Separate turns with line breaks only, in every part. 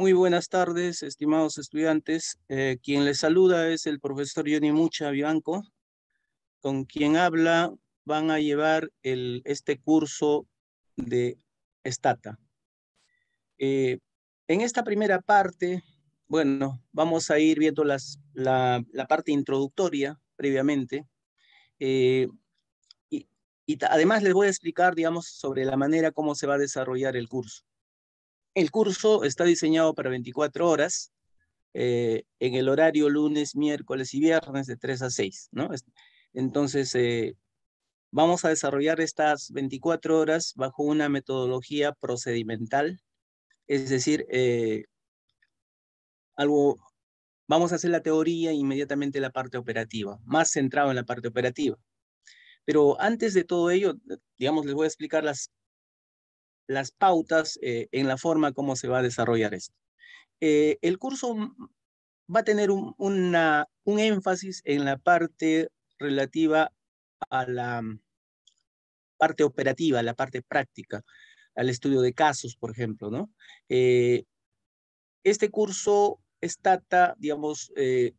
Muy buenas tardes, estimados estudiantes. Eh, quien
les saluda es el profesor Yoni Mucha Bianco, con quien habla van a llevar este curso de STATA. Eh, en esta primera parte, bueno, vamos a ir viendo las, la, parte introductoria previamente. Eh, y, y además les voy a explicar, digamos, sobre la manera cómo se va a desarrollar el curso. El curso está diseñado para 24 horas, eh, en el horario lunes, miércoles y viernes de 3 a 6, Entonces, eh, vamos a desarrollar estas 24 horas bajo una metodología procedimental, es decir, eh, algo, vamos a hacer la teoría e inmediatamente la parte operativa, más centrado en la parte operativa. Pero antes de todo ello, digamos, les voy a explicar las las pautas eh, en la forma como se va a desarrollar esto. Eh, el curso va a tener un, un énfasis en la parte relativa a la mm, parte operativa, la parte práctica, al estudio de casos, por ejemplo, ¿no? Eh, este curso está, digamos, de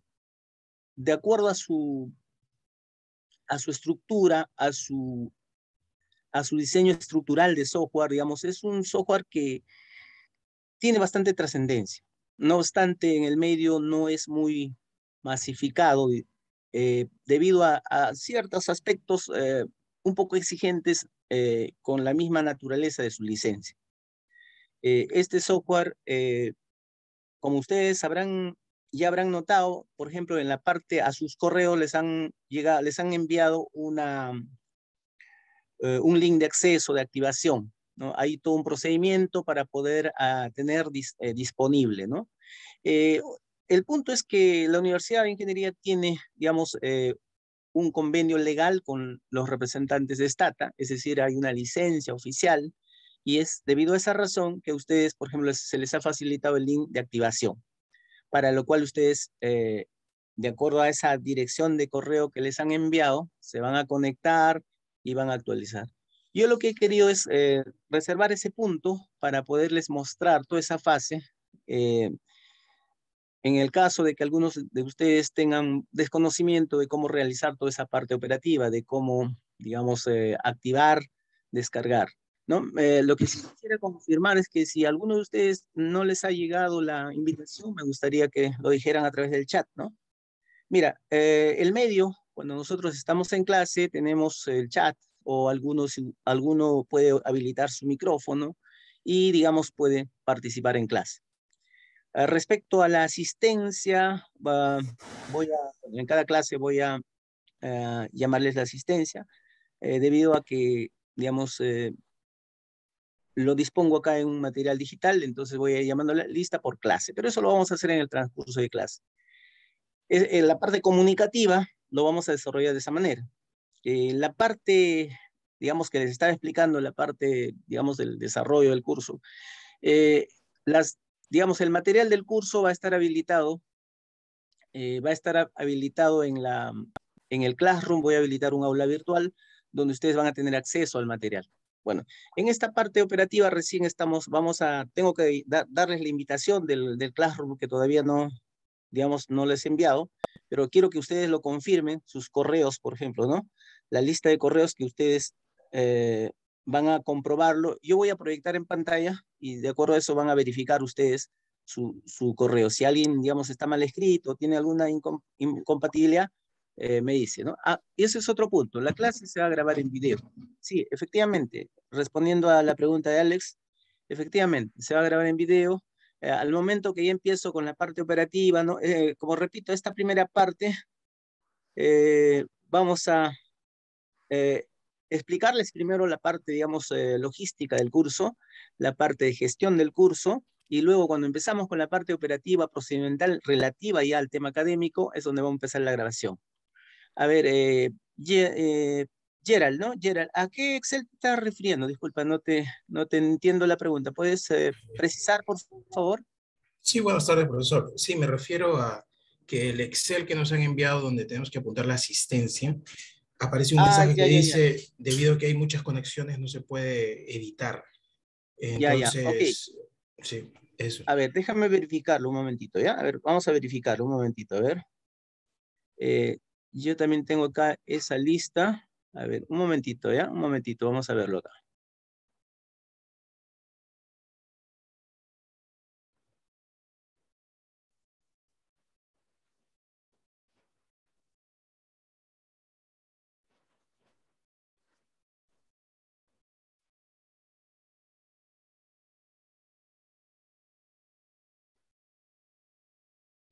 acuerdo a su, a su estructura, a su a su diseño estructural de software, digamos, es un software que tiene bastante trascendencia. No obstante, en el medio no es muy masificado eh, debido a, ciertos aspectos eh, un poco exigentes eh, con la misma naturaleza de su licencia. este software, como ustedes sabrán, ya habrán notado, por ejemplo, en la parte a sus correos les han, llegado, les han enviado una, eh, un link de acceso, de activación. ¿no? Hay todo un procedimiento para poder ah, tener eh, disponible. ¿no? Eh, el punto es que la Universidad de Ingeniería tiene, digamos, un convenio legal con los representantes de Stata, es decir, hay una licencia oficial y es debido a esa razón que ustedes, por ejemplo, se les ha facilitado el link de activación, para lo cual ustedes, de acuerdo a esa dirección de correo que les han enviado, se van a conectar, iban a actualizar. Yo lo que he querido es eh, reservar ese punto para poderles mostrar toda esa fase. Eh, en el caso de que algunos de ustedes tengan desconocimiento de cómo realizar toda esa parte operativa, de cómo, digamos, eh, activar, descargar. ¿no? lo que sí quisiera confirmar es que si a alguno de ustedes no les ha llegado la invitación, me gustaría que lo dijeran a través del chat. ¿no? Mira, el medio cuando nosotros estamos en clase, tenemos el chat o algunos, alguno puede habilitar su micrófono y, digamos, puede participar en clase. Ah, respecto a la asistencia, voy a, en cada clase voy a ah, llamarles la asistencia, eh, debido a que, digamos, eh, lo dispongo acá en un material digital, entonces voy a ir llamando la lista por clase, pero eso lo vamos a hacer en el transcurso de clase. E, en la parte comunicativa, lo vamos a desarrollar de esa manera. Eh, la parte, digamos, que les estaba explicando, la parte, digamos, del desarrollo del curso, eh, las, digamos, el material del curso va a estar habilitado, eh, va a estar habilitado en, la, en el Classroom, voy a habilitar un aula virtual donde ustedes van a tener acceso al material. Bueno, en esta parte operativa recién estamos, vamos a, tengo que darles la invitación del, del Classroom que todavía no, digamos, no les he enviado, pero quiero que ustedes lo confirmen, sus correos, por ejemplo, ¿no? La lista de correos que ustedes eh, van a comprobarlo. Yo voy a proyectar en pantalla y de acuerdo a eso van a verificar ustedes su, correo. Si alguien, digamos, está mal escrito, tiene alguna incompatibilidad, eh, me dice, ¿no? Ah, y ese es otro punto. La clase se va a grabar en video. Sí, efectivamente, respondiendo a la pregunta de Alex, efectivamente, se va a grabar en video. Eh, al momento que ya empiezo con la parte operativa, eh, como repito, esta primera parte eh, vamos a explicarles primero la parte, digamos, logística del curso, la parte de gestión del curso, y luego cuando empezamos con la parte operativa, procedimental, relativa ya al tema académico, es donde va a empezar la grabación. A ver, Gerald, ¿no? Gerald, ¿a qué Excel te estás refiriendo? Disculpa, no te, no te entiendo la pregunta. ¿Puedes eh, precisar, por favor? Sí, buenas tardes, profesor. Sí, me refiero a que el Excel que nos han enviado donde tenemos que apuntar la asistencia, aparece un ah, mensaje que dice, debido a que hay muchas conexiones, no se puede editar. Entonces, sí, eso. A ver, déjame verificarlo un momentito, ¿ya? A ver, vamos a verificarlo un momentito, a ver.
Eh, yo también tengo acá esa lista. A ver, un momentito, ¿ya? Un momentito, vamos a verlo acá.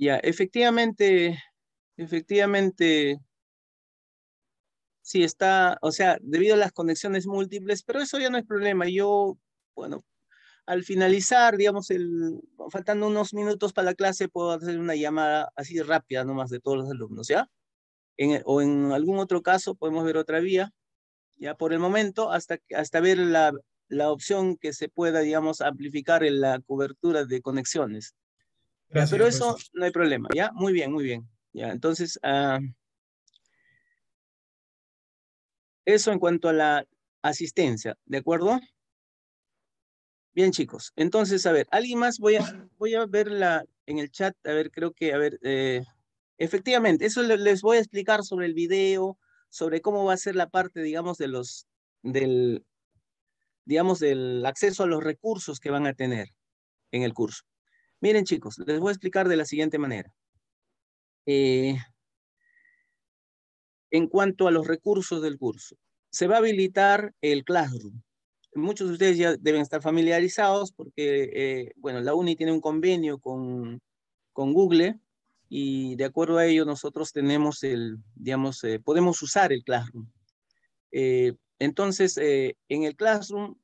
Ya, efectivamente, efectivamente, Sí, está, o sea,
debido a las conexiones múltiples, pero eso ya no es problema. Yo, bueno, al finalizar, digamos, el, faltando unos minutos para la clase, puedo hacer una llamada así rápida nomás de todos los alumnos, ¿ya? o en algún otro caso podemos ver otra vía, ya por el momento, hasta, hasta ver la, la opción que se pueda, digamos, amplificar en la cobertura de conexiones.
Pero eso
no hay problema, ¿ya? Muy bien, muy bien.
Ya, entonces, ah, Eso en cuanto a la asistencia, ¿de acuerdo? Bien, chicos. Entonces,
a ver, alguien más, voy a, voy a ver en el chat, a ver, creo que, a ver, eh, efectivamente, eso les voy a explicar sobre el video, sobre cómo va a ser la parte, digamos, de los, del, digamos, del acceso a los recursos que van a tener en el curso. Miren, chicos, les voy a explicar de la siguiente manera. Eh, en cuanto a los recursos del curso. Se va a habilitar el Classroom. Muchos de ustedes ya deben estar familiarizados porque, eh, bueno, la UNI tiene un convenio con, Google y de acuerdo a ello nosotros tenemos el, digamos, eh, podemos usar el Classroom. Eh, entonces, en el Classroom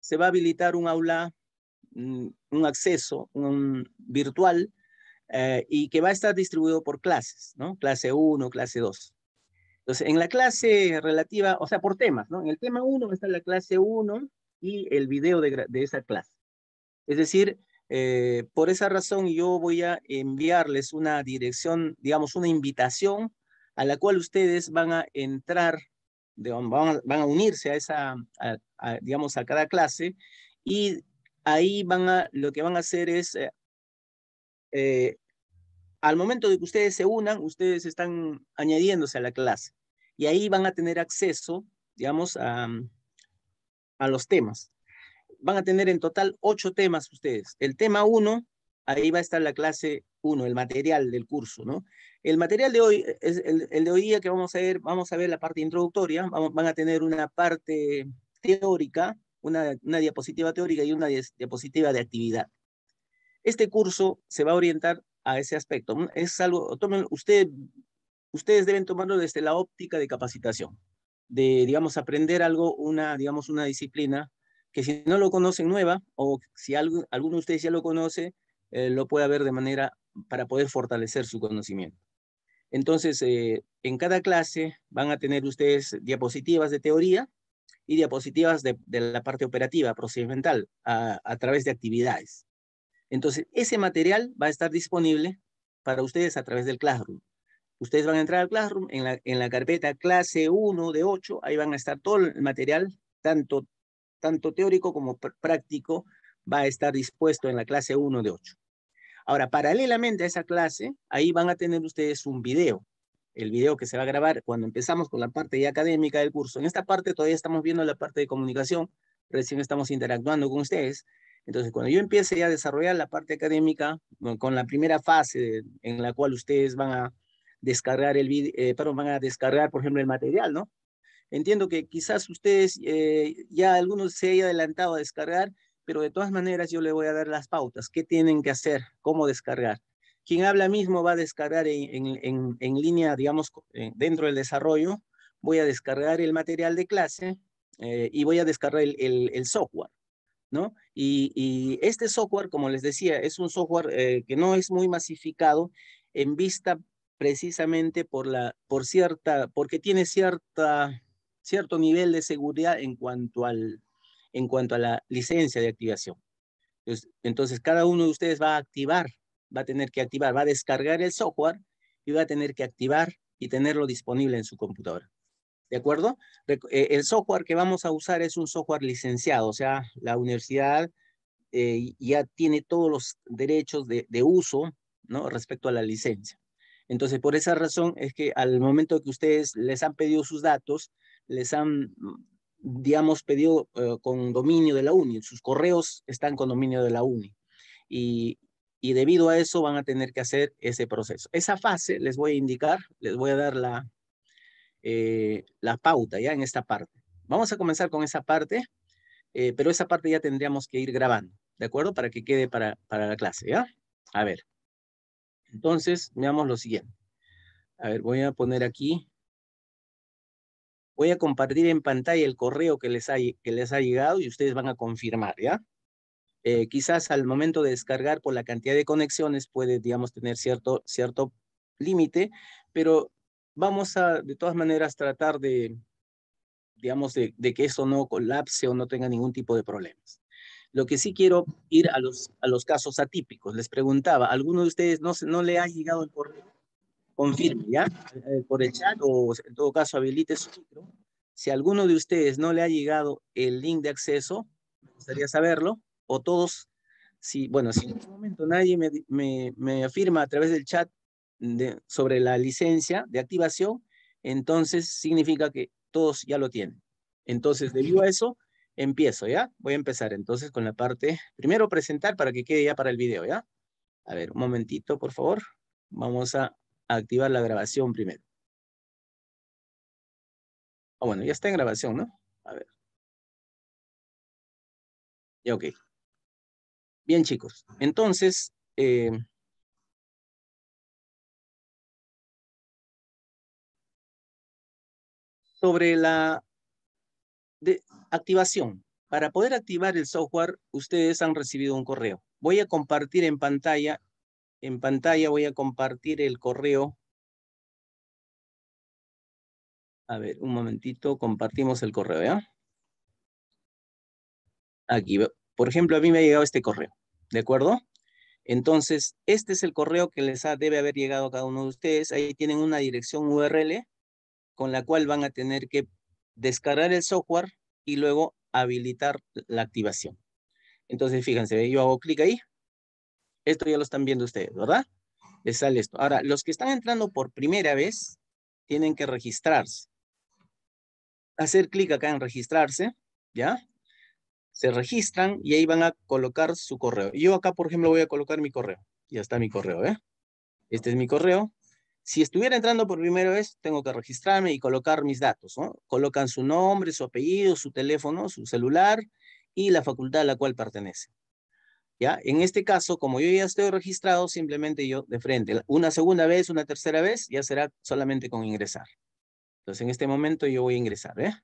se va a habilitar un aula, mm, un acceso un virtual eh, y que va a estar distribuido por clases, ¿no? Clase 1, clase 2. Entonces, en la clase relativa, o sea, por temas, ¿no? En el tema 1 está la clase 1 y el video de, esa clase. Es decir, eh, por esa razón yo voy a enviarles una dirección, digamos, una invitación a la cual ustedes van a entrar, de, van, a, unirse a esa, digamos, a cada clase y ahí van a, lo que van a hacer es eh, eh, al momento de que ustedes se unan, ustedes están añadiéndose a la clase y ahí van a tener acceso, digamos, a, los temas. Van a tener en total ocho temas ustedes. El tema uno, ahí va a estar la clase uno, el material del curso, ¿no? El material de hoy, es el, de hoy día que vamos a ver, vamos a ver la parte introductoria, van a tener una parte teórica, una, una diapositiva teórica y una diapositiva de actividad. Este curso se va a orientar a ese aspecto. Es algo, tomen, ustedes deben tomarlo desde la óptica de capacitación, de, digamos, aprender algo, una, digamos, una disciplina que si no lo conocen nueva o si alguno de ustedes ya lo conoce, eh, lo pueda ver de manera para poder fortalecer su conocimiento. Entonces, eh, en cada clase van a tener ustedes diapositivas de teoría y diapositivas de, la parte operativa, procedimental, a través de actividades. Entonces, ese material va a estar disponible para ustedes a través del Classroom. Ustedes van a entrar al Classroom, en la, carpeta clase 1 de 8, ahí van a estar todo el material, tanto, tanto teórico como práctico, va a estar dispuesto en la clase 1 de 8. Ahora, paralelamente a esa clase, ahí van a tener ustedes un video. El video que se va a grabar cuando empezamos con la parte académica del curso. En esta parte todavía estamos viendo la parte de comunicación, recién estamos interactuando con ustedes. Entonces, cuando yo empiece ya a desarrollar la parte académica, con la primera fase en la cual ustedes van a descargar el video, eh, van a descargar, por ejemplo, el material, ¿no? Entiendo que quizás ustedes eh, ya algunos se hayan adelantado a descargar, pero de todas maneras yo le voy a dar las pautas, qué tienen que hacer, cómo descargar. Quien habla mismo va a descargar en, en, en, en línea, digamos, eh, dentro del desarrollo, voy a descargar el material de clase y voy a descargar el, el software. Y, este software, como les decía, es un software eh, que no es muy masificado en vista precisamente por la, por cierta, porque tiene cierta, cierto nivel de seguridad en cuanto al, en cuanto a la licencia de activación. entonces cada uno de ustedes va a activar, va a tener que activar, va a descargar el software y va a tener que activar y tenerlo disponible en su computadora. ¿De acuerdo? Eh, el software que vamos a usar es un software licenciado, o sea, la universidad eh, ya tiene todos los derechos de, uso ¿no? respecto a la licencia. Entonces, por esa razón es que al momento que ustedes les han pedido sus datos, les han, digamos, pedido eh, con dominio de la UNI, sus correos están con dominio de la UNI. y debido a eso van a tener que hacer ese proceso. Esa fase les voy a indicar, les voy a dar la, eh, la pauta ya en esta parte. Vamos a comenzar con esa parte, eh, pero esa parte ya tendríamos que ir grabando, ¿de acuerdo? Para que quede para,
para la clase, ¿ya?
A ver. Entonces, veamos lo siguiente. A ver, voy a poner aquí. Voy a compartir en pantalla el correo que les ha, que les ha llegado y ustedes van a confirmar, ¿ya? Eh, quizás al momento de descargar por la cantidad de conexiones puede, digamos, tener cierto, cierto límite, pero Vamos a, de todas maneras, tratar de, digamos, de, que eso no colapse o no tenga ningún tipo de problemas. Lo que sí quiero ir a los, a los casos atípicos. Les preguntaba, ¿alguno de ustedes no, no le ha llegado el correo? Confirme, ¿ya? Eh, por el chat o en todo caso habilite su micro. Si alguno de ustedes no le ha llegado el link de acceso, me gustaría saberlo. O todos, si, bueno, si en este momento nadie me, me afirma a través del chat sobre la licencia de activación, entonces significa que todos ya lo tienen. Entonces, debido a eso, empiezo, ¿ya? Voy a empezar entonces con la parte, primero presentar para que quede ya para el video, ¿ya? A ver, un momentito, por favor. Vamos
a activar la grabación primero. Ah, bueno, ya está en grabación, ¿no? A ver. Ya, ok. Bien, chicos. Entonces, eh, sobre la activación. Para poder activar el software, ustedes
han recibido un correo. Voy a compartir en pantalla, en pantalla voy a compartir el
correo. A ver, un momentito, compartimos el correo, ¿ya? Aquí, por ejemplo, a mí me ha
llegado este correo, ¿de acuerdo? Entonces, este es el correo que les ha, debe haber llegado a cada uno de ustedes. Ahí tienen una dirección URL con la cual van a tener que descargar el software y luego habilitar la activación. Entonces, fíjense, yo hago clic ahí. Esto ya lo están viendo ustedes, ¿verdad? Les sale esto. Ahora, los que están entrando por primera vez tienen que registrarse. Hacer clic acá en registrarse, ¿ya? Se registran y ahí van a colocar su correo. Yo acá, por ejemplo, voy a colocar mi correo. Ya está mi correo, ¿eh? Este es mi correo. Si estuviera entrando por primera vez, tengo que registrarme y colocar mis datos, ¿no? Colocan su nombre, su apellido, su teléfono, su celular y la facultad a la cual pertenece. ¿Ya? En este caso, como yo ya estoy registrado, simplemente yo de frente. Una segunda vez, una tercera vez, ya será solamente con ingresar. Entonces, en este momento yo voy a ingresar, ¿eh?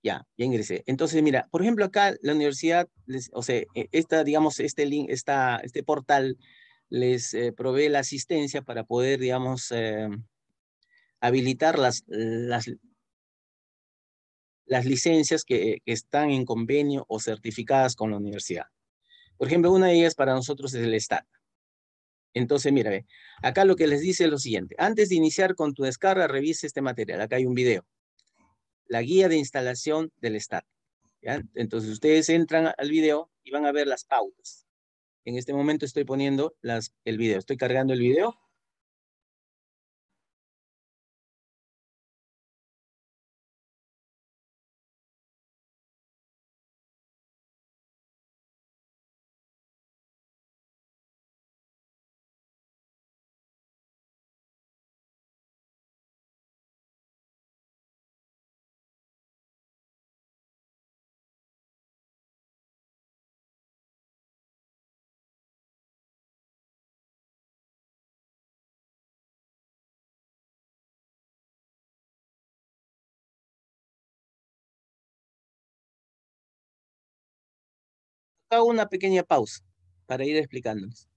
Ya, ya ingresé. Entonces, mira, por ejemplo, acá la universidad, o sea, e, esta, digamos, este link, esta, este portal les eh, provee la asistencia para poder, digamos, eh, habilitar las, las, licencias que, están en convenio o certificadas con la universidad. Por ejemplo, una de ellas para nosotros es el STAT. Entonces, mira, acá lo que les dice es lo siguiente. Antes de iniciar con tu descarga, revise este material. Acá hay un video. La guía de instalación del STAT. Entonces, ustedes entran al video y van a ver las pautas.
En este momento estoy poniendo las, el video, estoy cargando el video hago una pequeña pausa para ir explicándoles.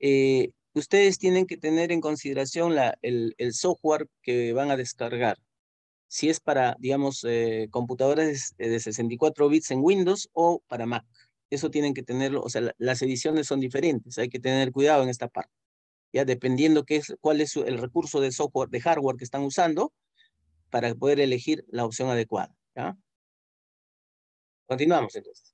Eh, ustedes tienen que tener en consideración
la, el, software que van a descargar. Si es para, digamos, eh, computadoras de, 64 bits en Windows o para Mac. Eso tienen que tenerlo, o sea, las ediciones son diferentes, hay que tener cuidado en esta parte. Ya dependiendo qué es, cuál es el recurso de software, de hardware que están usando, para poder elegir la opción adecuada.
¿ya? Continuamos entonces.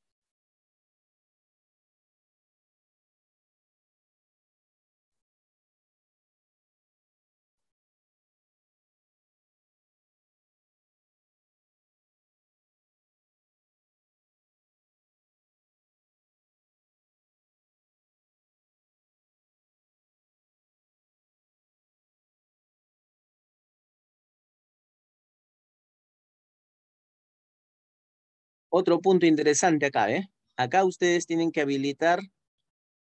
otro punto interesante acá, ¿eh? Acá ustedes tienen que habilitar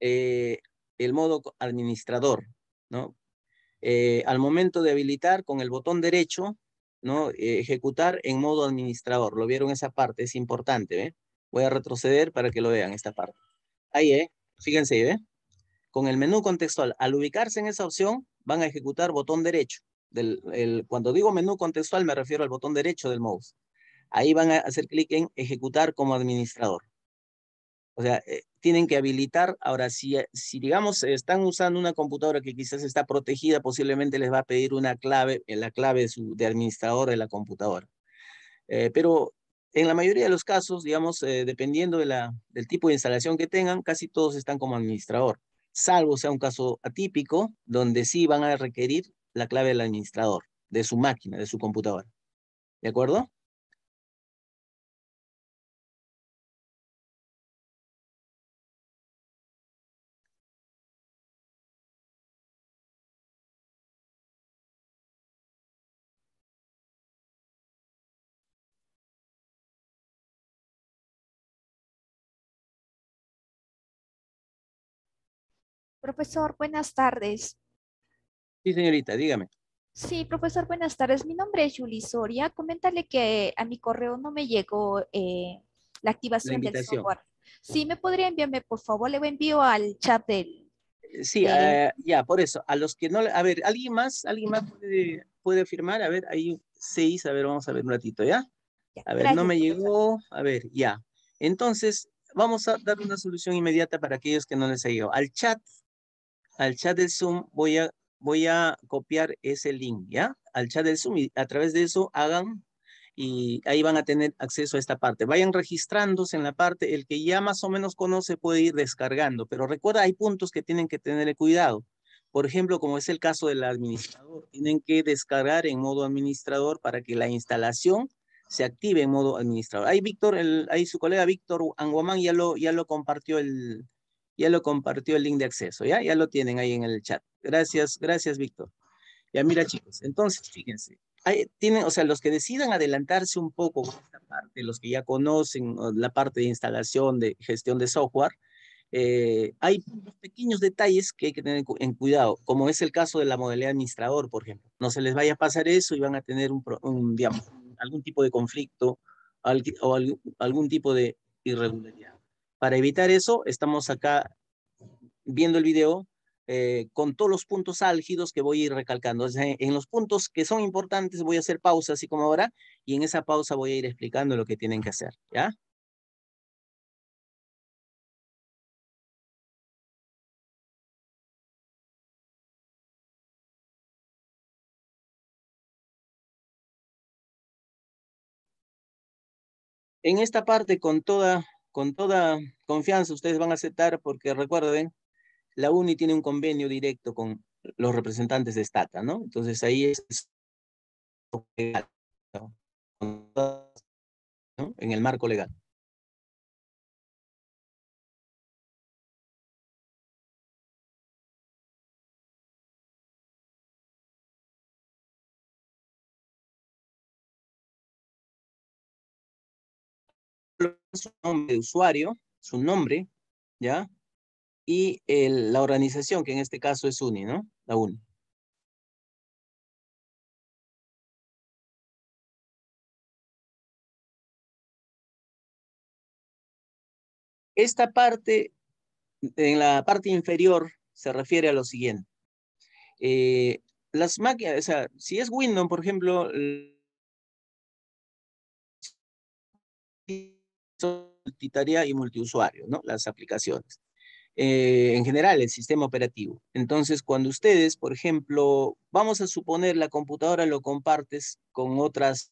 eh, el modo administrador, ¿no? Eh, al momento de habilitar con el botón derecho, ¿no? Eh, ejecutar en modo administrador. ¿Lo vieron esa parte? Es importante, ¿eh? Voy a retroceder para que lo vean esta parte. Ahí, ¿eh? Fíjense, ¿eh? Con el menú contextual, al ubicarse en esa opción, van a ejecutar botón derecho. Del, el, cuando digo menú contextual, me refiero al botón derecho del mouse. Ahí van a hacer clic en ejecutar como administrador. O sea, eh, tienen que habilitar. Ahora, si, eh, si digamos están usando una computadora que quizás está protegida, posiblemente les va a pedir una clave, eh, la clave de, administrador de la computadora. pero en la mayoría de los casos, digamos, dependiendo del tipo de instalación que tengan, casi todos están como administrador, salvo sea un caso atípico donde sí van a requerir
la clave del administrador, de su máquina, de su computadora. ¿De acuerdo? Profesor, buenas tardes. Sí,
señorita, dígame. Sí, profesor, buenas tardes. Mi nombre es Julie Soria. Coméntale que a mi correo no me llegó eh, la activación del software. Sí, me podría enviarme, por favor, le envío al chat del... Sí, eh, ya, por eso. A los que no... A ver, ¿alguien más? ¿Alguien más puede, firmar? A ver, hay seis. A ver, vamos a ver un ratito, ¿ya? a ver, no me llegó. A ver, ya. Entonces, vamos a dar una solución inmediata para aquellos que no les ha llegado. Al chat al chat del Zoom voy a, voy a copiar ese link, ¿ya? Al chat del Zoom y a través de eso hagan y ahí van a tener acceso a esta parte. Vayan registrándose en la parte, el que ya más o menos conoce puede ir descargando, pero recuerda, hay puntos que tienen que tener cuidado. Por ejemplo, como es el caso del administrador, tienen que descargar en modo administrador para que la instalación se active en modo administrador. Ahí Víctor, su colega Víctor Anguamán ya lo, ya lo compartió el, ya lo compartió el link de acceso, ¿ya? Ya lo tienen ahí en el chat. Gracias, gracias, Víctor. Ya mira, chicos, entonces, fíjense, hay, tienen, o sea, los que decidan adelantarse un poco con esta parte, los que ya conocen la parte de instalación, de gestión de software, eh, hay pequeños detalles que hay que tener en cuidado, como es el caso de la modalidad administrador, por ejemplo. No se les vaya a pasar eso y van a tener un, un digamos, algún tipo de conflicto o algún tipo de irregularidad. Para evitar eso, estamos acá viendo el video eh, con todos los puntos álgidos que voy a ir recalcando. En, en los puntos que son importantes voy a hacer pausa, así como ahora, y en esa pausa voy a ir
explicando lo que tienen que hacer, ¿ya? En esta parte, con toda con toda confianza ustedes van a aceptar
porque recuerden, la UNI tiene un convenio directo con los representantes de Stata,
¿no? Entonces ahí es ¿no? en el marco legal. su nombre de usuario, su nombre, ¿ya? Y la organización, que en este caso es UNI, ¿no? La UNI. Esta parte, en la parte inferior, se refiere a lo siguiente. Eh,
las máquinas, o sea, si es Windows, por ejemplo, multitarea y multiusuario, ¿no? Las aplicaciones. Eh, en general, el sistema operativo. Entonces, cuando ustedes, por ejemplo, vamos a suponer la computadora lo compartes con otras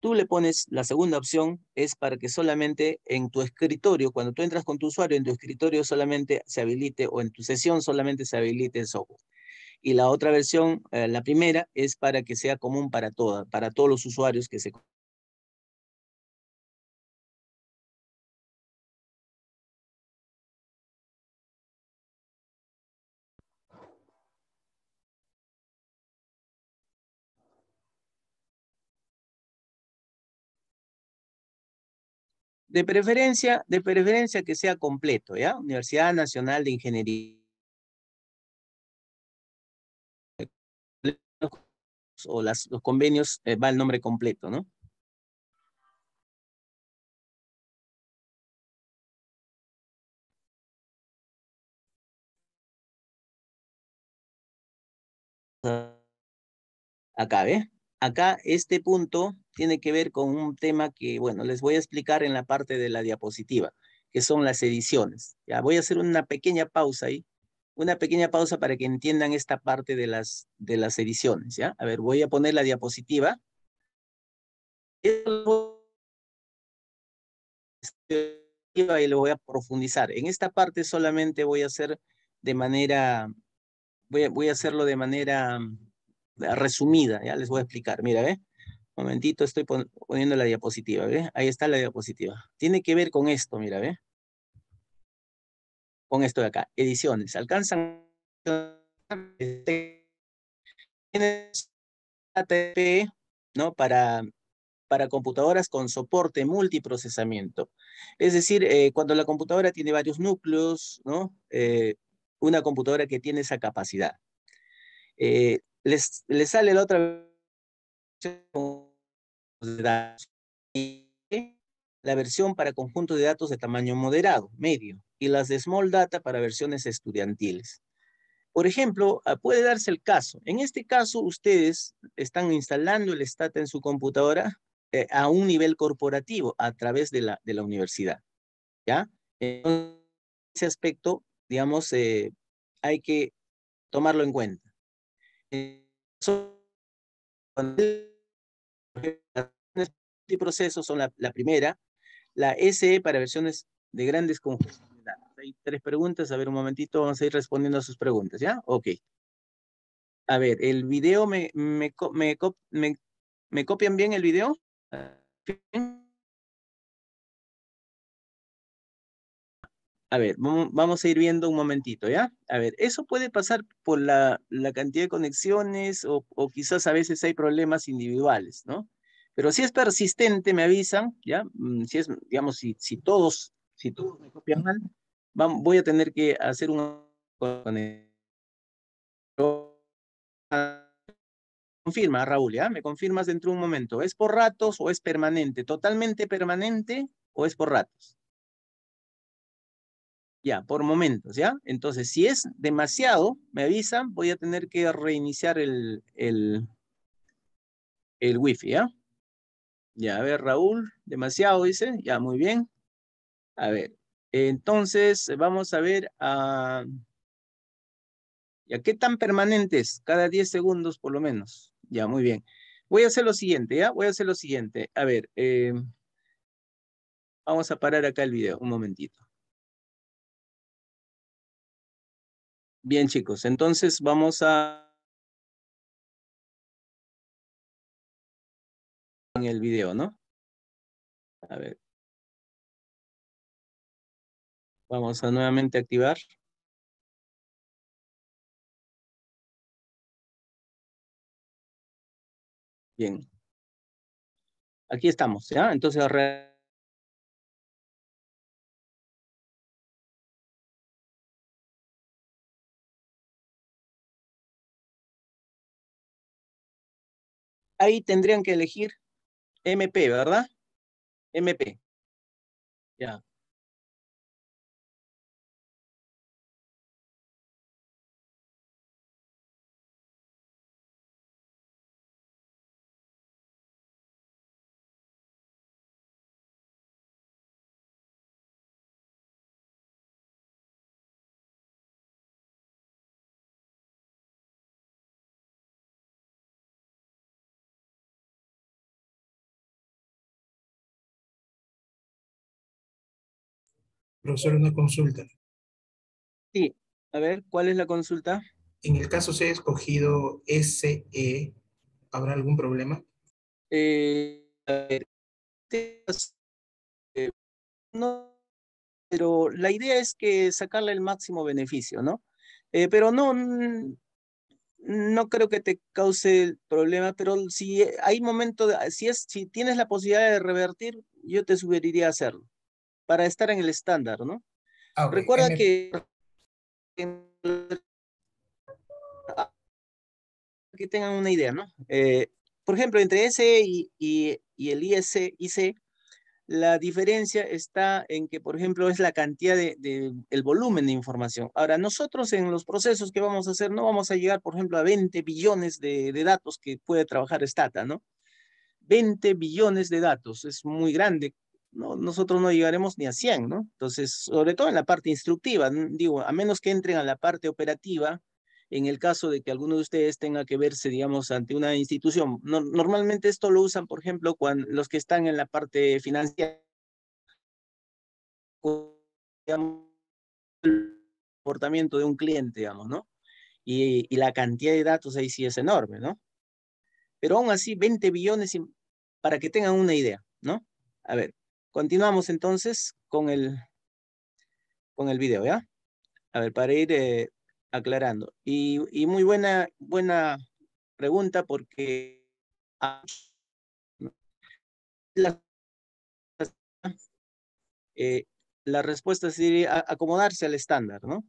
tú le pones la segunda opción es para que solamente en tu escritorio, cuando tú entras con tu usuario, en tu escritorio solamente se habilite o en tu sesión solamente se habilite el software y la otra versión, eh, la primera,
es para que sea común para, todas para todos los usuarios que se De preferencia, de preferencia que sea completo, ¿ya? Universidad Nacional de Ingeniería. o las, los convenios eh, va el nombre completo, ¿no? Acá, ¿ve? Acá este punto tiene que ver con un tema que, bueno, les
voy a explicar en la parte de la diapositiva, que son las ediciones. Ya voy a hacer una pequeña pausa ahí una pequeña pausa para que entiendan esta parte de las, de las ediciones, ¿ya? A ver, voy a poner la diapositiva. Y lo voy a profundizar. En esta parte solamente voy a hacer de manera, voy a, voy a hacerlo de manera mm, resumida, ¿ya? Les voy a explicar, mira, ¿ve? Momentito, estoy poniendo la diapositiva, ¿ve? Ahí está la diapositiva. Tiene que ver con esto, mira, ¿ve? con esto de acá. Ediciones. Alcanzan ATP, ¿no? Para, para computadoras con soporte multiprocesamiento. Es decir, eh, cuando la computadora tiene varios núcleos, ¿no? Eh, una computadora que tiene esa capacidad. Eh, les, les, sale la otra la versión para conjunto de datos de tamaño moderado, medio, y las de small data para versiones estudiantiles. Por ejemplo, puede darse el caso. En este caso, ustedes están instalando el STATA en su computadora a un nivel corporativo a través de la, de la universidad. ¿Ya? en ese aspecto, digamos, hay que tomarlo en cuenta. Los procesos son la primera, la SE para versiones de grandes conjuntos Hay tres preguntas, a ver un momentito, vamos a ir respondiendo a sus preguntas, ¿ya? Ok. A ver, el video, ¿me,
me, copian bien el video? A ver, vamos a ir viendo un
momentito, ¿ya? A ver, eso puede pasar por la, la cantidad de conexiones o, o, quizás a veces hay problemas individuales, ¿no? Pero si es persistente, me avisan, ¿ya? Mm, si es, digamos, si, todos, si todos me copian mal, voy a tener que hacer un... Confirma, Raúl, ¿ya? Me confirmas dentro de un momento. ¿Es por ratos o es permanente? ¿Totalmente permanente o es por ratos? Ya, por momentos, ¿ya? Entonces, si es demasiado, me avisan, voy a tener que reiniciar el, el, el wifi, ¿ya? Ya, a ver, Raúl, demasiado dice. Ya, muy bien. A ver, entonces vamos a ver a... Ah, ya, ¿qué tan permanentes? Cada 10 segundos por lo menos.
Ya, muy bien. Voy a hacer lo siguiente, ¿ya? Voy a hacer lo siguiente. A ver, eh, vamos a parar acá el video, un momentito. Bien, chicos, entonces vamos a... el video, ¿no? A ver. Vamos a nuevamente activar. Bien. Aquí estamos, ¿ya? Entonces, ahí tendrían que elegir MP, ¿verdad? MP. Ya. Profesor, una consulta. Sí, a ver, ¿cuál es la consulta? En el caso se ha escogido SE, ¿habrá algún problema?
Eh, a ver, eh, no, pero la idea es que sacarle el máximo beneficio, ¿no? Eh, pero no, no creo que te cause el problema, pero si hay momento, si, es, si tienes la posibilidad de revertir, yo te sugeriría hacerlo para estar en el estándar, ¿no?
Ah, Recuerda que
que tengan una idea, ¿no? Eh, por ejemplo, entre ese y, el IS, la diferencia está en que, por ejemplo, es la cantidad de, el volumen de información. Ahora, nosotros en los procesos que vamos a hacer, no vamos a llegar, por ejemplo, a 20 billones de, de datos que puede trabajar Stata, ¿no? 20 billones de datos, es muy grande nosotros no llegaremos ni a 100, ¿no? Entonces, sobre todo en la parte instructiva, digo, a menos que entren a la parte operativa, en el caso de que alguno de ustedes tenga que verse, digamos, ante una institución. normalmente esto lo usan, por ejemplo, cuando los que están en la parte financiera, digamos, comportamiento de un cliente, digamos, ¿no? Y, y, la cantidad de datos ahí sí es enorme, ¿no? Pero aún así, 20 billones para que tengan una idea, ¿no? A ver, Continuamos entonces con el, con el video, ¿ya? A ver, para ir eh, aclarando. Y, y, muy buena, buena pregunta
porque eh, la respuesta sería acomodarse al estándar, ¿no?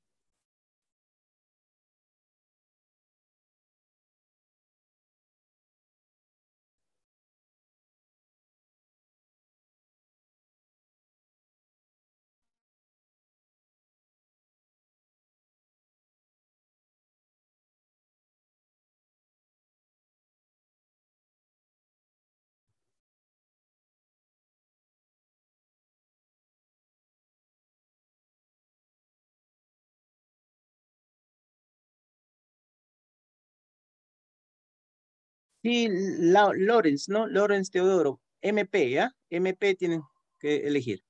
Sí, Lawrence, ¿no? Lawrence Teodoro, MP, ¿ya? MP tienen
que elegir.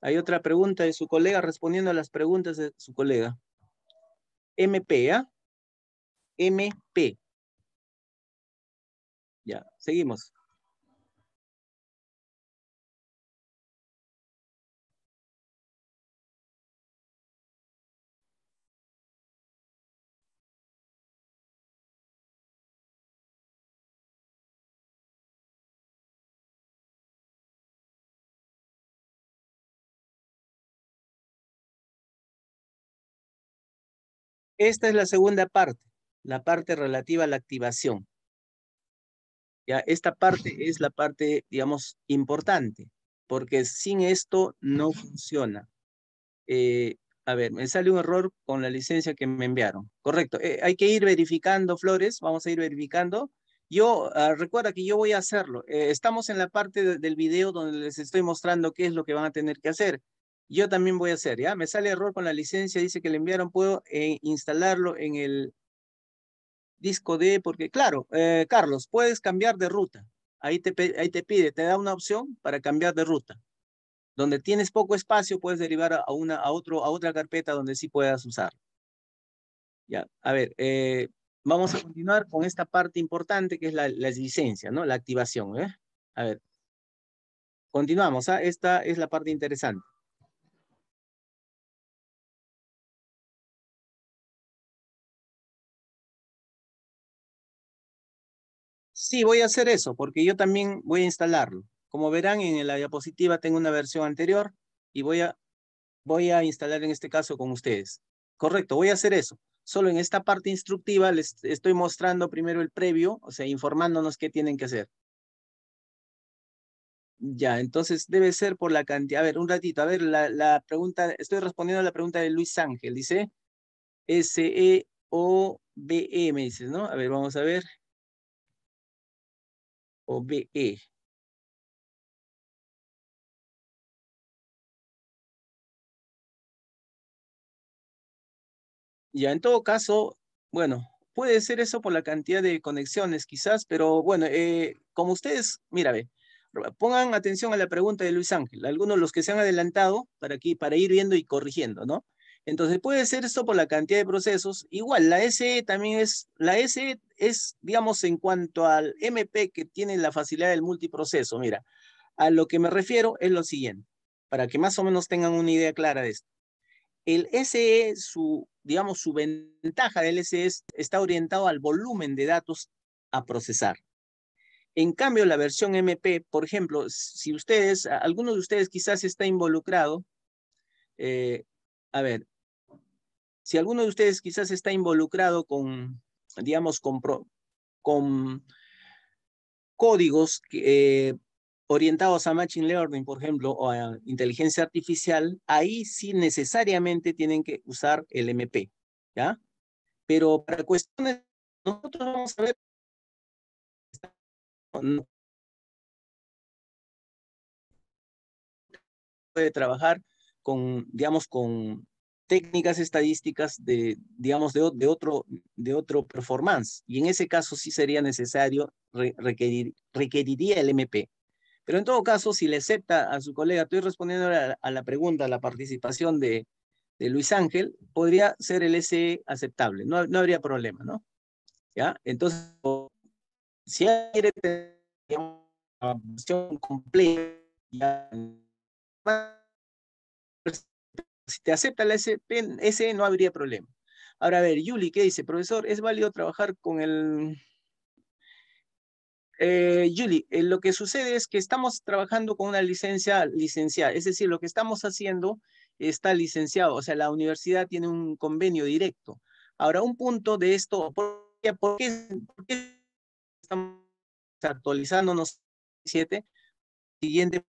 Hay otra pregunta de su colega, respondiendo a las preguntas de su colega.
MP, ¿ya? MP. Ya, seguimos. Esta es la segunda parte, la parte relativa a la activación.
Ya, esta parte es la parte, digamos, importante, porque sin esto no funciona. Eh, a ver, me sale un error con la licencia que me enviaron. Correcto, eh, hay que ir verificando, Flores, vamos a ir verificando. Yo, ah, recuerda que yo voy a hacerlo. Eh, estamos en la parte del video donde les estoy mostrando qué es lo que van a tener que hacer yo también voy a hacer, ¿ya? Me sale error con la licencia, dice que le enviaron, puedo eh, instalarlo en el disco D, porque claro, eh, Carlos, puedes cambiar de ruta. Ahí te, pide, te da una opción para cambiar de ruta. Donde tienes poco espacio, puedes derivar a, una, a, otro, a otra carpeta donde sí puedas usar. Ya, a ver, eh, vamos a continuar con esta parte importante que
es la, licencia, ¿no? La activación, ¿eh? A ver, continuamos, ¿ah? esta es la parte interesante. Sí, voy a hacer eso, porque yo también voy a instalarlo. Como verán en la diapositiva tengo
una versión anterior y voy a, voy a instalar en este caso con ustedes. Correcto, voy a hacer eso. Solo en esta parte instructiva les estoy mostrando primero el previo, o sea, informándonos qué tienen que hacer. Ya, entonces debe ser por la cantidad. A ver, un ratito. A ver, la, pregunta, estoy respondiendo a la pregunta de Luis Ángel. Dice,
S-E-O-B-E, e, ¿no? A ver, vamos a ver o BE. Ya en todo caso, bueno, puede ser eso por la cantidad de conexiones quizás,
pero bueno, eh, como ustedes, mira, ve, pongan atención a la pregunta de Luis Ángel, algunos los que se han adelantado para, aquí, para ir viendo y corrigiendo, ¿no? Entonces puede ser esto por la cantidad de procesos. Igual, la SE también es, la SE es, digamos, en cuanto al MP que tiene la facilidad del multiproceso. Mira, a lo que me refiero es lo siguiente, para que más o menos tengan una idea clara de esto. El SE, su, digamos, su ventaja del SE está orientado al volumen de datos a procesar. En cambio, la versión MP, por ejemplo, si ustedes, algunos de ustedes quizás está involucrado, eh, a ver, si alguno de ustedes quizás está involucrado con, digamos, con, códigos eh, orientados a Machine Learning, por ejemplo, o a inteligencia artificial, ahí sí necesariamente tienen que usar el MP,
¿ya? Pero para cuestiones, nosotros vamos a ver puede trabajar con, digamos, con técnicas estadísticas
de, digamos, de, otro, de otro performance. Y en ese caso sí sería necesario, requerir, requeriría el MP. Pero en todo caso, si le acepta a su colega, estoy respondiendo a, la pregunta, a la participación de, de, Luis Ángel, podría ser el SE aceptable, no, no habría problema, ¿no? ¿Ya? Entonces, si quiere tener una completa, si te acepta la ese no habría problema. Ahora, a ver, Yuli, ¿qué dice? Profesor, ¿es válido trabajar con el... Eh, Yuli, eh, lo que sucede es que estamos trabajando con una licencia licenciada, es decir, lo que estamos haciendo está licenciado, o sea, la universidad tiene un convenio directo. Ahora, un punto de esto, ¿por qué, estamos actualizándonos? Siete, siguiente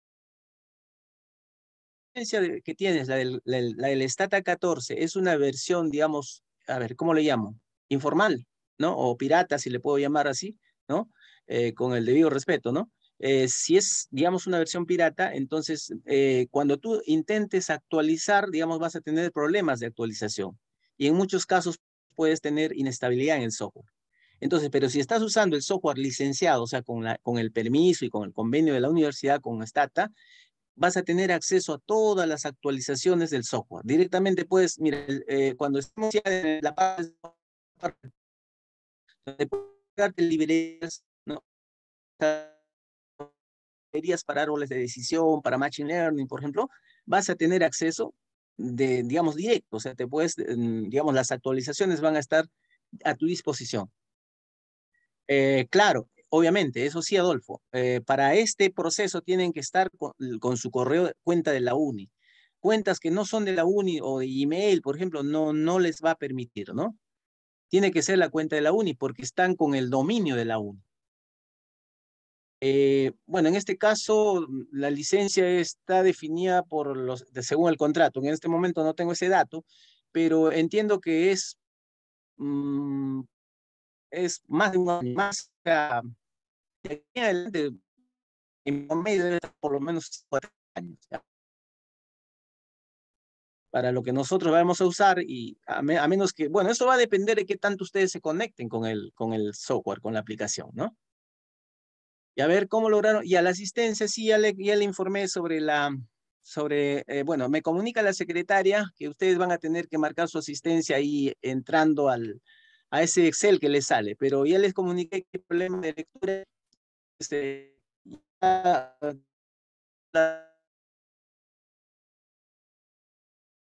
que tienes, la del, del Stata 14, es una versión, digamos, a ver, ¿cómo le llamo? Informal, ¿no? O pirata, si le puedo llamar así, ¿no? Eh, con el debido respeto, ¿no? Eh, si es, digamos, una versión pirata, entonces eh, cuando tú intentes actualizar, digamos, vas a tener problemas de actualización. Y en muchos casos puedes tener inestabilidad en el software. Entonces, pero si estás usando el software licenciado, o sea, con, la, con el permiso y con el convenio de la universidad, con Stata, vas a tener acceso a todas las actualizaciones del software. Directamente puedes, mira, eh, cuando estemos
en la parte de librerías, ¿no? librerías para árboles de decisión, para machine learning,
por ejemplo, vas a tener acceso de, digamos, directo, o sea, te puedes, mm, digamos, las actualizaciones van a estar a tu disposición. Eh, claro, obviamente, eso sí, Adolfo, eh, para este proceso tienen que estar con, su correo cuenta de la UNI. Cuentas que no son de la UNI o de email, por ejemplo, no, no les va a permitir, ¿no? Tiene que ser la cuenta de la UNI porque están con el dominio de la UNI. Eh, bueno, en este caso, la licencia está definida por los, de, según el contrato. En este momento no tengo ese dato, pero entiendo que es, mm, es más de más,
aquí promedio por lo menos años. Para lo que nosotros vamos a usar y a, menos
que, bueno, eso va a depender de qué tanto ustedes se conecten con el, con el software, con la aplicación, ¿no? Y a ver cómo lograron, y a la asistencia sí, ya le, informé sobre la, sobre, eh, bueno, me comunica la secretaria que ustedes van a tener que marcar su asistencia ahí entrando al, a ese Excel que les sale, pero ya les comuniqué que el problema de
lectura este,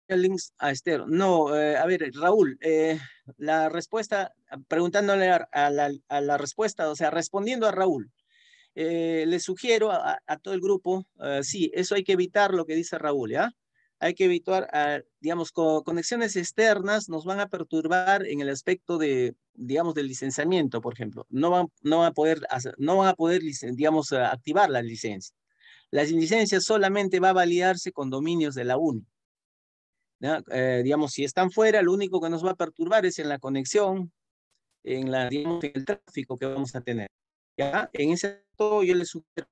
links a estero No, eh, a ver,
Raúl, eh, la respuesta, preguntándole a, la, a, la, respuesta, o sea, respondiendo a Raúl, eh, le sugiero a, a, todo el grupo, sí, eso hay que evitar lo que dice Raúl, ¿ya? hay que evitar, ah, digamos, conexiones externas nos van a perturbar en el aspecto de, digamos, del licenciamiento, por ejemplo. No van, no van a poder, no van a poder, digamos, ah, activar la licencia. Las licencias solamente va a validarse con dominios de la UNI. Eh, digamos, si están fuera, lo único que nos va a perturbar es en la conexión, en, la, digamos, el tráfico que vamos a tener.
¿ya? En ese todo yo les sugiero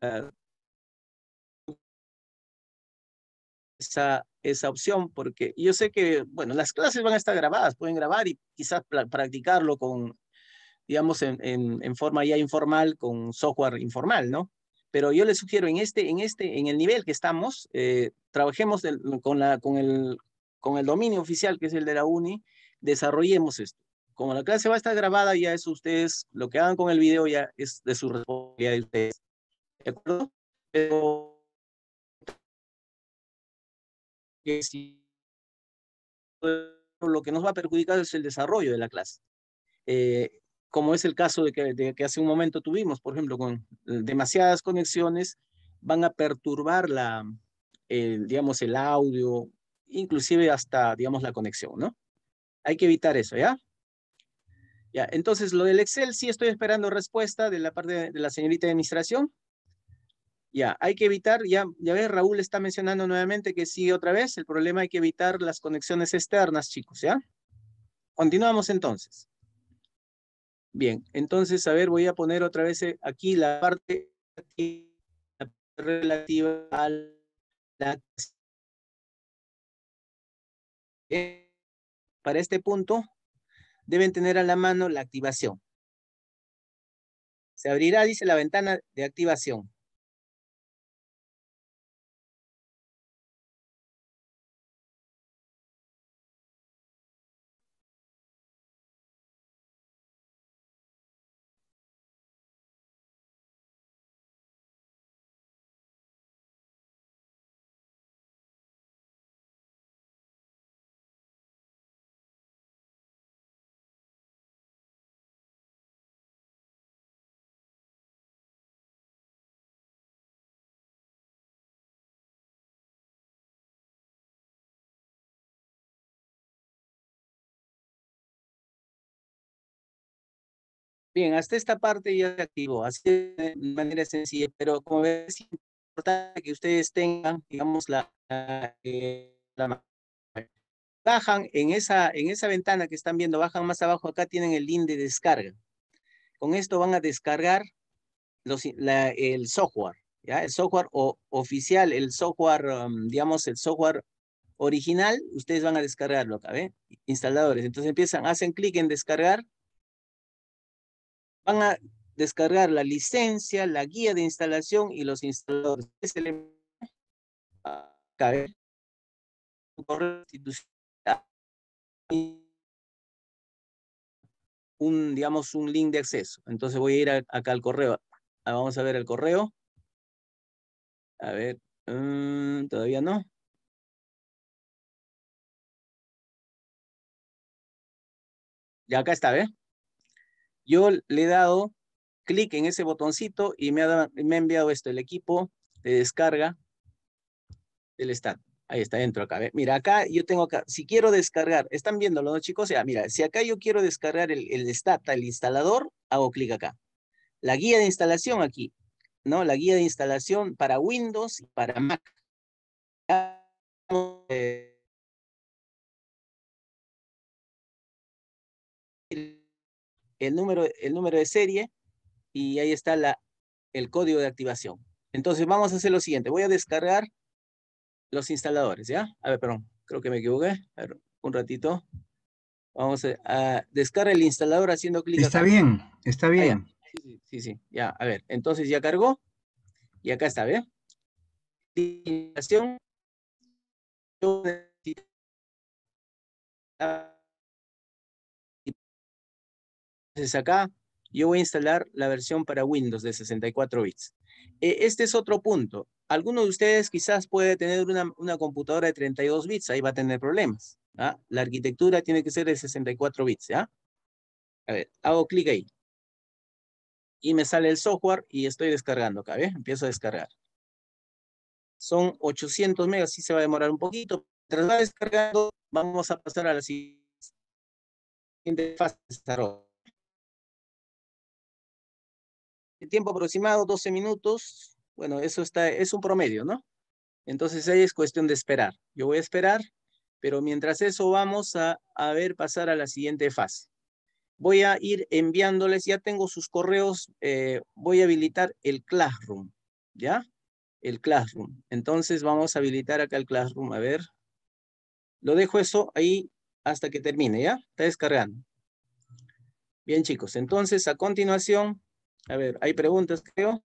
ah, esa, esa opción, porque yo sé que, bueno, las clases
van a estar grabadas, pueden grabar y quizás practicarlo con, digamos, en, en, forma ya informal, con software informal, ¿no? Pero yo les sugiero en este, en este, en el nivel que estamos, eh, trabajemos con, la, con, el, con el dominio oficial, que es el de la UNI, desarrollemos esto. Como la clase va a estar grabada, ya es ustedes, lo que hagan con el
video ya es de su responsabilidad de ustedes. ¿De acuerdo? Pero lo que nos va a perjudicar es el desarrollo de la clase. Eh, como es el caso de que,
que, hace un momento tuvimos, por ejemplo, con eh, demasiadas conexiones, van a perturbar la, el, digamos, el audio, inclusive hasta, digamos, la conexión, ¿no? Hay que evitar eso, ¿ya? Ya, entonces lo del Excel, sí estoy esperando respuesta de la parte de la señorita de administración. Ya, hay que evitar, ya, ya ves, Raúl está mencionando nuevamente que sí, otra vez, el problema hay que evitar las conexiones externas, chicos, ¿ya? Continuamos entonces. Bien, entonces, a ver,
voy a poner otra vez eh, aquí la parte relativa a la... Para este punto, deben tener a la mano la activación. Se abrirá, dice, la ventana de activación. Bien, hasta esta parte ya se activó, así de manera sencilla, pero como ves, es importante que ustedes
tengan, digamos, eh, la, bajan en esa, en esa ventana que están viendo, bajan más abajo, acá tienen el link de descarga. Con esto van a descargar los, el software, ¿ya? El software oficial, el software, um, digamos, el software original, ustedes van a descargarlo acá, ve Instaladores. Entonces empiezan, hacen clic en descargar Van a descargar la licencia, la guía de instalación y los instaladores.
un, digamos, un link de acceso. Entonces voy a ir acá al correo. Ah, vamos a ver el correo. A ver, mm, todavía no. Ya acá está, ¿ve? Yo le he dado
clic en ese botoncito y me ha, me enviado esto, el equipo de descarga del stat. Ahí está dentro acá. Mira, acá yo tengo acá, si quiero descargar, ¿están viéndolo, no, chicos? O mira, si acá yo quiero descargar el, el stat, el instalador, hago clic acá. La guía de instalación aquí, ¿no? La guía de instalación para Windows y para Mac.
Eh, el número, el número de serie
y ahí está la, el código de activación. Entonces vamos a hacer lo siguiente. Voy a descargar los instaladores, ¿ya? A ver, perdón, creo que me equivoqué. A ver, un ratito. Vamos a, descargar el instalador haciendo clic. Está bien, está bien.
sí, sí, sí, ya, a ver. Entonces ya cargó y acá está, ¿ve? Activación desde acá, yo voy a instalar
la versión para Windows de 64 bits. E, este es otro punto. Alguno de ustedes quizás puede tener una, una computadora de 32 bits, ahí va a tener problemas. ¿ah? La arquitectura tiene que ser de 64 bits. A ver, hago clic ahí. Y me sale el software y estoy descargando acá, ve, Empiezo a descargar. Son 800 megas, y se va a demorar un poquito. Mientras va descargando, vamos a pasar a la siguiente
fase de desarrollo. El tiempo aproximado, 12 minutos. Bueno, eso está, es un promedio, ¿no?
Entonces ahí es cuestión de esperar. Yo voy a esperar, pero mientras eso vamos a, ver pasar a la siguiente fase. Voy a ir enviándoles, ya tengo sus correos, eh, voy a habilitar el Classroom, ¿ya? El Classroom. Entonces vamos a habilitar acá el Classroom, a ver. Lo dejo eso ahí hasta que termine, ¿ya? Está descargando. Bien, chicos, entonces a continuación
a ver, hay preguntas, creo.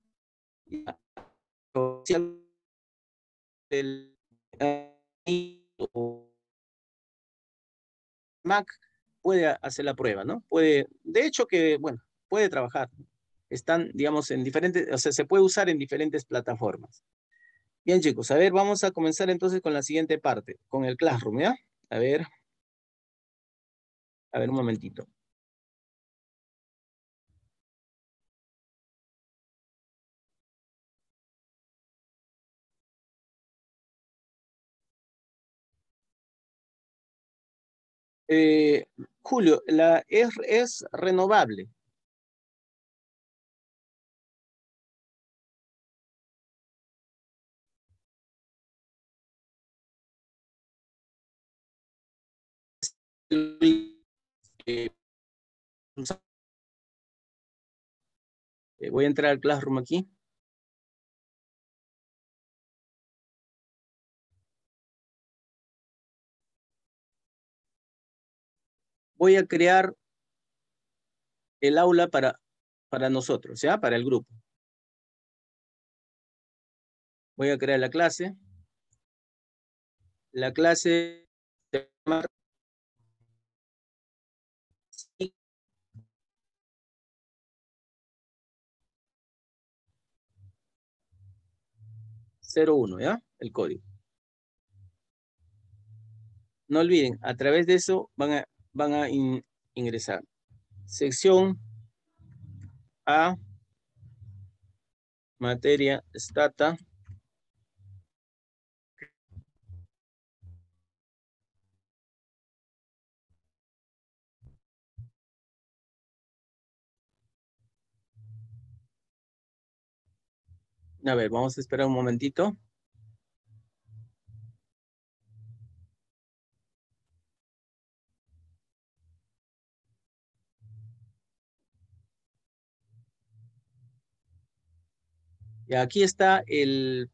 El
Mac puede hacer la prueba, ¿no? Puede, de hecho que, bueno, puede trabajar. Están, digamos, en diferentes, o sea, se puede usar en diferentes plataformas. Bien, chicos, a
ver, vamos a comenzar entonces con la siguiente parte, con el Classroom, ¿ya? A ver. A ver, un momentito. Eh, Julio, la e es renovable. Eh, voy a entrar al Classroom aquí. voy a crear el aula para, para nosotros, ¿ya? Para el grupo. Voy a crear la clase. La clase se uno, ¿ya? El código. No olviden, a través de eso van
a, van a ingresar. Sección A,
materia stata. A ver, vamos a esperar un momentito. Eh, aquí está el,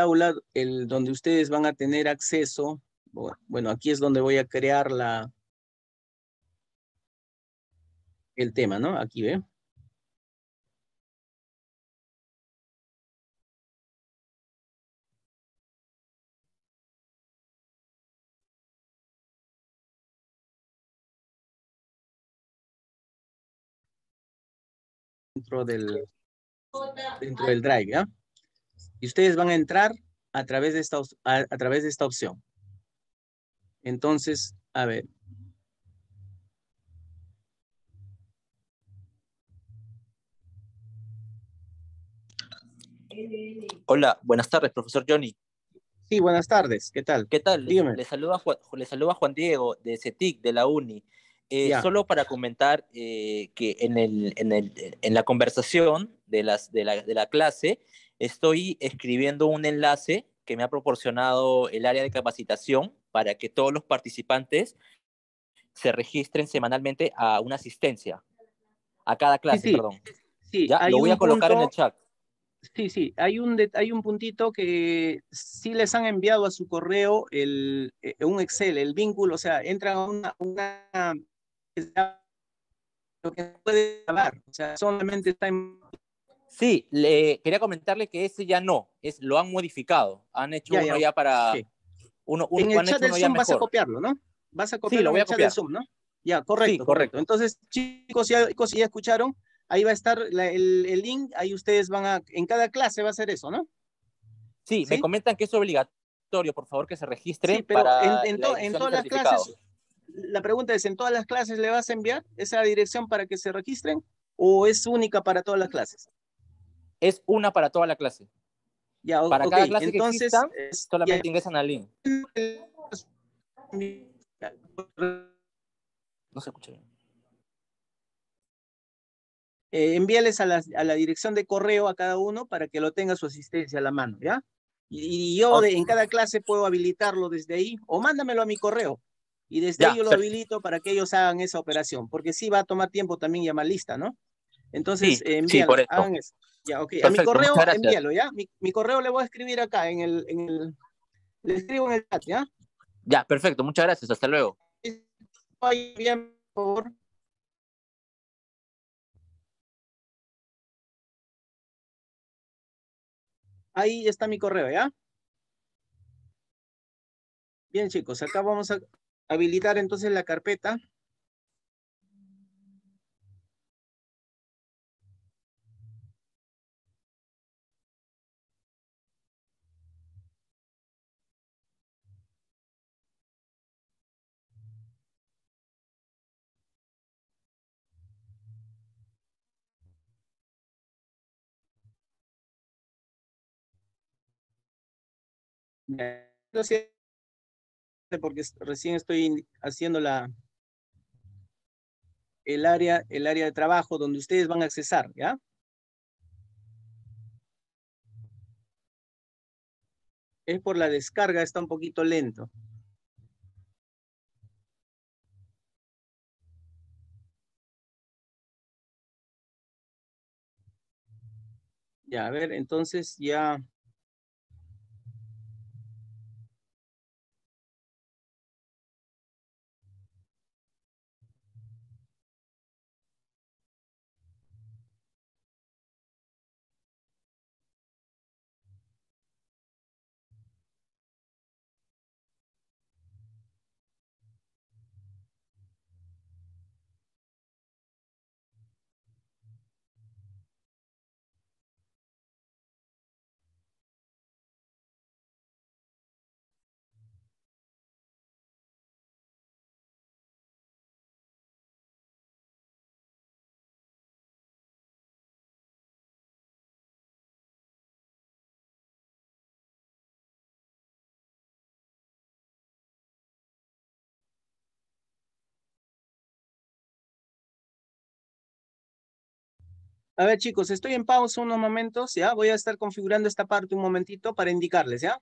aula
el, donde ustedes van a tener acceso. Bueno, aquí es donde voy a crear la,
el tema, ¿no? Aquí ve. Dentro del, dentro del Drive, ¿ya? Y ustedes van a entrar
a través de esta, a, través de esta opción. Entonces, a ver. Hola, buenas tardes, profesor Johnny. Sí, buenas tardes, ¿qué tal? ¿Qué tal? Dígame. Le, saluda a le saluda Juan Diego de CETIC, de la UNI. Eh, solo para comentar eh, que en, en, en la conversación de, las, de, la, de la clase, estoy escribiendo un enlace que me ha proporcionado el área de capacitación para que todos los participantes se registren semanalmente a una asistencia, a cada clase, perdón. Sí, lo voy a colocar en el chat. Sí, sí, hay un, hay un puntito que sí les han enviado a su correo eh, un Excel, el vínculo, o sea, entran a una, una lo que puede grabar, o sea, solamente está en Sí, quería comentarle que ese ya no, es, lo han modificado. Han hecho uno ya, para. Uno, en el chat del Zoom vas a copiarlo, ¿no? Vas a copiarlo sí, lo voy a copiar. chat Zoom, ¿no? Ya, correcto, sí, correcto. Entonces, chicos, si ya escucharon. Ahí va a estar el, link, ahí ustedes van a, en cada clase va a ser eso, ¿no? Sí, me comentan que es obligatorio, por favor, que se registre. pero para en, en todas las clases, la pregunta es, ¿en todas las clases le vas a enviar esa dirección para que se registren? ¿O es única para todas las clases? es una para toda la clase. Ya, para cada clase Entonces, solamente ingresan al link. No se escucha bien. Eh, envíales a la, dirección de correo a cada uno para que lo tenga su asistencia a la mano, ¿ya? Y, yo en cada clase puedo habilitarlo desde ahí o mándamelo a mi correo y desde ahí yo lo habilito para que ellos hagan esa operación, porque sí va a tomar tiempo también llamar lista, ¿no? Entonces, Ya, okay. a mi correo, envíalo, ¿ya? Mi, correo le voy a escribir acá en el,
en el, Le escribo en el chat, ¿ya? Ya, perfecto. Muchas gracias. Hasta luego. Ahí está mi correo, ¿ya? Bien, chicos, acá vamos a habilitar entonces la carpeta porque recién estoy haciendo la el área, el área de trabajo donde ustedes van a accesar, ¿ya? Es por la descarga, está un poquito lento. Ya, a ver, entonces ya A ver, chicos, estoy en pausa unos momentos, ¿ya? Voy a estar configurando esta parte un momentito para indicarles, ¿ya?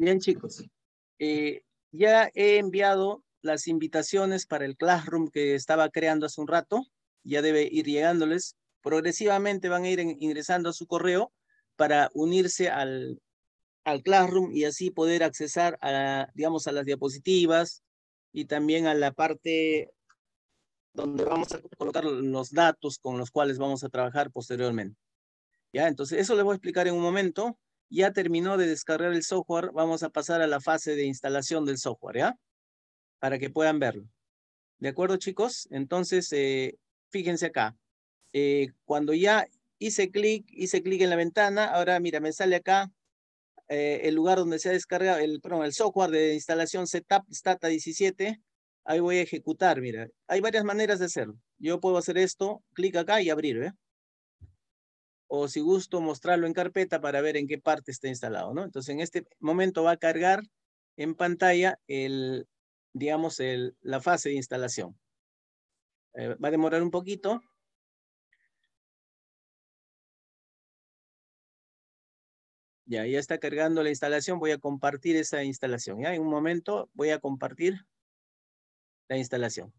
Bien, chicos. Eh, ya he enviado
las invitaciones para el Classroom que estaba creando hace un rato. Ya debe ir llegándoles. Progresivamente van a ir ingresando a su correo para unirse al, al Classroom y así poder accesar a, digamos, a las diapositivas y también a la parte donde vamos a colocar los datos con los cuales vamos a trabajar posteriormente. Ya, entonces eso le voy a explicar en un momento ya terminó de descargar el software, vamos a pasar a la fase de instalación del software, ¿ya? Para que puedan verlo. ¿De acuerdo, chicos? Entonces, eh, fíjense acá. Eh, cuando ya hice clic, hice clic en la ventana, ahora mira, me sale acá eh, el lugar donde se ha descargado, el, perdón, el software de instalación Setup Stata 17. Ahí voy a ejecutar, mira. Hay varias maneras de hacerlo. Yo puedo hacer esto, clic acá y abrir, ¿eh? o si gusto mostrarlo en carpeta para ver en qué parte está instalado, ¿no? Entonces en este momento va a cargar en pantalla el, digamos,
la fase de instalación. Eh, va a demorar un poquito. Ya, ya está cargando la instalación. Voy a compartir esa instalación. Ya, en un momento voy a compartir
la instalación.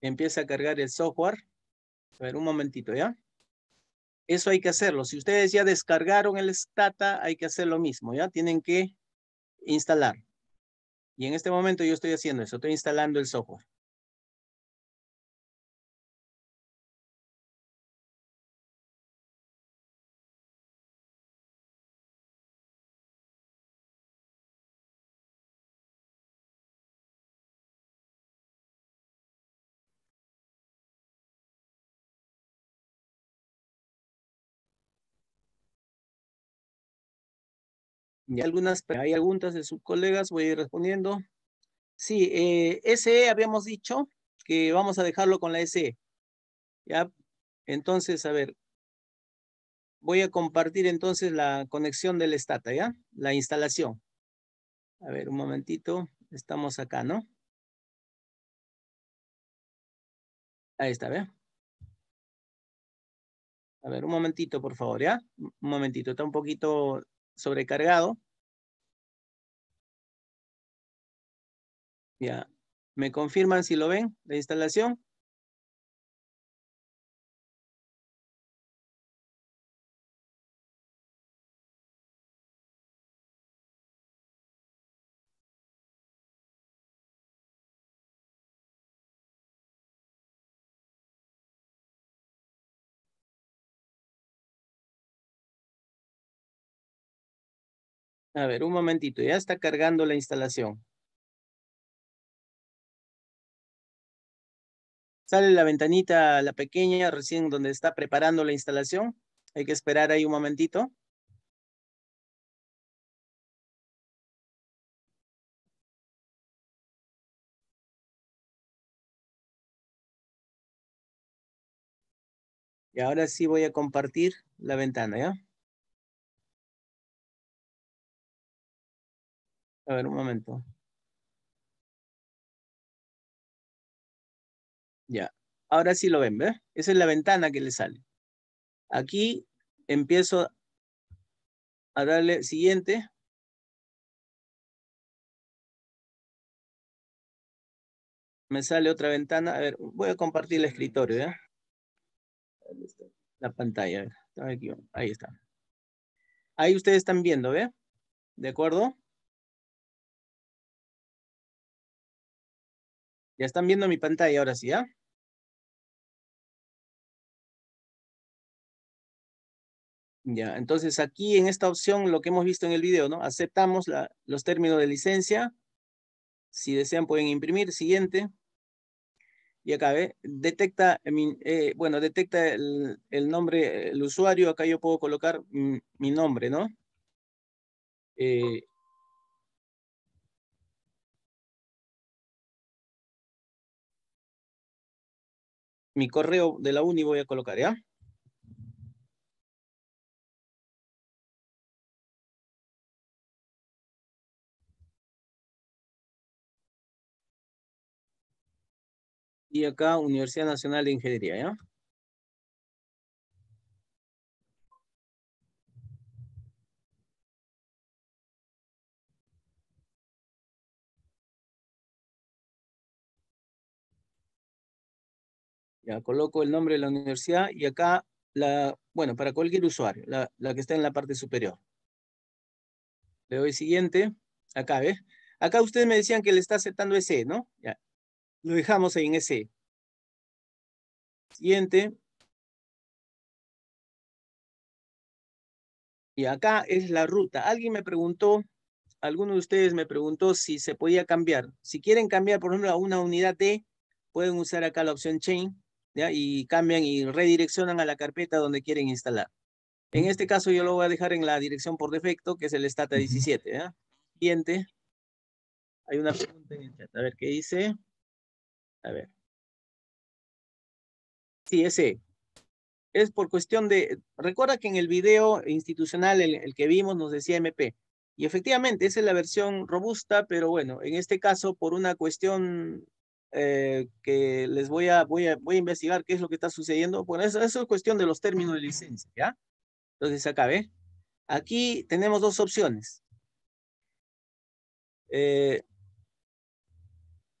Empieza a cargar el software. A ver, un momentito, ¿ya? Eso hay que hacerlo. Si ustedes ya descargaron el Stata, hay que hacer lo mismo, ¿ya? Tienen que instalar. Y en
este momento yo estoy haciendo eso, estoy instalando el software. y algunas, hay algunas de sus colegas, voy a ir respondiendo.
Sí, eh, SE habíamos dicho que vamos a dejarlo con la SE. ¿Ya? Entonces, a ver, voy a compartir entonces
la conexión del Stata, ¿ya? La instalación. A ver, un momentito, estamos acá, ¿no? Ahí está, ¿ve? A ver, un momentito, por favor, ¿ya? Un momentito, está un poquito sobrecargado. Ya, me confirman si lo ven, la instalación. A ver, un momentito, ya está cargando la instalación. Sale la ventanita, la pequeña, recién donde está preparando la instalación. Hay que esperar ahí un momentito. Y ahora sí voy a compartir la ventana, ¿ya? A ver, un momento. Ya, ahora sí lo ven, ¿ves? Esa es la ventana que le sale. Aquí empiezo a darle siguiente. Me sale otra ventana. A ver, voy a compartir el escritorio, ¿eh? La pantalla, Ahí está. Ahí ustedes están viendo, ¿ve? ¿De acuerdo? Ya están viendo mi pantalla ahora sí, ¿ya? ¿ah? Ya, entonces aquí en esta opción lo que hemos visto en el video, ¿no? Aceptamos los términos de licencia.
Si desean pueden imprimir. Siguiente. Y acá ve, detecta, eh, eh, bueno, detecta el, nombre, el usuario. Acá yo puedo colocar
mm, mi, nombre, ¿no? Eh, mi correo de la uni voy a colocar, ¿ya? Y acá Universidad Nacional de Ingeniería, ¿ya? Ya coloco el nombre de la universidad y acá, la, bueno, para cualquier usuario, la, la que está en la parte
superior. Le doy siguiente. Acá, ¿ves? Acá ustedes me decían que
le está aceptando ese, ¿no? Ya. Lo dejamos ahí en ese. Siguiente. Y acá es la ruta. Alguien me preguntó, alguno de ustedes me preguntó si se podía
cambiar. Si quieren cambiar, por ejemplo, a una unidad T, pueden usar acá la opción Chain y cambian y redireccionan a la carpeta donde quieren instalar. En este caso yo lo voy a dejar en
la dirección por defecto, que es el Stata 17. Siguiente. Hay una pregunta en el chat. A ver, ¿qué dice? A ver. Sí, ese. Es por cuestión de... Recuerda que en el video institucional,
el que vimos, nos decía MP. Y efectivamente, esa es la versión robusta, pero bueno, en este caso, por una cuestión eh, que les voy a, voy, a, voy a investigar qué es lo que está sucediendo. Bueno, eso, es cuestión de los términos de licencia, ¿ya? Entonces acá ve. Aquí tenemos dos opciones. Eh,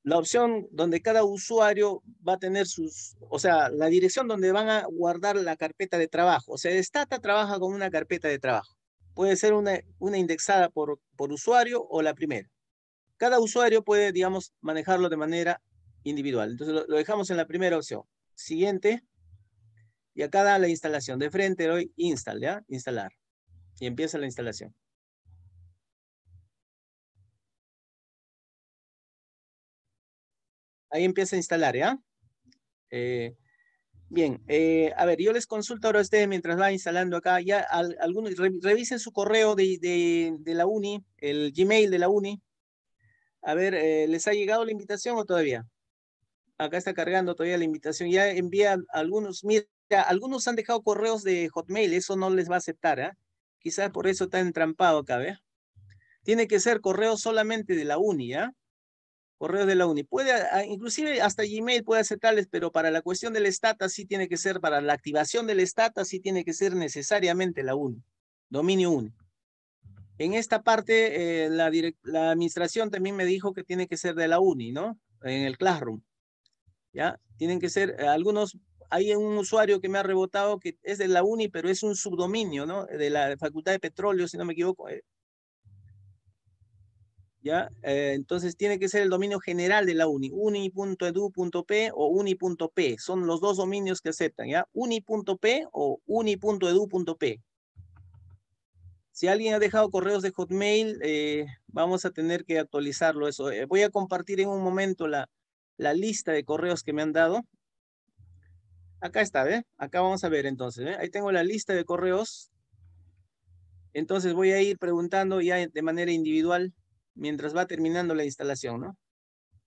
la opción donde cada usuario va a tener sus, o sea, la dirección donde van a guardar la carpeta de trabajo. O sea, Stata trabaja con una carpeta de trabajo. Puede ser una, una indexada por, por usuario o la primera. Cada usuario puede, digamos, manejarlo de manera individual. Entonces lo, dejamos en la primera opción. Siguiente. Y acá da la instalación. De frente doy install, ¿ya? Instalar. Y
empieza la instalación. Ahí empieza a instalar, ¿ya? Eh,
bien, eh, a ver, yo les consulto ahora a ustedes mientras va instalando acá. Ya algunos, revisen su correo de, de, la uni, el Gmail de la uni, a ver, eh, ¿les ha llegado la invitación o todavía? acá está cargando todavía la invitación. Ya envía algunos, mira, algunos han dejado correos de Hotmail, eso no les va a aceptar, ¿ah? Quizás por eso está entrampado acá, Tiene que ser correos solamente de la uni, ¿ah? Correos de la uni. Puede, ah, ah, inclusive hasta Gmail puede aceptarles, pero para la cuestión del Stata sí tiene que ser, para la activación del Stata sí tiene que ser necesariamente la uni, dominio uni. En esta parte, eh, la, la administración también me dijo que tiene que ser de la uni, ¿no? En el Classroom. ¿ya? Tienen que ser eh, algunos, hay un usuario que me ha rebotado que es de la UNI, pero es un subdominio, ¿no? De la Facultad de Petróleo, si no me equivoco. Eh. ¿Ya? Eh, entonces tiene que ser el dominio general de la UNI, uni.edu.p o uni.p, son los dos dominios que aceptan, ¿ya? uni.p o uni.edu.p. Si alguien ha dejado correos de Hotmail, vamos a tener que actualizarlo eso. voy a compartir en un momento la, la lista de correos que me han dado. Acá está, ¿ve? Acá vamos a ver entonces, Ahí tengo la lista de correos. Entonces voy a ir preguntando ya de manera individual mientras va terminando la instalación, ¿no?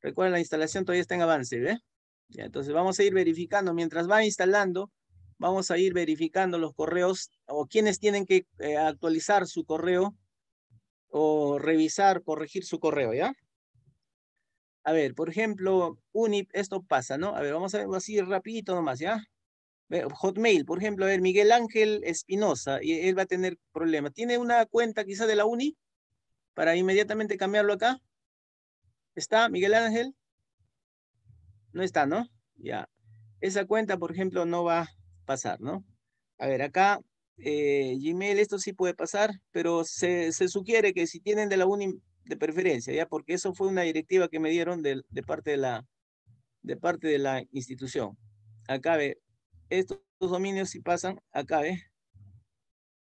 Recuerden, la instalación todavía está en avance, ¿ve? entonces vamos a ir verificando, mientras va instalando, vamos a ir verificando los correos o quienes tienen que eh, actualizar su correo o revisar, corregir su correo, ¿ya? A ver, por ejemplo, UNIP, esto pasa, ¿no? A ver, vamos a verlo así rapidito nomás, ¿ya? Hotmail, por ejemplo, a ver, Miguel Ángel Espinosa, y él va a tener problema. ¿Tiene una cuenta quizá de la UNI para inmediatamente cambiarlo acá? ¿Está Miguel Ángel? No está, ¿no? Ya. Esa cuenta, por ejemplo, no va a pasar, ¿no? A ver, acá, eh, Gmail, esto sí puede pasar, pero se sugiere que si tienen de la UNI preferencia, ¿ya? Porque eso fue una directiva que me dieron de, de parte, de, la, de parte de la institución. Acá ve, estos dominios si pasan, acá ve.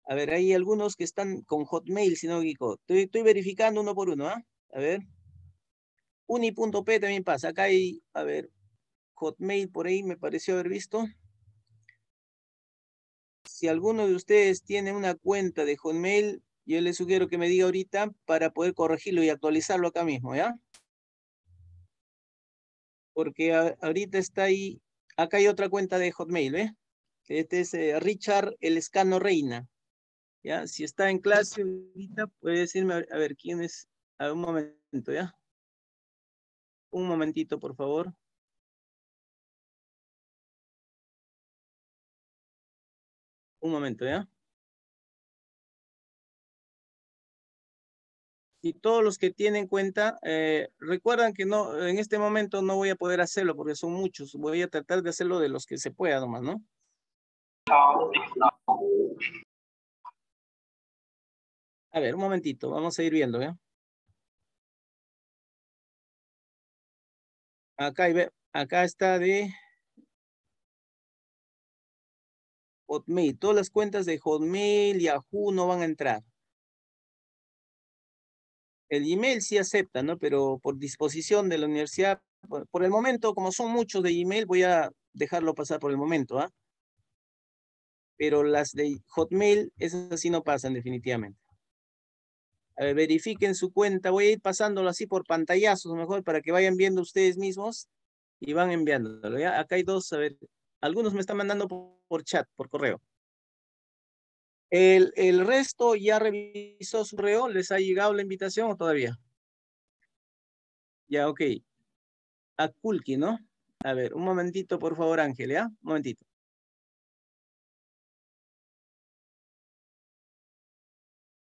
A ver, hay algunos que están con Hotmail, sino no estoy, estoy verificando uno por uno, ¿ah? A ver. Uni.p también pasa. Acá hay, a ver, Hotmail por ahí me pareció haber visto. Si alguno de ustedes tiene una cuenta de Hotmail, yo le sugiero que me diga ahorita para poder corregirlo y actualizarlo acá mismo, ¿ya? Porque ahorita está ahí, acá hay otra cuenta de Hotmail, ¿eh? Este es eh, Richard El Escano Reina. ¿Ya? Si está en
clase ahorita, puede decirme, a ver, ¿quién es? A un momento, ¿ya? Un momentito, por favor. Un momento, ¿ya? y todos los que tienen cuenta, eh, recuerdan
que no, en este momento no voy a poder hacerlo porque son muchos. Voy a tratar de hacerlo de los que se pueda
nomás, ¿no? A ver, un momentito, vamos a ir viendo, ¿ya? ¿eh? Acá, acá está de Hotmail. Todas las cuentas de Hotmail, y Yahoo no van a entrar el email sí acepta, ¿no? Pero por
disposición de la universidad, por, el momento, como son muchos de email, voy a dejarlo pasar por el momento, ¿ah? Pero las de Hotmail, esas sí no pasan definitivamente. verifiquen su cuenta. Voy a ir pasándolo así por pantallazos, mejor, para que vayan viendo ustedes mismos y van enviándolo. Acá hay dos, a ver, algunos me están mandando por chat, por correo. El, resto ya
revisó
su reo, les ha llegado la invitación o todavía.
Ya, ok. A Kulki, ¿no? A ver, un momentito, por favor, Ángel, ¿ya? Un momentito.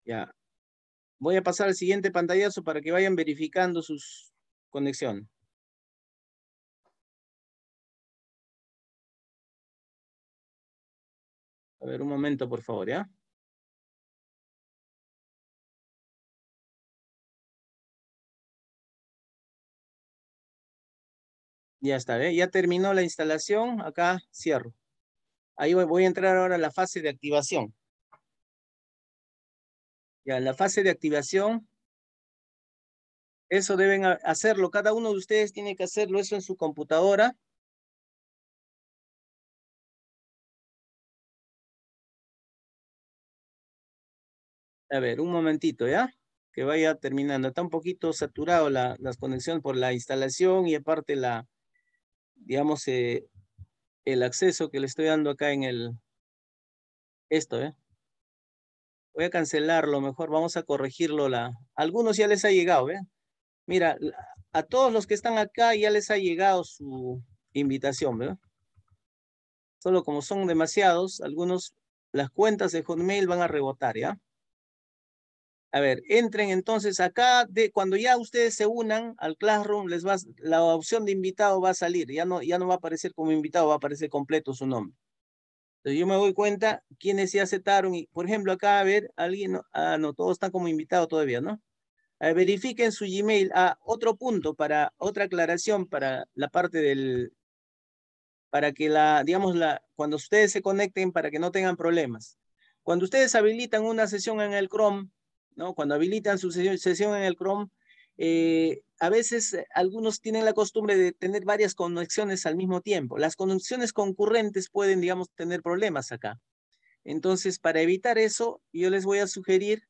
Ya. Voy a pasar al siguiente pantallazo para que vayan verificando sus conexión. A ver, un momento, por favor, ¿ya? Ya está, ¿eh? ya terminó la instalación. Acá cierro. Ahí voy, a entrar ahora a la fase de activación. Ya, la fase de activación, eso deben hacerlo. Cada uno de ustedes tiene que hacerlo eso en su computadora. A ver, un momentito, ¿ya? Que vaya terminando. Está un poquito saturado la, las conexiones
por la instalación y aparte la, digamos, eh, el acceso que le estoy dando acá en el, esto, ¿eh? Voy a cancelarlo mejor, vamos a corregirlo. La, algunos ya les ha llegado, ¿eh? Mira, a todos los que están acá ya les ha llegado su invitación, ¿verdad? Solo como son demasiados, algunos, las cuentas de Hotmail van a rebotar, ¿ya? A ver, entren entonces acá, de, cuando ya ustedes se unan al Classroom, les va, la opción de invitado va a salir, ya no, ya no va a aparecer como invitado, va a aparecer completo su nombre. Entonces yo me doy cuenta quiénes se aceptaron, y por ejemplo acá, a ver, alguien, ah, no, todos están como invitados todavía, ¿no? verifiquen su Gmail. a ah, otro punto para, otra aclaración para la parte del, para que la, digamos, la, cuando ustedes se conecten, para que no tengan problemas. Cuando ustedes habilitan una sesión en el Chrome, ¿no? Cuando habilitan su sesión en el Chrome, eh, a veces eh, algunos tienen la costumbre de tener varias conexiones al mismo tiempo. Las conexiones concurrentes pueden, digamos, tener problemas acá. Entonces, para evitar eso, yo les voy a sugerir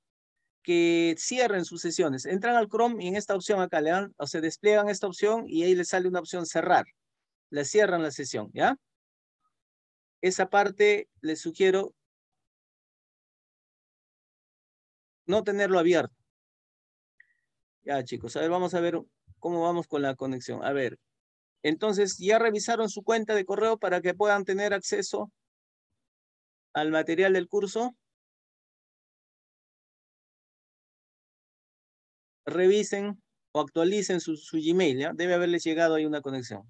que cierren sus sesiones. Entran al Chrome y en esta opción acá le dan, o se despliegan
esta opción y ahí les sale una opción cerrar. Le cierran la sesión, ¿ya? Esa parte les sugiero no tenerlo abierto. Ya, chicos, a ver, vamos a ver cómo
vamos con la conexión. A ver, entonces, ¿ya revisaron su cuenta de correo para que puedan tener
acceso al material del curso? Revisen o actualicen su, Gmail, ¿ya? Debe haberles llegado ahí una conexión.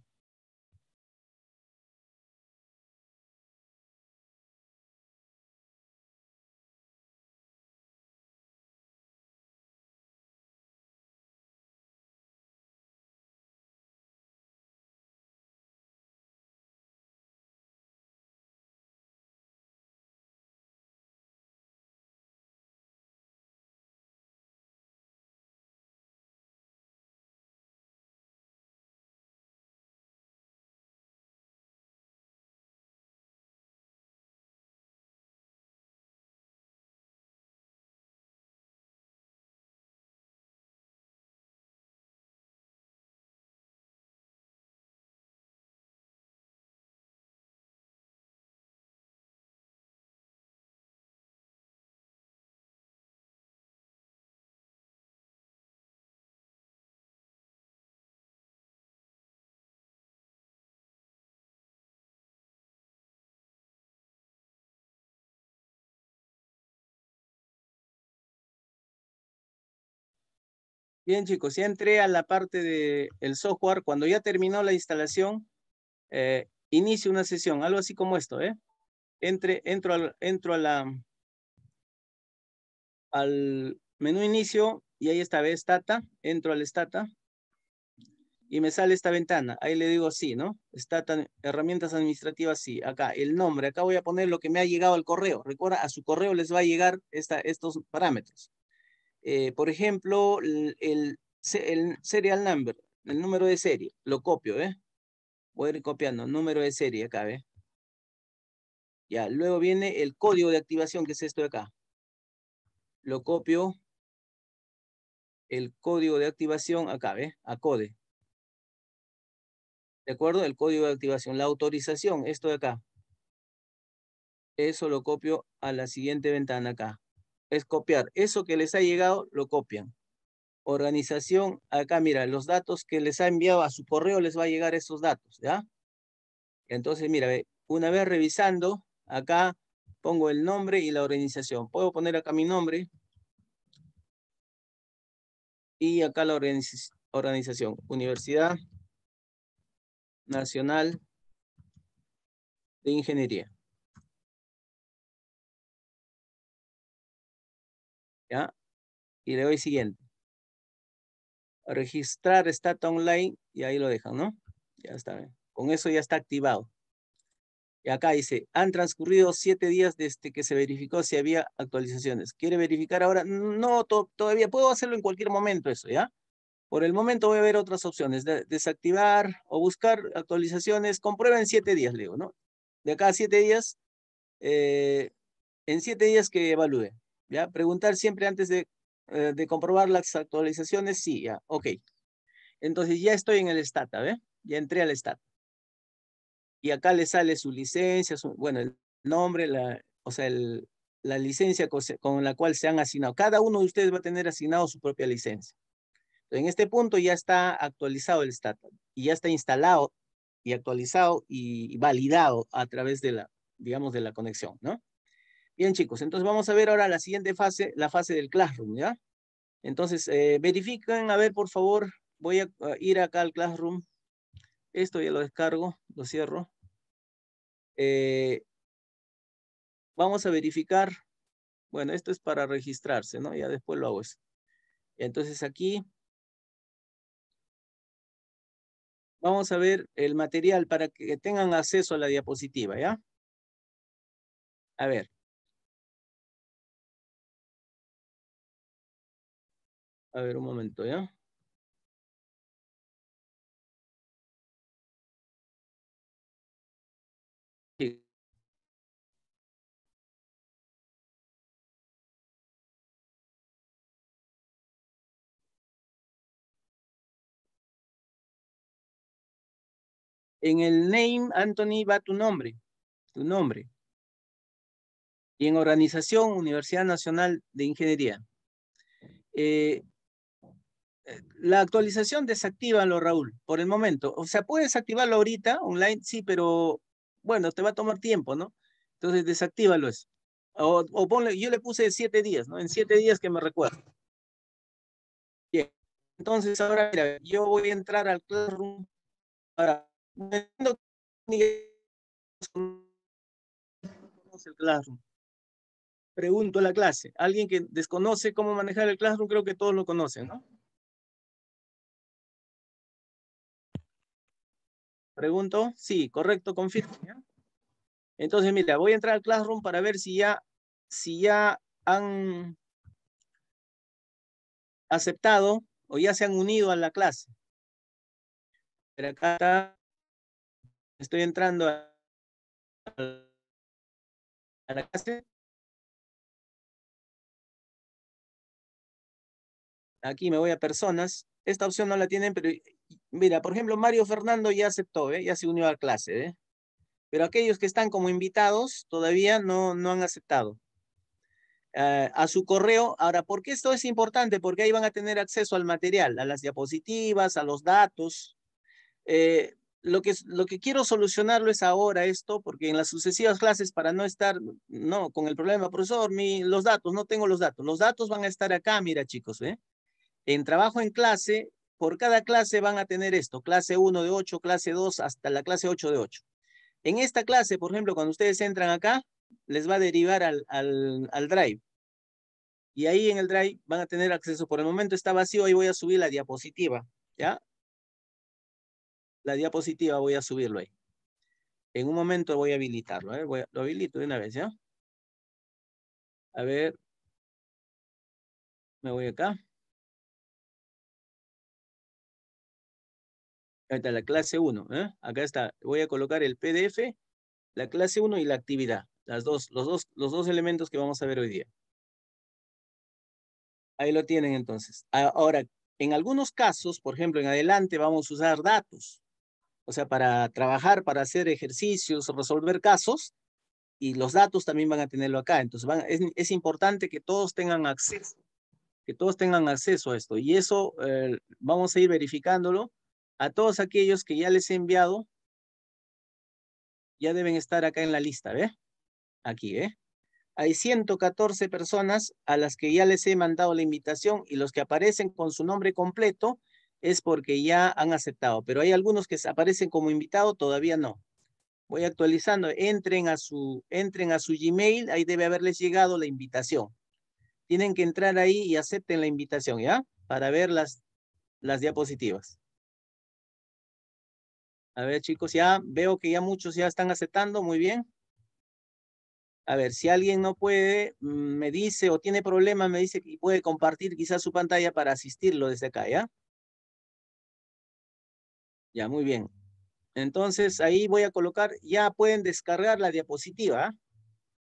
Bien, chicos, ya entré a la parte del
el software. Cuando ya terminó la instalación, eh, inicio una sesión, algo así como esto, ¿eh? Entre, entro, al, entro a la, al menú inicio y ahí está, ve, Stata. Entro al Stata y me sale esta ventana. Ahí le digo sí, ¿no? Stata, herramientas administrativas, sí. Acá, el nombre. Acá voy a poner lo que me ha llegado al correo. Recuerda, a su correo les va a llegar estos parámetros. Eh, por ejemplo, el, serial number, el número de serie, lo copio, eh. Voy a ir copiando, número de serie acá, ve. Ya, luego viene el código de activación, que es esto de acá. Lo copio, el código de activación acá, ve, A code. ¿De acuerdo? El código de activación, la autorización, esto de acá. Eso lo copio a la siguiente ventana acá es copiar. Eso que les ha llegado, lo copian. Organización, acá mira, los datos que les ha enviado a su correo les va a llegar esos datos, ¿ya? Entonces, mira, una vez revisando, acá pongo el nombre y la organización. Puedo poner acá mi nombre
y acá la organización. Universidad Nacional de Ingeniería. ¿ya? Y le doy siguiente. Registrar está
Online y ahí lo dejan, ¿no? Ya está bien. Con eso ya está activado. Y acá dice, han transcurrido siete días desde que se verificó si había actualizaciones. ¿Quiere verificar ahora? No, todavía puedo hacerlo en cualquier momento eso, ¿ya? Por el momento voy a ver otras opciones, desactivar o buscar actualizaciones. Comprueba en siete días, Leo, ¿no? De acá a siete días, eh, en siete días que evalúe. ¿Ya? Preguntar siempre antes de, eh, de comprobar las actualizaciones, sí, ya, ok. Entonces ya estoy en el Stata, ¿ve? Ya entré al Stata. Y acá le sale su licencia, su, bueno, el nombre, la, o sea, el, la licencia con, la cual se han asignado. Cada uno de ustedes va a tener asignado su propia licencia. En este punto ya está actualizado el Stata y ya está instalado y actualizado y validado a través de la, digamos, de la conexión, ¿no? Bien, chicos, entonces vamos a ver ahora la siguiente fase, la fase del Classroom, ¿ya? Entonces, eh, verifican, a ver, por favor, voy a, ir acá al Classroom. Esto ya lo descargo, lo cierro.
Eh, vamos a verificar. Bueno, esto es para registrarse, ¿no? Ya después lo hago eso. Entonces aquí vamos a ver el material para que tengan acceso a la diapositiva, ¿ya? A ver, A ver, un momento, ¿ya? En el name, Anthony, va tu nombre, tu nombre. Y en organización, Universidad Nacional de Ingeniería.
Eh, la actualización lo Raúl, por el momento. O sea, puedes activarlo ahorita online, sí, pero bueno, te va a tomar tiempo, ¿no? Entonces, desactívalo eso. O, o ponle, yo le puse siete días, ¿no? En siete
días que me recuerdo. Bien. Entonces, ahora mira, yo voy a entrar al Classroom para. el Classroom? Pregunto a la clase. Alguien que desconoce cómo manejar el Classroom, creo que todos lo conocen, ¿no? Pregunto. Sí, correcto, confirmo.
Entonces, mira, voy a entrar al Classroom para ver si ya, si ya han
aceptado o ya se han unido a la clase. Pero acá está, estoy entrando a la clase. Aquí me voy a personas. Esta opción no la tienen, pero
Mira, por ejemplo, Mario Fernando ya aceptó, ¿eh? ya se unió a clase, ¿eh? pero aquellos que están como invitados todavía no, no han aceptado. Eh, a su correo. Ahora, ¿por qué esto es importante? Porque ahí van a tener acceso al material, a las diapositivas, a los datos. Eh, lo, que, lo que quiero solucionarlo es ahora esto, porque en las sucesivas clases, para no estar no, con el problema, profesor, mi, los datos, no tengo los datos. Los datos van a estar acá, mira chicos, ¿eh? en trabajo en clase por cada clase van a tener esto, clase 1 de 8, clase 2, hasta la clase 8 de 8. En esta clase, por ejemplo, cuando ustedes entran acá, les va a derivar al, drive. Y ahí en el drive van a tener acceso. Por el momento está vacío Ahí voy a subir la diapositiva. ¿Ya?
La diapositiva voy a subirlo ahí. En un momento voy a habilitarlo. ¿eh? lo habilito de una vez, ¿ya? A ver. Me voy acá. la clase 1. ¿eh? Acá está. Voy a colocar el PDF, la clase
1 y la actividad. Las dos, los, dos, los dos elementos que vamos a ver hoy día. Ahí lo tienen entonces. Ahora, en algunos casos, por ejemplo, en adelante vamos a usar datos. O sea, para trabajar, para hacer ejercicios, resolver casos. Y los datos también van a tenerlo acá. Entonces, van, es, importante que todos tengan acceso que todos tengan acceso a esto. Y eso eh, vamos a ir verificándolo a todos aquellos que ya les he enviado, ya deben estar acá en la lista, ¿ve? Aquí, ¿eh? Hay 114 personas a las que ya les he mandado la invitación y los que aparecen con su nombre completo es porque ya han aceptado, pero hay algunos que aparecen como invitado, todavía no. Voy actualizando, entren a su, entren a su Gmail, ahí debe haberles llegado la invitación. Tienen que entrar ahí y acepten la invitación, ¿ya? Para ver las, las diapositivas. A ver, chicos, ya veo que ya muchos ya están aceptando, muy bien. A ver, si alguien no puede, mm, me dice o tiene problemas, me dice que puede compartir quizás su pantalla para asistirlo desde acá, ¿ya? Ya, muy bien. Entonces, ahí voy a colocar, ya pueden descargar la diapositiva. ¿ah?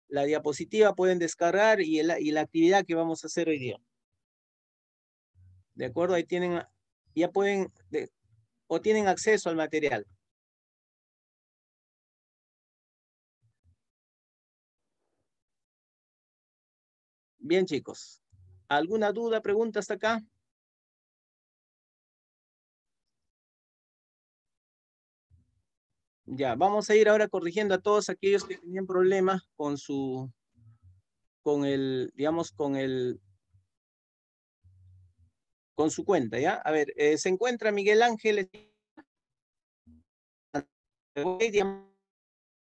La diapositiva pueden descargar y, la actividad que vamos a hacer
hoy día. ¿De acuerdo? Ahí tienen, ya pueden, o tienen acceso al material. Bien, chicos. ¿Alguna duda, pregunta hasta acá? Ya, vamos a ir ahora corrigiendo a todos aquellos
que tenían problemas con su, con el, digamos, con el, con su cuenta, ¿ya? A ver, eh, se encuentra Miguel Ángel.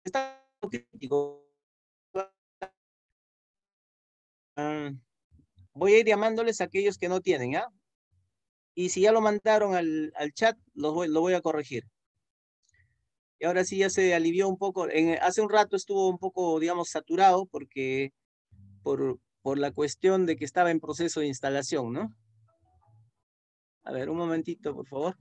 Está crítico, Ah,
voy a ir llamándoles a aquellos que no tienen, ¿ya? ¿ah? Y si ya lo mandaron al, al chat, lo voy, lo voy a corregir. Y ahora sí ya se alivió un poco. hace un rato estuvo un poco, digamos, saturado porque por, por la cuestión de que estaba en
proceso de instalación, ¿no? A ver, un momentito, por favor.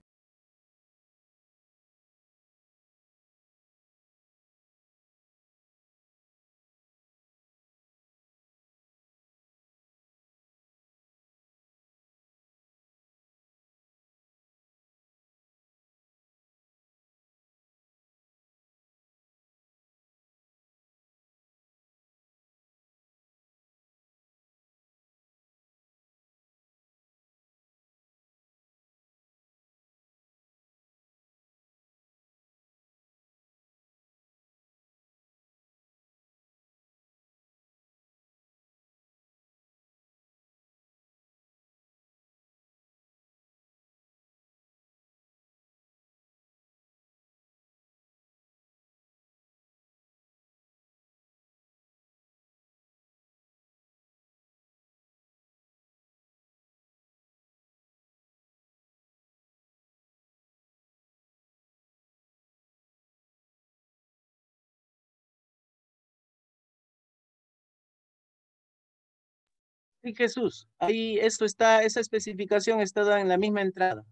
Sí, Jesús. Ahí esto está, esa especificación está en la misma entrada.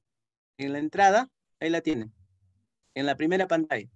En la entrada, ahí la tiene, En la primera pantalla.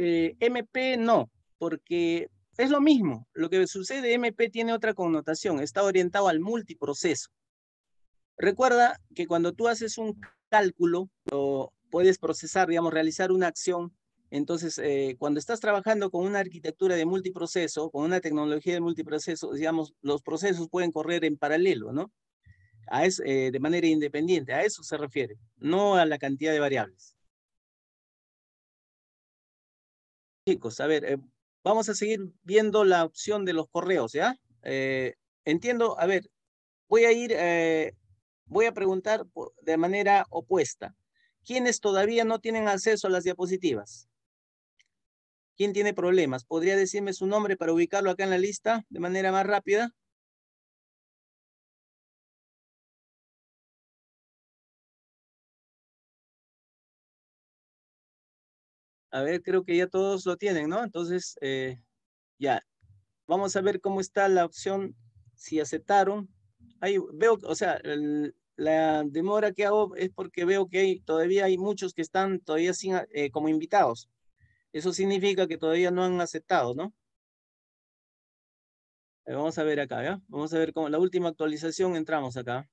Eh, MP no, porque es lo mismo. Lo que sucede MP
tiene otra connotación. Está orientado al multiproceso. Recuerda que cuando tú haces un cálculo o puedes procesar, digamos, realizar una acción, entonces eh, cuando estás trabajando con una arquitectura de multiproceso, con una tecnología de multiproceso, digamos, los procesos pueden correr en paralelo, ¿no? A eh, de manera independiente, a eso se refiere, no a la cantidad de variables. Chicos, a ver, eh, vamos a seguir viendo la opción de los correos, ¿ya? Eh, entiendo, a ver, voy a ir, eh, voy a preguntar de manera opuesta. ¿Quiénes todavía no tienen acceso a las diapositivas?
¿Quién tiene problemas? ¿Podría decirme su nombre para ubicarlo acá en la lista de manera más rápida? A ver, creo que ya todos lo tienen, ¿no? Entonces, eh, ya. Vamos a ver cómo está la
opción, si aceptaron. Ahí veo, o sea, la demora que hago es porque veo que hay, todavía hay muchos que están todavía eh, como invitados. Eso significa que todavía no han aceptado, ¿no? vamos a ver acá, ¿ya? Vamos a ver cómo la última actualización entramos acá.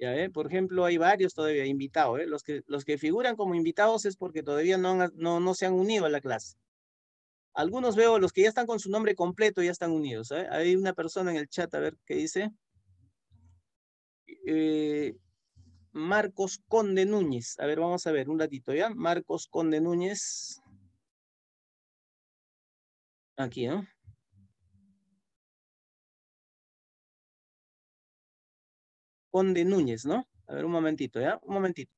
¿eh? Por ejemplo, hay varios todavía invitados. ¿eh? Los, que, los que figuran como invitados es porque todavía no, no, no, se han unido a la clase. Algunos veo, los que ya están con su nombre completo ya están unidos. ¿eh? Hay una persona en el chat, a ver qué dice. Marcos Conde Núñez. A ver,
vamos a ver un ratito ya. Marcos Conde Núñez. Aquí, ¿no? Conde Núñez, ¿no? A ver, un momentito, ¿ya? Un momentito.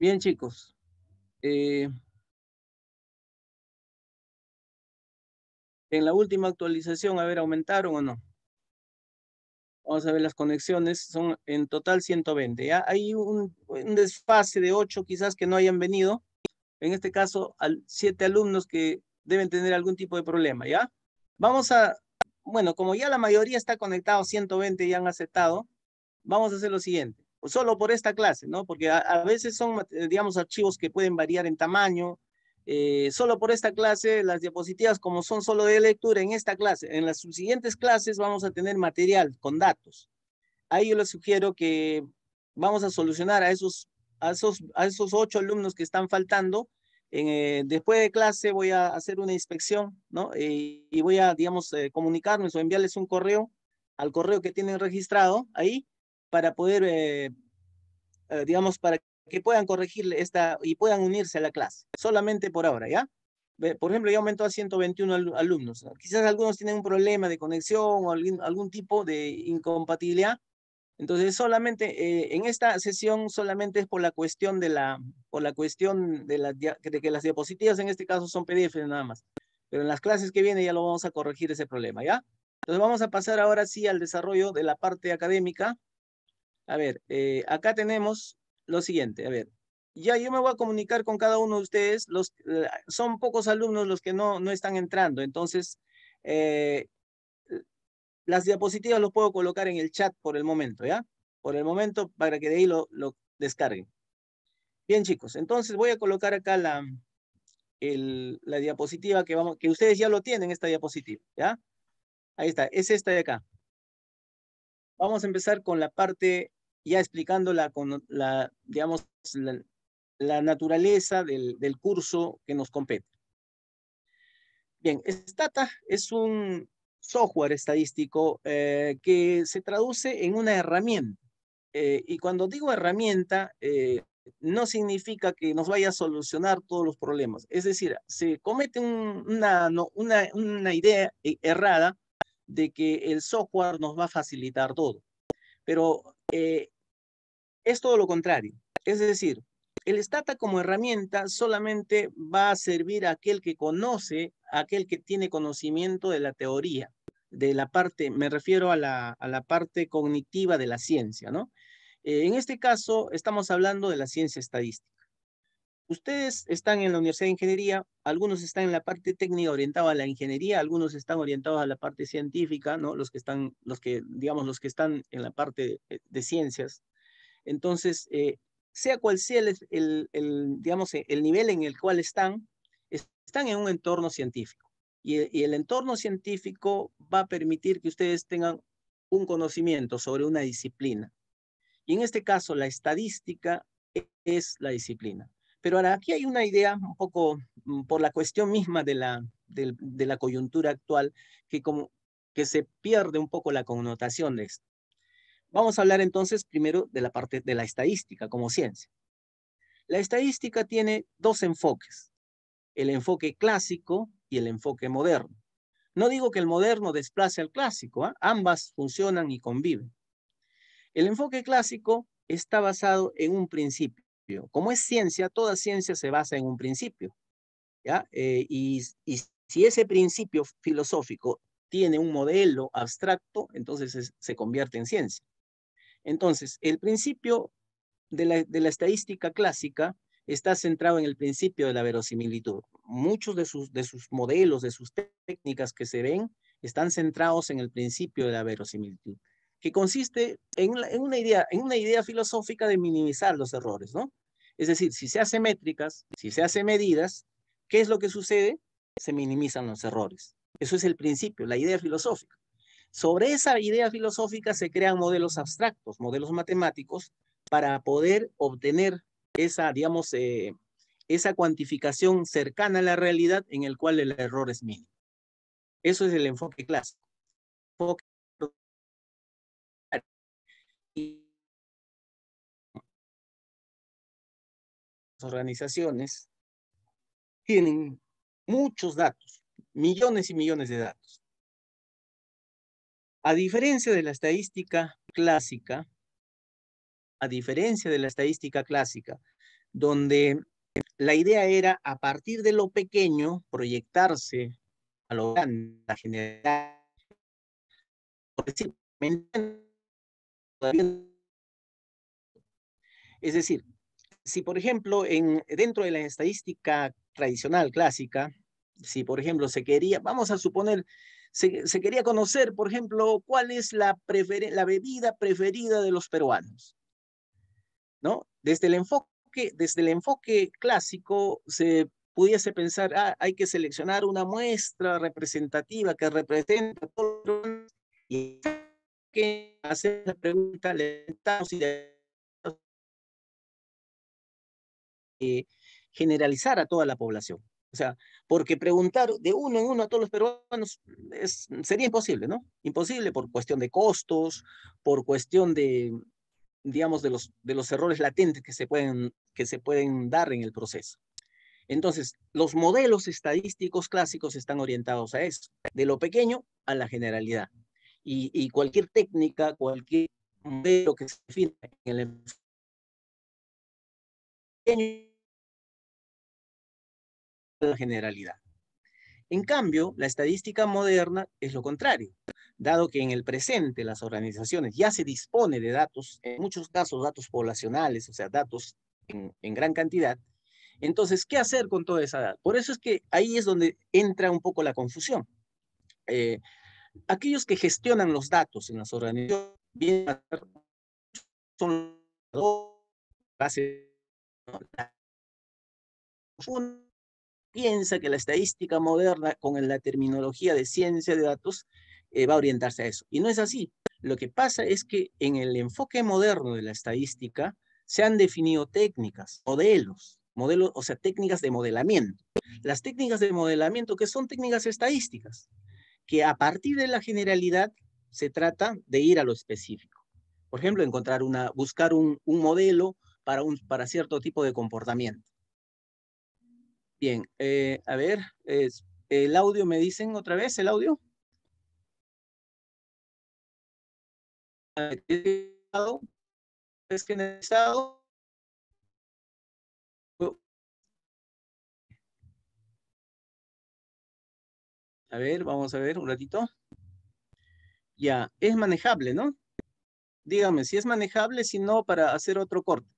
Bien, chicos. Eh, en la última actualización, a ver, ¿aumentaron o no?
Vamos a ver las conexiones, son en total 120. ¿ya? Hay un, desfase de 8 quizás que no hayan venido. En este caso, al, 7 alumnos que deben tener algún tipo de problema, ¿ya? Vamos a, bueno, como ya la mayoría está conectado, 120 ya han aceptado, vamos a hacer lo siguiente solo por esta clase, ¿no? Porque a, veces son, eh, digamos, archivos que pueden variar en tamaño. Eh, solo por esta clase, las diapositivas, como son solo de lectura en esta clase, en las siguientes clases vamos a tener material con datos. Ahí yo les sugiero que vamos a solucionar a esos, esos, a esos ocho alumnos que están faltando, eh, después de clase voy a hacer una inspección, ¿no? y voy a, digamos, comunicarnos o enviarles un correo al correo que tienen registrado ahí para poder, eh, eh, digamos, para que puedan corregir esta y puedan unirse a la clase, solamente por ahora, ¿ya? Por ejemplo, ya aumentó a 121 alumnos. Quizás algunos tienen un problema de conexión o algún, algún tipo de incompatibilidad. Entonces, solamente eh, en esta sesión, solamente es por la cuestión de la, por la cuestión de, la, de que las diapositivas en este caso son PDF nada más. Pero en las clases que vienen ya lo vamos a corregir ese problema, ¿ya? Entonces, vamos a pasar ahora sí al desarrollo de la parte académica. A ver, eh, acá tenemos lo siguiente, a ver. Ya yo me voy a comunicar con cada uno de ustedes. Los, eh, son pocos alumnos los que no, no están entrando. Entonces, eh, las diapositivas los puedo colocar en el chat por el momento, ¿ya? Por el momento, para que de ahí lo, lo descarguen. Bien, chicos. Entonces, voy a colocar acá la, la diapositiva que vamos, que ustedes ya lo tienen, esta diapositiva, ¿ya? Ahí está, es esta de acá. Vamos a empezar con la parte ya explicando la, con la digamos, la, naturaleza del, curso que nos compete. Bien, Stata es un software estadístico eh, que se traduce en una herramienta. Eh, y cuando digo herramienta, eh, no significa que nos vaya a solucionar todos los problemas. Es decir, se comete una idea errada de que el software nos va a facilitar todo. Pero eh, es todo lo contrario. Es decir, el Stata como herramienta solamente va a servir a aquel que conoce, a aquel que tiene conocimiento de la teoría, de la parte, me refiero a la, parte cognitiva de la ciencia, ¿no? Eh, en este caso, estamos hablando de la ciencia estadística. Ustedes están en la Universidad de Ingeniería, algunos están en la parte técnica orientada a la ingeniería, algunos están orientados a la parte científica, ¿no? Los que están, los que, digamos, los que están en la parte eh, de, ciencias. Entonces, eh, sea cual sea el, digamos, eh, el nivel en el cual están, están en un entorno científico. y el entorno científico va a permitir que ustedes tengan un conocimiento sobre una disciplina. Y en este caso, la estadística es la disciplina. Pero ahora aquí hay una idea un poco mm, por la cuestión misma de la, de, la coyuntura actual que, como, que se pierde un poco la connotación de esto. Vamos a hablar entonces primero de la parte de la estadística como ciencia. La estadística tiene dos enfoques, el enfoque clásico y el enfoque moderno. No digo que el moderno desplace al clásico, ¿ah? ambas funcionan y conviven. El enfoque clásico está basado en un principio como es ciencia, toda ciencia se basa en un principio. ¿ya? Eh, y, si ese principio filosófico tiene un modelo abstracto, entonces se convierte en ciencia. Entonces, el principio de la, de la estadística clásica está centrado en el principio de la verosimilitud. Muchos de sus, de sus modelos, de sus técnicas que se ven, están centrados en el principio de la verosimilitud que consiste en, una idea, en una idea filosófica de minimizar los errores, ¿no? Es decir, si se hace métricas, si se hace medidas, ¿qué es lo que sucede? Se minimizan los errores. Eso es el principio, la idea filosófica. Sobre esa idea filosófica se crean modelos abstractos, modelos matemáticos, para poder obtener esa, digamos, eh, esa cuantificación cercana a la realidad en el cual el error
es mínimo. Eso es el enfoque clásico. organizaciones tienen muchos datos, millones y millones de datos. A diferencia de la
estadística clásica, a diferencia de la estadística clásica, donde la idea era a partir de lo pequeño proyectarse
a lo grande, es decir,
si por ejemplo, en, dentro de la estadística tradicional clásica, si por ejemplo se quería, vamos a suponer, se, quería conocer, por ejemplo, cuál es la, bebida preferida de los peruanos, ¿no? Desde el enfoque, desde el enfoque clásico se pudiese pensar, ah, hay que seleccionar una
muestra representativa que representa a todos y que hacer la pregunta, le
Eh, generalizar a toda la población. O sea, porque preguntar de uno en uno a todos los peruanos sería imposible, ¿no? Imposible por cuestión de costos, por cuestión de, digamos, de los, de los errores latentes que se, pueden, que se pueden dar en el proceso. Entonces, los modelos estadísticos clásicos están orientados a eso, de lo pequeño a la generalidad. Y, y cualquier técnica,
cualquier modelo que se define en el la generalidad.
En cambio, la estadística moderna es lo contrario, dado que en el presente las organizaciones ya se dispone de datos, en muchos casos datos poblacionales, o sea, datos en, gran cantidad, entonces, ¿qué hacer con toda esa edad? Por eso es que ahí es donde entra un poco la confusión. Eh, aquellos que gestionan los datos en las organizaciones
son los piensa que la estadística moderna
con la terminología de ciencia de datos eh, va a orientarse a eso. Y no es así. Lo que pasa es que en el enfoque moderno de la estadística se han definido técnicas, modelos, modelos, o sea, técnicas de modelamiento. Las técnicas de modelamiento que son técnicas estadísticas, que a partir de la generalidad se trata de ir a lo específico. Por ejemplo, encontrar una, buscar un modelo para, un, para cierto tipo
de comportamiento. Bien, eh, a ver, es, el audio, ¿me dicen otra vez el audio? Es A ver, vamos a ver un ratito. Ya, es manejable, ¿no? Dígame si es manejable, si no, para hacer otro corte.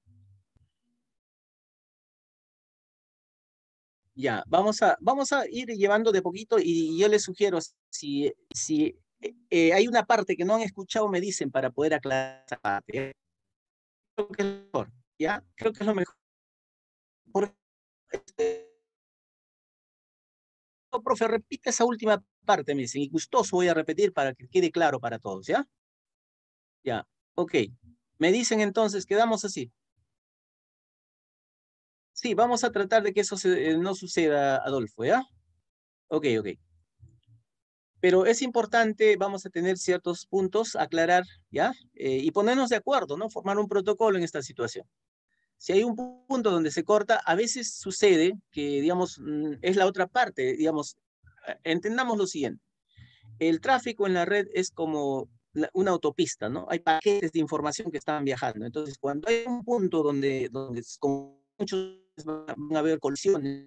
Ya, vamos a, vamos a ir llevando de
poquito y yo les sugiero, si, si eh, eh, hay una parte que no han escuchado, me dicen
para poder aclarar esa ¿eh? parte. Creo que es lo mejor, ¿ya? Creo que es lo mejor. Este oh, profe, repite esa última parte, me dicen, y gustoso voy a repetir para que quede claro para todos, ¿ya?
Ya, ok. Me dicen entonces, quedamos así. Sí, vamos a tratar de que eso eh, no suceda, Adolfo, ¿ya? Ok, ok. Pero es importante, vamos a tener ciertos puntos, aclarar, ¿ya? Eh, y ponernos de acuerdo, ¿no? Formar un protocolo en esta situación. Si hay un punto donde se corta, a veces sucede que, digamos, mm, es la otra parte, digamos, eh, entendamos lo siguiente. El tráfico en la red es como una autopista, ¿no? Hay paquetes de información que están viajando. Entonces, cuando hay un punto donde, donde con muchos van a haber colisiones.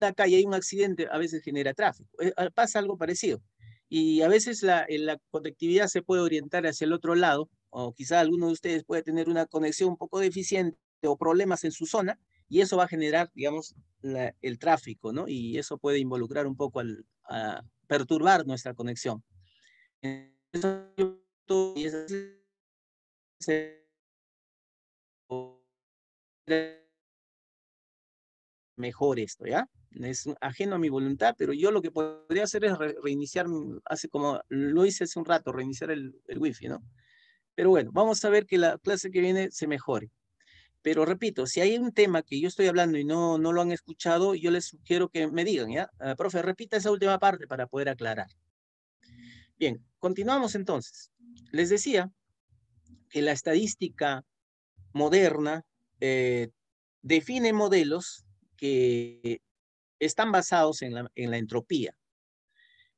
acá y calle hay un accidente, a veces genera tráfico. Eh, ah, pasa algo parecido. Y a veces la, eh, la conectividad se puede orientar hacia el otro lado, o quizá alguno de ustedes puede tener una conexión un poco deficiente o problemas en su zona, y eso va a generar, digamos, el tráfico, ¿no? Y eso puede involucrar un poco al, a perturbar nuestra conexión
mejor esto, ¿ya? Es ajeno a mi
voluntad, pero yo lo que podría hacer es reiniciar, hace como lo hice hace un rato, reiniciar el, wifi, ¿no? Pero bueno, vamos a ver que la clase que viene se mejore. Pero repito, si hay un tema que yo estoy hablando y no, no lo han escuchado, yo les sugiero que me digan, ¿ya? Ah, profe, repita esa última parte para poder aclarar. Bien, continuamos entonces. Les decía que la estadística moderna eh, define modelos que están basados en la, entropía.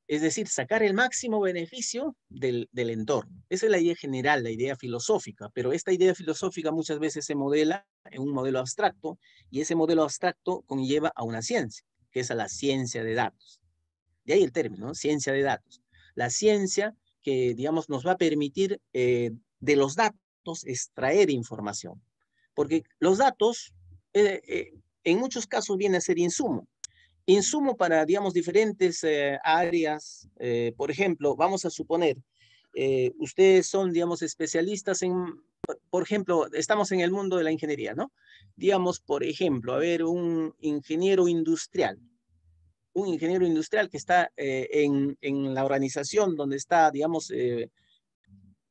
Es decir, sacar el máximo beneficio del, entorno. Esa es la idea general, la idea filosófica, pero esta idea filosófica muchas veces se modela en un modelo abstracto y ese modelo abstracto conlleva a una ciencia, que es a la ciencia de datos. De ahí el término, ciencia de datos. La ciencia que, digamos, nos va a permitir eh, de los datos extraer información porque los datos eh, eh, en muchos casos vienen a ser insumo. Insumo para, digamos, diferentes eh, áreas. por ejemplo, vamos a suponer, ustedes son, digamos, especialistas en, por ejemplo, estamos en el mundo de la ingeniería, ¿no? Digamos, por ejemplo, a ver, un ingeniero industrial, un ingeniero industrial que está en, la organización donde está, digamos,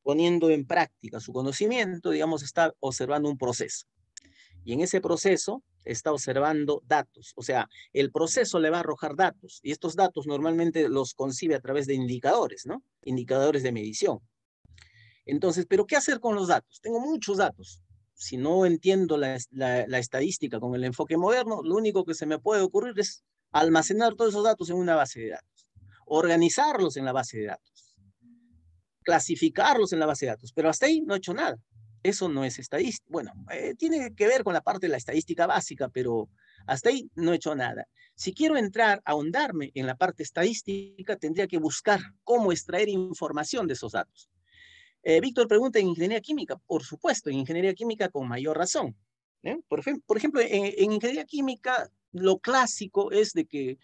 poniendo en práctica su conocimiento, digamos, está observando un proceso. Y en ese proceso está observando datos, o sea, el proceso le va a arrojar datos y estos datos normalmente los concibe a través de indicadores, ¿no? Indicadores de medición. Entonces, ¿pero qué hacer con los datos? Tengo muchos datos. Si no entiendo la, la estadística con el enfoque moderno, lo único que se me puede ocurrir es almacenar todos esos datos en una base de datos, organizarlos en la base de datos clasificarlos en la base de datos, pero hasta ahí no he hecho nada. Eso no es estadística. Bueno, eh, tiene que ver con la parte de la estadística básica, pero hasta ahí no he hecho nada. Si quiero entrar, ahondarme en la parte estadística, tendría que buscar cómo extraer información de esos datos. Eh, Víctor pregunta en ingeniería química, por supuesto, en ingeniería química con mayor razón. ¿eh? Por, ejemplo, por ejemplo en, ingeniería química, lo clásico es de que,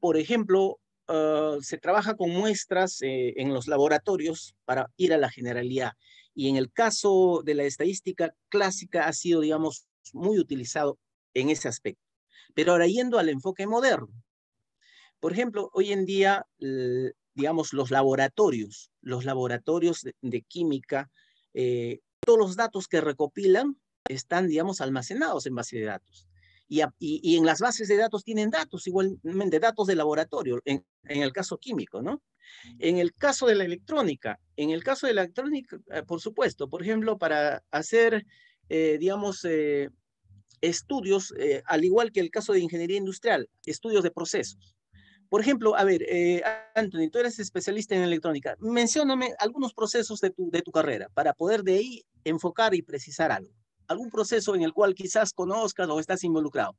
por ejemplo, Ah, se trabaja con muestras eh, en los laboratorios para ir a la generalidad. Y en el caso de la estadística clásica ha sido, digamos, muy utilizado en ese aspecto. Pero ahora yendo al enfoque moderno. Por ejemplo, hoy en día, digamos, los laboratorios, los laboratorios de, química, eh, todos los datos que recopilan están, digamos, almacenados en base de datos y, en las bases de datos tienen datos, igualmente datos de laboratorio, en, el caso químico, ¿no? En el caso de la electrónica, en el caso de la electrónica, eh, por supuesto, por ejemplo, para hacer, eh, digamos, eh, estudios, al igual que el caso de ingeniería industrial, estudios de procesos. Por ejemplo, a ver, Anthony, tú eres especialista en electrónica. Mencióname algunos procesos de tu, de tu carrera para poder de ahí enfocar y precisar algo algún proceso en el cual quizás conozcas o estás involucrado.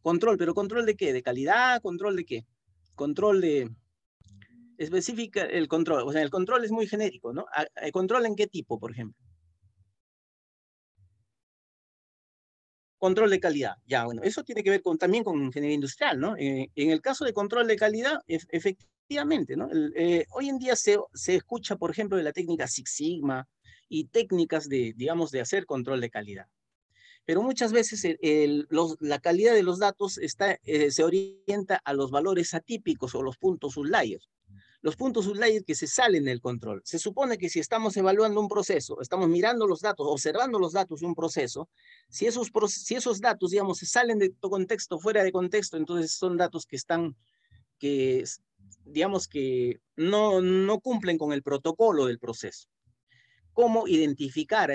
Control, pero control de qué? ¿De calidad? ¿Control de qué? Control de específica el control, o sea, el control es muy genérico, ¿no? Ah, eh, control en qué tipo, por ejemplo? Control de calidad, ya, bueno, eso tiene que ver con, también con ingeniería industrial, ¿no? Eh, en el caso de control de calidad, efectivamente, ¿no? Eh, hoy en día se, se, escucha, por ejemplo, de la técnica Six Sigma, y técnicas de, digamos, de hacer control de calidad. Pero muchas veces eh, la calidad de los datos está, eh, se orienta a los valores atípicos o los puntos outliers. Los puntos outliers que se salen del control. Se supone que si estamos evaluando un proceso, estamos mirando los datos, observando los datos de un proceso, si esos, si esos datos, digamos, se salen de contexto, fuera de contexto, entonces son datos que están, que digamos que no, no cumplen con el protocolo del proceso cómo identificar a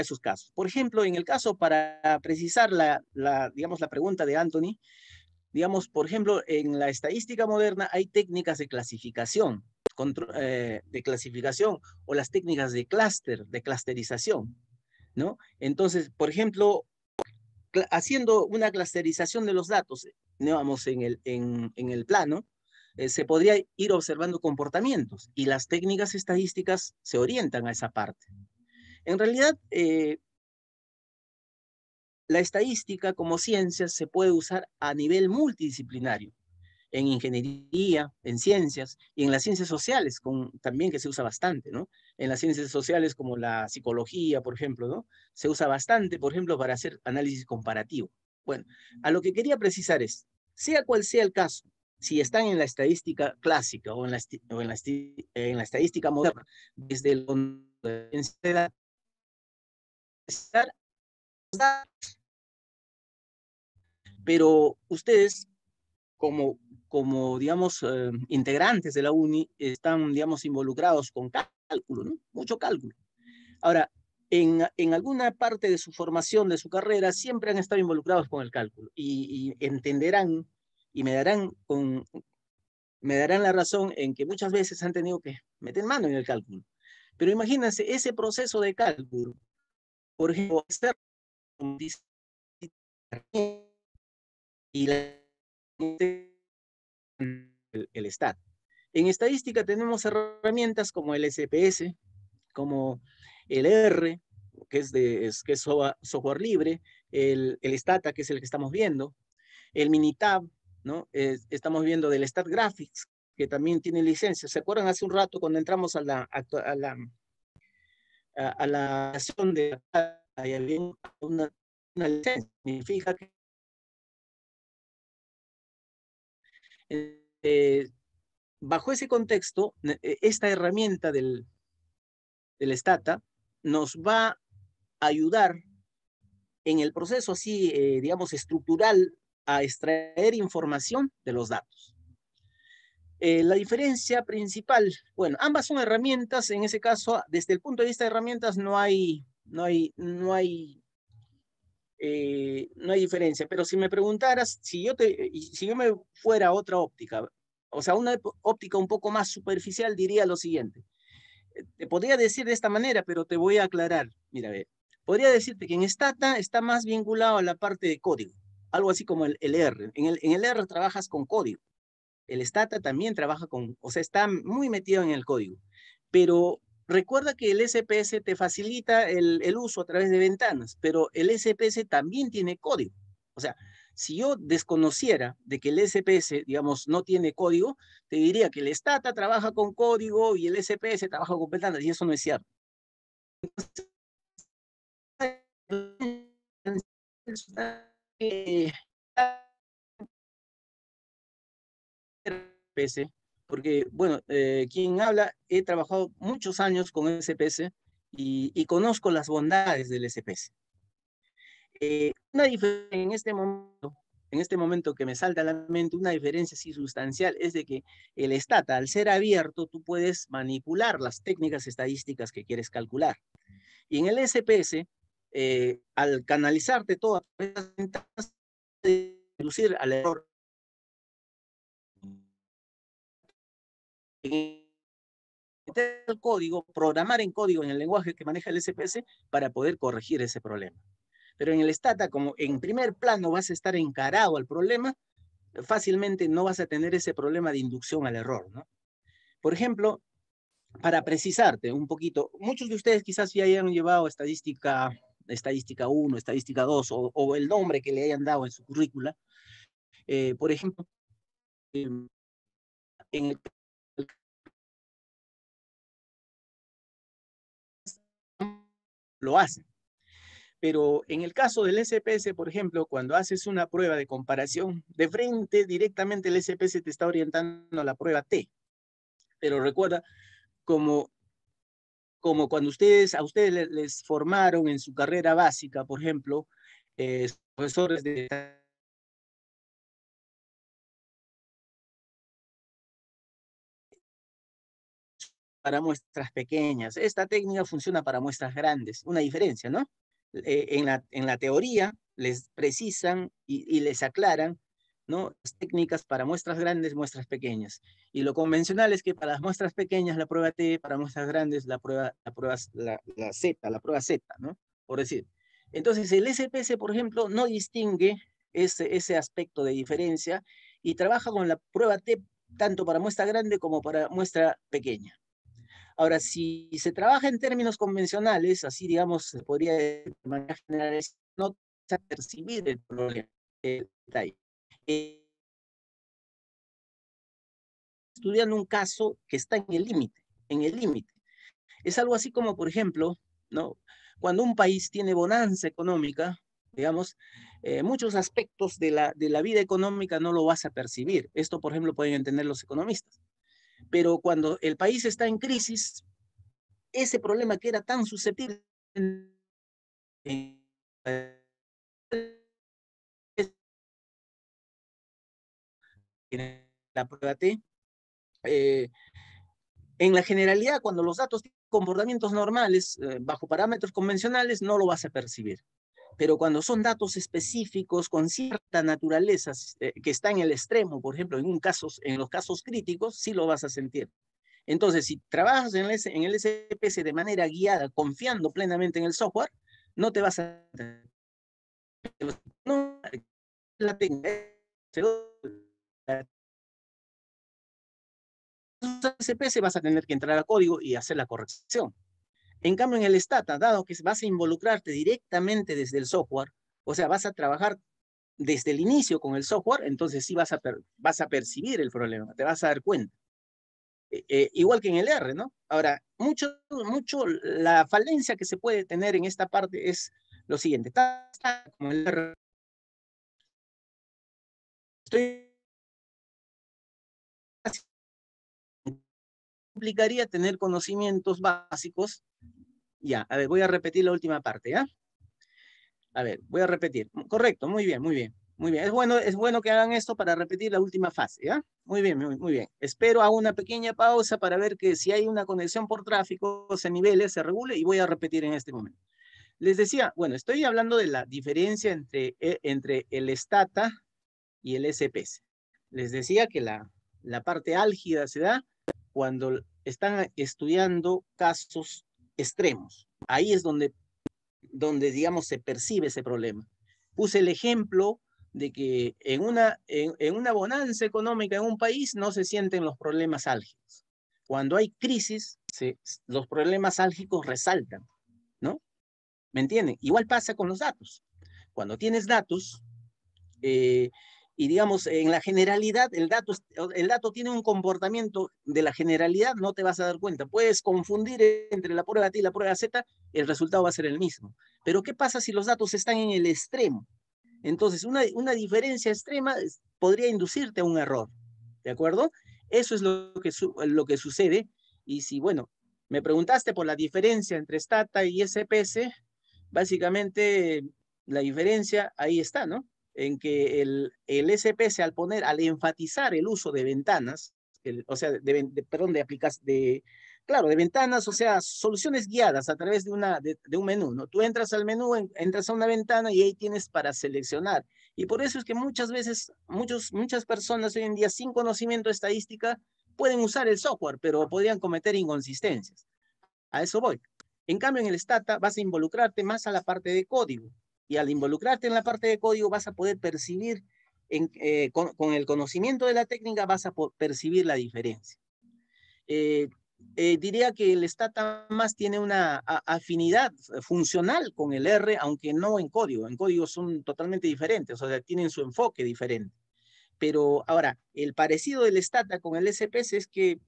esos casos. Por ejemplo, en el caso para precisar la, digamos, la pregunta de Anthony, digamos, por ejemplo, en la estadística moderna hay técnicas de clasificación, eh, de clasificación o las técnicas de clúster, de clusterización, ¿no? Entonces, por ejemplo, haciendo una clusterización de los datos, digamos, en el, en, en el plano, eh, se podría ir observando comportamientos y las técnicas estadísticas se orientan a esa parte. En realidad, eh, la estadística como ciencia se puede usar a nivel multidisciplinario, en ingeniería, en ciencias y en las ciencias sociales, con, también que se usa bastante, ¿no? En las ciencias sociales como la psicología, por ejemplo, ¿no? Se usa bastante, por ejemplo, para hacer análisis comparativo. Bueno, a lo que quería precisar es, sea cual sea el caso, si están en la estadística clásica o en la, en la, eh, la estadística moderna,
desde el pero ustedes como,
como digamos, eh, integrantes de la UNI están, digamos, involucrados con cálculo, ¿no? Mucho cálculo. Ahora, en, en, alguna parte de su formación, de su carrera, siempre han estado involucrados con el cálculo y, y entenderán y me darán, con, me darán la razón en que muchas veces han tenido que meter mano en el cálculo.
Pero imagínense ese proceso de cálculo, por ejemplo, y el,
el STAT. En estadística tenemos herramientas como el SPS, como el R, que es, de, es, que es software libre, el, el Stata, que es el que estamos viendo, el Minitab, estamos viendo del Stat Graphics, que también tiene licencia. ¿Se acuerdan hace un rato cuando entramos a la, a
la, la acción de y había una, licencia? que eh, bajo ese contexto, e, esta herramienta del,
del Stata nos va a ayudar en el proceso así, eh, digamos, estructural a extraer información de los datos. Eh, la diferencia principal, bueno, ambas son herramientas, en ese caso, desde el punto de vista de herramientas no hay, no hay, no hay, eh, no hay diferencia, pero si me preguntaras, si yo, te, si yo me fuera a otra óptica, o sea, una óptica un poco más superficial, diría lo siguiente. Eh, te podría decir de esta manera, pero te voy a aclarar. Mira, podría decirte que en Stata está más vinculado a la parte de código algo así como el, R. En el, en el R trabajas con código. El Stata también trabaja con, o sea, está muy metido en el código. Pero recuerda que el SPS te facilita el, el uso a través de ventanas, pero el SPS también tiene código. O sea, si yo desconociera de que el SPS, digamos, no tiene código, te diría que el Stata trabaja con código y el SPS trabaja con ventanas,
y eso no es cierto. Eh, porque, bueno, eh, quien habla, he trabajado muchos
años con el y, conozco las bondades del SPS eh, una diferencia en este momento, en este momento que me salta a la mente, una diferencia así sustancial es de que el Stata, al ser abierto, tú puedes manipular las técnicas estadísticas que quieres calcular. Y en el SPS, eh, al canalizarte
todo esas de reducir al error. El código,
programar en código en el lenguaje que maneja el SPS para poder corregir ese problema. Pero en el Stata, como en primer plano vas a estar encarado al problema, fácilmente no vas a tener ese problema de inducción al error, ¿no? Por ejemplo, para precisarte un poquito, muchos de ustedes quizás ya hayan llevado estadística estadística 1, estadística 2
o, el nombre que le hayan dado en su currícula. Eh, por ejemplo, em, en lo hacen. Pero en el caso del
SPS, por ejemplo, cuando haces una prueba de comparación, de frente directamente el SPS te está orientando a la prueba T. Pero recuerda, como
como cuando ustedes, a ustedes les, formaron en su carrera básica, por ejemplo, eh, profesores de para muestras pequeñas. Esta técnica funciona para muestras grandes. Una diferencia, ¿no? Eh, en, la, en la teoría
les precisan y les aclaran ¿no? Las técnicas para muestras grandes, muestras pequeñas. Y lo convencional es que para las muestras pequeñas la prueba T, para muestras grandes la prueba, la prueba la, Z, la prueba Z, ¿no? Por decir. Entonces el SPS, por ejemplo, no distingue ese, ese aspecto de diferencia y trabaja con la prueba T tanto para muestra grande como para muestra pequeña. Ahora, si se trabaja en términos convencionales, así digamos, se podría de manera general, no
percibir el problema, el detalle. Eh, estudiando un caso que está en el límite, en el límite.
Es algo así como, por ejemplo, ¿no? cuando un país tiene bonanza económica, digamos, eh, muchos aspectos de la, de la vida económica no lo vas a percibir. Esto, por ejemplo, pueden entender los economistas. Pero cuando el país está en crisis,
ese problema que era tan susceptible en la prueba T. Eh, en la generalidad, cuando los datos tienen
comportamientos normales, eh, bajo parámetros convencionales, no lo vas a percibir. Pero cuando son datos específicos con cierta naturaleza eh, que está en el extremo, por ejemplo, en, un casos, en los casos críticos, sí lo vas a sentir. Entonces, si trabajas en el, en el SPS de manera guiada, confiando plenamente en el software, no te vas a...
No, la CPS vas a tener que entrar al código y hacer la corrección.
En cambio, en el Stata, dado que vas a involucrarte directamente desde el software, o sea, vas a trabajar desde el inicio con el software, entonces sí vas a, vas a percibir el problema, te vas a dar cuenta. E, e, igual que en el R, ¿no? Ahora, mucho,
mucho, la falencia que se puede tener en esta parte es lo siguiente. el Estoy implicaría tener conocimientos
básicos. Ya, a ver, voy a repetir la última parte, ¿ya? A ver, voy a repetir. Correcto, muy bien, muy bien. Muy bien, es bueno, es bueno que hagan esto para repetir la última fase, ¿ya? Muy bien, muy, bien. Espero hago una pequeña pausa para ver que si hay una conexión por tráfico, se nivele, se regule y voy a repetir en este momento. Les decía, bueno, estoy hablando de la diferencia entre, eh, entre el STATA y el SPS. Les decía que la parte álgida se da cuando están estudiando casos extremos. Ahí es donde, donde digamos, se percibe ese problema. Puse el ejemplo de que en una, en, una bonanza económica en un país no se sienten los problemas álgicos. Cuando hay crisis, los problemas álgicos resaltan, ¿no? ¿Me entienden? Igual pasa con los datos. Cuando tienes datos, eh, y digamos, en la generalidad, el dato, el dato tiene un comportamiento de la generalidad, no te vas a dar cuenta. Puedes confundir entre la prueba T y la prueba Z, el resultado va a ser el mismo. Pero ¿qué pasa si los datos están en el extremo? Entonces, una, una diferencia extrema podría inducirte a un error, ¿de acuerdo? Eso es lo que, lo que sucede. Y si, bueno, me preguntaste por la diferencia entre STATA y SPS, básicamente la diferencia ahí está, ¿no? en que el, el SPS al poner, al enfatizar el uso de ventanas, o sea, perdón, de aplicas, de, claro, de ventanas, o sea, soluciones guiadas a través de, una, de, un menú, ¿no? Tú entras al menú, entras a una ventana y ahí tienes para seleccionar. Y por eso es que muchas veces, muchos, muchas personas hoy en día sin conocimiento de estadística pueden usar el software, pero podrían cometer inconsistencias. A eso voy. En cambio, en el Stata vas a involucrarte más a la parte de código. Y al involucrarte en la parte de código vas a poder percibir, eh, con, el conocimiento de la técnica vas a percibir la diferencia. Eh, eh, diría que el STATA más tiene una afinidad funcional con el R, aunque no en código. En código son totalmente diferentes, o sea, tienen su enfoque diferente. Pero ahora, el parecido del STATA con el SPS es que,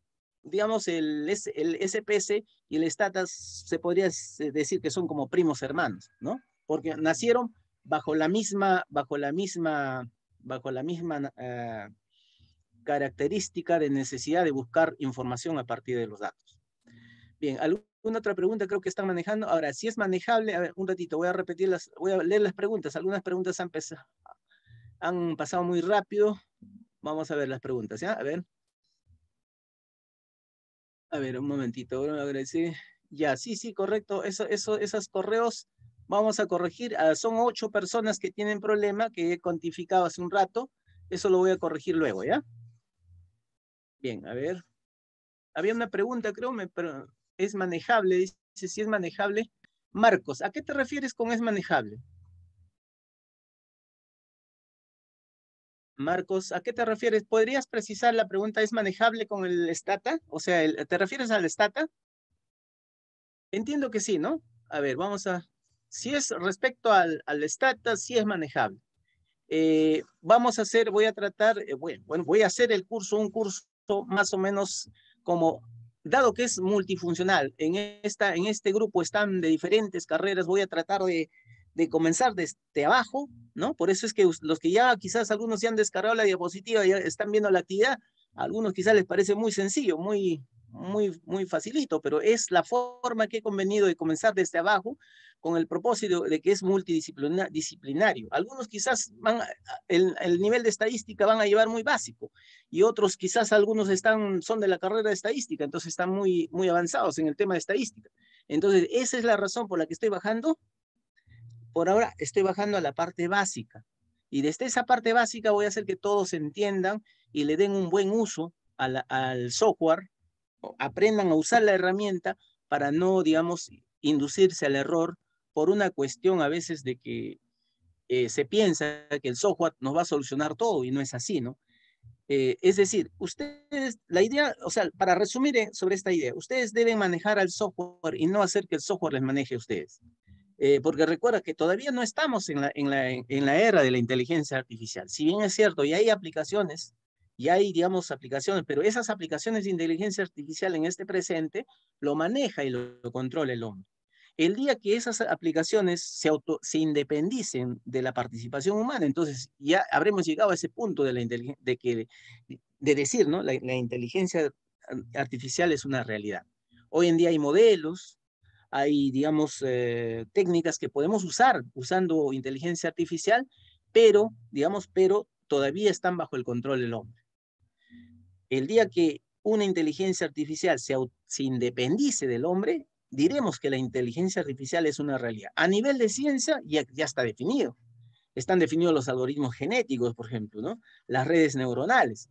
digamos, el, el SPS y el STATA se podría decir que son como primos hermanos, ¿no? porque nacieron bajo la misma, bajo la misma, bajo la misma eh, característica de necesidad de buscar información a partir de los datos. Bien, ¿alguna otra pregunta creo que están manejando? Ahora, si es manejable, un ratito, voy a repetir las, voy a leer las preguntas. Algunas preguntas han, pasado muy rápido. Vamos a ver las preguntas, ¿ya? A ver. A ver, un momentito, ahora Ya, sí, sí, correcto. Eso, eso, esos correos Vamos a corregir, ah, son ocho personas que tienen problema que he cuantificado hace un rato. Eso lo voy a corregir luego, ¿ya? Bien, a ver. Había una pregunta, creo, me, pero es manejable,
dice si es manejable. Marcos, ¿a qué te refieres con es manejable? Marcos, ¿a qué te refieres? ¿Podrías precisar la pregunta? ¿Es manejable con el Stata? O sea, ¿te refieres al Stata?
Entiendo que sí, ¿no? A ver, vamos a si es respecto al, al sí si es manejable. Eh, vamos a hacer, voy a tratar, eh, bueno, voy a hacer el curso, un curso más o menos como, dado que es multifuncional, en, esta, en este grupo están de diferentes carreras, voy a tratar de, comenzar desde abajo, ¿no? Por eso es que los que ya quizás algunos se han descargado la diapositiva, ya están viendo la actividad, algunos quizás les parece muy sencillo, muy, muy, muy facilito, pero es la forma que he convenido de comenzar desde abajo con el propósito de que es multidisciplinario. algunos quizás van, el, el, nivel de estadística van a llevar muy básico y otros quizás algunos están, son de la carrera de estadística, entonces están muy, muy avanzados en el tema de estadística. Entonces, esa es la razón por la que estoy bajando. Por ahora estoy bajando a la parte básica y desde esa parte básica voy a hacer que todos entiendan y le den un buen uso al software aprendan a usar la herramienta para no, digamos, inducirse al error por una cuestión a veces de que eh, se piensa que el software nos va a solucionar todo y no es así, ¿no? Eh, es decir, ustedes, la idea, o sea, para resumir eh, sobre esta idea, ustedes deben manejar al software y no hacer que el software les maneje a ustedes. porque recuerda que todavía no estamos en la, en la, en la era de la inteligencia artificial. Si bien es cierto, y hay aplicaciones y hay, digamos, aplicaciones, pero esas aplicaciones de inteligencia artificial en este presente lo maneja y lo, controla el hombre. El día que esas aplicaciones se, se independicen de la participación humana, entonces ya habremos llegado a ese punto de, la de, que, de decir, ¿no? La, inteligencia artificial es una realidad. Hoy en día hay modelos, hay, digamos, eh, técnicas que podemos usar usando inteligencia artificial, pero, digamos, pero todavía están bajo el control del hombre. El día que una inteligencia artificial se, independice del hombre, diremos que la inteligencia artificial es una realidad. A nivel de ciencia ya, está definido. Están definidos los algoritmos genéticos, por ejemplo, ¿no? las redes neuronales,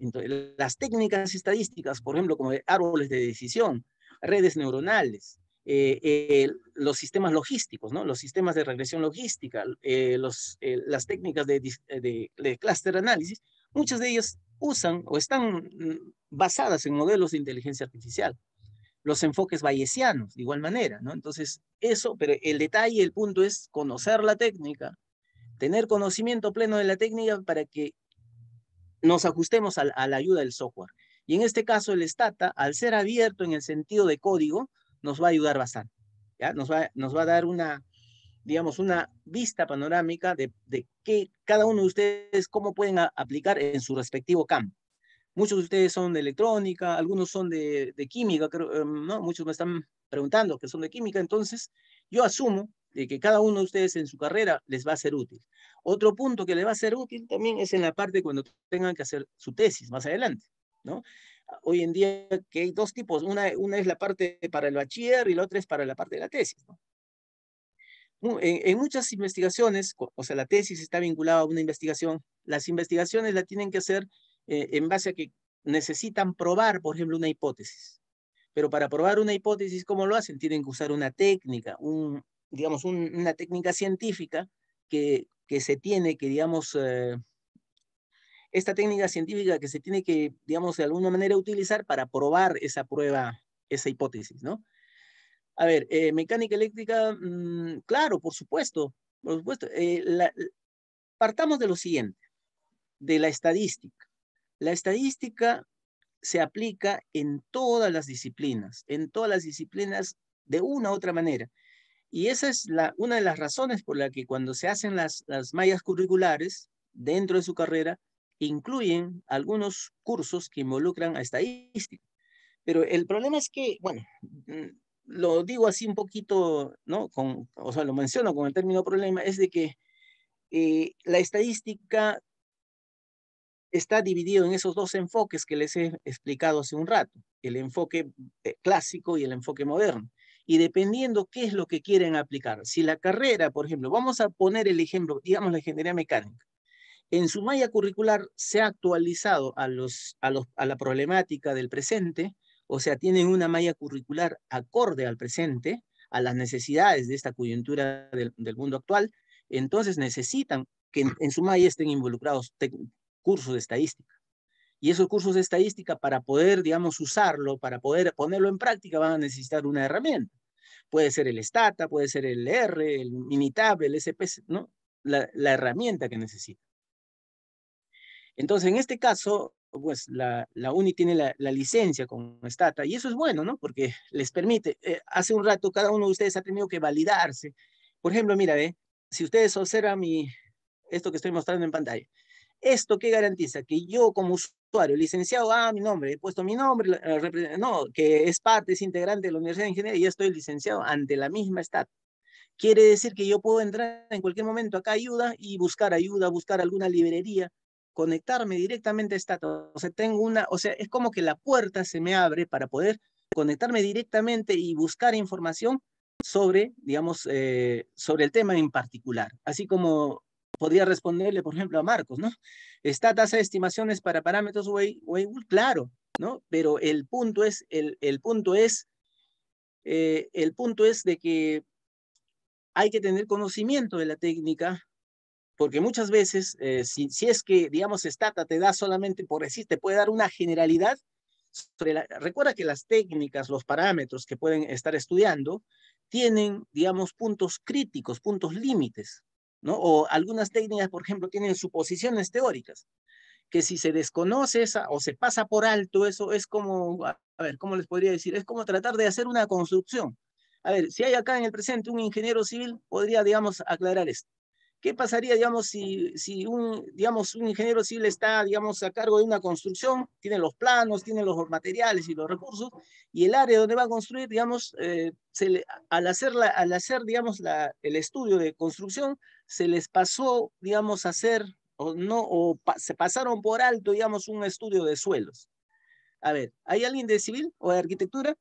las técnicas estadísticas, por ejemplo, como árboles de decisión, redes neuronales, eh, eh, los sistemas logísticos, ¿no? los sistemas de regresión logística, eh, las técnicas de, de, de clúster análisis, muchas de ellas usan o están mm, basadas en modelos de inteligencia artificial. Los enfoques bayesianos, de igual manera, ¿no? Entonces, eso, pero el detalle, el punto es conocer la técnica, tener conocimiento pleno de la técnica para que nos ajustemos a, la ayuda del software. Y en este caso, el Stata, al ser abierto en el sentido de código, nos va a ayudar bastante. ¿ya? Nos, va, nos va a dar una, digamos, una vista panorámica de, de que cada uno de ustedes, cómo pueden aplicar en su respectivo campo. Muchos de ustedes son de electrónica, algunos son de, química, creo, em, ¿no? muchos me están preguntando que son de química, entonces yo asumo de que cada uno de ustedes en su carrera les va a ser útil. Otro punto que les va a ser útil también es en la parte cuando tengan que hacer su tesis más adelante, ¿no? Hoy en día que hay dos tipos, una, una es la parte para el bachiller y la otra es para la parte de la tesis, ¿no? en, muchas investigaciones, o sea, la tesis está vinculada a una investigación, las investigaciones la tienen que hacer eh, en base a que necesitan probar, por ejemplo, una hipótesis. Pero para probar una hipótesis, ¿cómo lo hacen? Tienen que usar una técnica, digamos, una técnica científica que, se tiene que, digamos, eh, esta técnica científica que se tiene que, digamos, de alguna manera utilizar para probar esa prueba, esa hipótesis, ¿no? A ver, eh, mecánica eléctrica, mm, claro, por supuesto, por supuesto. Eh, partamos de lo siguiente, de la estadística. La estadística se aplica en todas las disciplinas, en todas las disciplinas de una u otra manera. Y esa es una de las razones por la que cuando se hacen las, las mallas curriculares dentro de su carrera, incluyen algunos cursos que involucran a estadística. Pero el problema es que, bueno, mm, lo digo así un poquito, ¿no? Con, o sea, lo menciono con el término problema, es de que eh, la estadística está dividido en esos dos enfoques que les he explicado hace un rato, el enfoque eh, clásico y el enfoque moderno. Y dependiendo qué es lo que quieren aplicar, si la carrera, por ejemplo, vamos a poner el ejemplo, digamos la ingeniería mecánica, en su malla curricular se ha actualizado a, los, a, los, a la problemática del presente, o sea, tienen una malla curricular acorde al presente, a las necesidades de esta coyuntura del, mundo actual, entonces necesitan que en, su malla estén involucrados cursos de estadística. Y esos cursos de estadística, para poder, digamos, usarlo, para poder ponerlo en práctica, van a necesitar una herramienta. Puede ser el Stata, puede ser el R, el Minitab, el SPS, ¿no? La, la herramienta que necesita. Entonces, en este caso, pues la, UNI tiene la, licencia con Stata y eso es bueno, ¿no? Porque les permite, eh, hace un rato cada uno de ustedes ha tenido que validarse. Por ejemplo, mira, ve, si ustedes observan mi, esto que estoy mostrando en pantalla, ¿esto qué garantiza? Que yo como usuario, licenciado, ah, mi nombre, he puesto mi nombre, no, que es parte, es integrante de la Universidad de Ingeniería y ya estoy licenciado ante la misma Stata. Quiere decir que yo puedo entrar en cualquier momento acá ayuda y buscar ayuda, buscar alguna librería conectarme directamente a esta. O sea, tengo una, o sea, es como que la puerta se me abre para poder conectarme directamente y buscar información sobre, digamos, eh, sobre el tema en particular. Así como podría responderle, por ejemplo, a Marcos, ¿no? ¿Está tasa de estimaciones para parámetros Weibull? Claro, ¿no? Pero el punto es, el, punto es, eh, el punto es de que hay que tener conocimiento de la técnica, porque muchas veces, eh, si, es que, digamos, Stata te da solamente, por decir, te puede dar una generalidad. recuerda que las técnicas, los parámetros que pueden estar estudiando, tienen, digamos, puntos críticos, puntos límites, ¿no? O algunas técnicas, por ejemplo, tienen suposiciones teóricas, que si se desconoce esa o se pasa por alto eso, es como, a ver, ¿cómo les podría decir? Es como tratar de hacer una construcción. A ver, si hay acá en el presente un ingeniero civil, podría, digamos, aclarar esto. ¿Qué pasaría, digamos, si, si un, digamos, un ingeniero civil está, digamos, a cargo de una construcción, tiene los planos, tiene los materiales y los recursos, y el área donde va a construir, digamos, eh, se al, hacer al hacer, digamos, la, el estudio de construcción, se les pasó, digamos, a hacer, o no, o se pasaron por alto, digamos, un estudio de suelos. A ver, ¿hay alguien de civil o de arquitectura?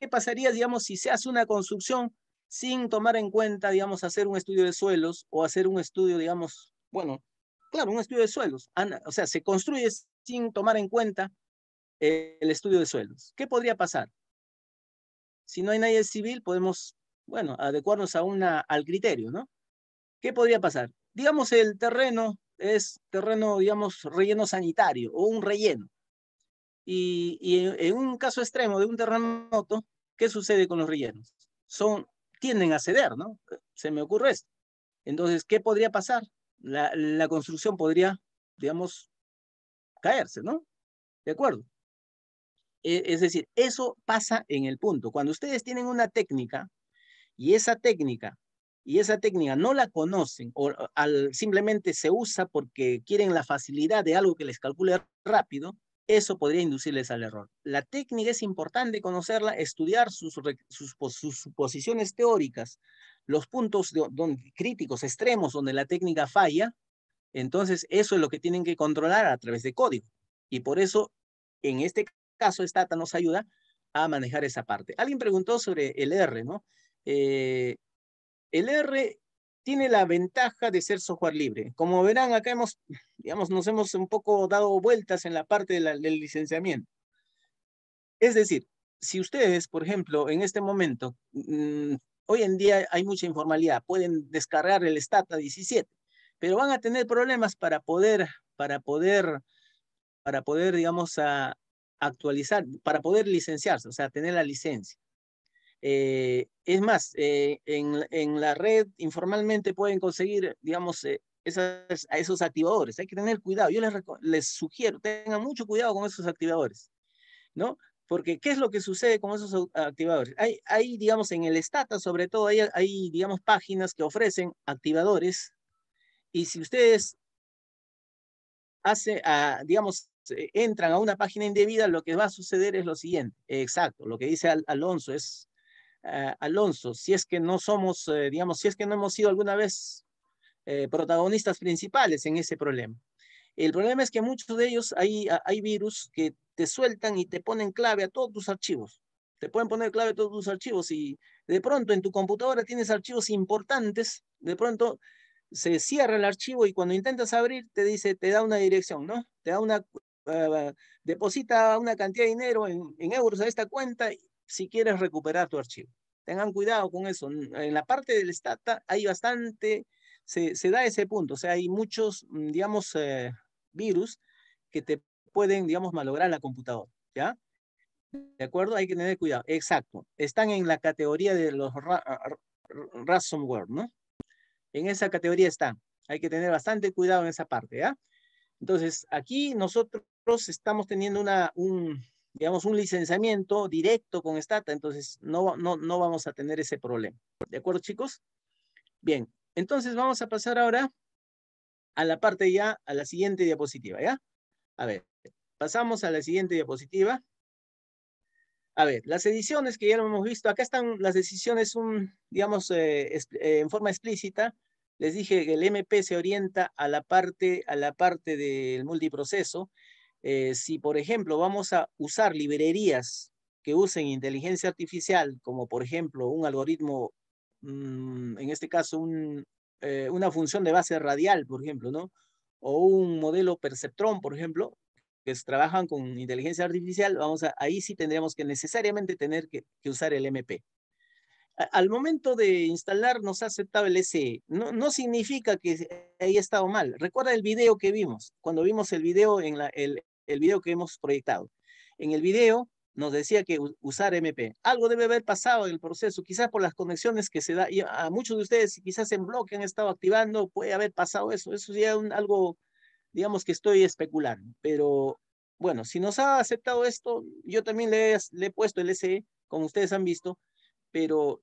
¿Qué pasaría, digamos, si se hace una construcción sin tomar en cuenta, digamos, hacer un estudio de suelos o hacer un estudio, digamos, bueno, claro, un estudio de suelos. O sea, se construye sin tomar en cuenta eh, el estudio de suelos. ¿Qué podría pasar? Si no hay nadie civil, podemos, bueno, adecuarnos a una, al criterio, ¿no? ¿Qué podría pasar? Digamos, el terreno es terreno, digamos, relleno sanitario o un relleno. Y, en un caso extremo de un terremoto, ¿qué sucede con los rellenos? Son tienden a ceder, ¿no? Se me ocurre esto. Entonces, ¿qué podría pasar? La, construcción podría, digamos, caerse, ¿no? ¿De acuerdo? E, es decir, eso pasa en el punto. Cuando ustedes tienen una técnica y esa técnica y esa técnica no la conocen o simplemente se usa porque quieren la facilidad de algo que les calcule rápido, eso podría inducirles al error. La técnica es importante conocerla, estudiar sus, sus, teóricas, los puntos de, críticos, extremos donde la técnica falla. Entonces, eso es lo que tienen que controlar a través de código. Y por eso, en este caso, Stata nos ayuda a manejar esa parte. Alguien preguntó sobre el R, ¿no? Eh, el R tiene la ventaja de ser software libre. Como verán, acá hemos, digamos, nos hemos un poco dado vueltas en la parte del licenciamiento. Es decir, si ustedes, por ejemplo, en este momento, mm, hoy en día hay mucha informalidad, pueden descargar el Stata 17, pero van a tener problemas para poder, para poder, para poder, digamos, a, actualizar, para poder licenciarse, o sea, tener la licencia. Eh, es más, eh, en, la red informalmente pueden conseguir, digamos, eh, esos activadores. Hay que tener cuidado. Yo les, sugiero, tengan mucho cuidado con esos activadores, ¿no? Porque, ¿qué es lo que sucede con esos activadores? Hay, digamos, en el Stata, sobre todo, hay, digamos, páginas que ofrecen activadores. Y si ustedes hace, a, digamos, entran a una página indebida, lo que va a suceder es lo siguiente. Exacto, lo que dice Alonso es eh, Alonso, si es que no somos, eh, digamos, si es que no hemos sido alguna vez eh, protagonistas principales en ese problema. El problema es que muchos de ellos hay, hay virus que te sueltan y te ponen clave a todos tus archivos. Te pueden poner clave a todos tus archivos y de pronto en tu computadora tienes archivos importantes, de pronto se cierra el archivo y cuando intentas abrir te dice, te da una dirección, ¿no? Te da una, deposita una cantidad de dinero en, en euros a esta cuenta y si quieres recuperar tu archivo. Tengan cuidado con eso. En la parte del Stata hay bastante, se, se da ese punto. O sea, hay muchos, mm, digamos, eh, virus que te pueden, digamos, malograr la computadora. ¿Ya? ¿De acuerdo? Hay que tener cuidado. Exacto. Están en la categoría de los ransomware, ¿no? En esa categoría están. Hay que tener bastante cuidado en esa parte, ¿ya? Entonces, aquí nosotros estamos teniendo una, un, digamos, un licenciamiento directo con Stata, entonces no, no, vamos a tener ese problema. ¿De acuerdo, chicos? Bien, entonces vamos a pasar ahora a la parte ya, a la siguiente diapositiva, ¿ya? A ver, pasamos a la siguiente diapositiva. A ver, las ediciones que ya lo hemos visto, acá están las decisiones, un, digamos, eh, eh, en forma explícita. Les dije que el MP se orienta a la parte, a la parte del multiproceso eh, si por ejemplo vamos a usar librerías que usen inteligencia artificial, como por ejemplo un algoritmo, mm, en este caso un, eh, una función de base radial, por ejemplo, ¿no? O un modelo perceptrón, por ejemplo, que trabajan con inteligencia artificial, vamos a, ahí sí tendríamos que necesariamente tener que, usar el MP. al momento de instalar nos ha aceptado el SE. No, no significa que haya estado mal. Recuerda el video que vimos. Cuando vimos el video en la, el, el video que hemos proyectado. En el video nos decía que usar MP. Algo debe haber pasado en el proceso, quizás por las conexiones que se da. Y a muchos de ustedes, quizás en bloque han estado activando, puede haber pasado eso. Eso sería un, algo, digamos que estoy especulando. Pero bueno, si nos ha aceptado esto, yo también le, he puesto el SE, como ustedes han visto, pero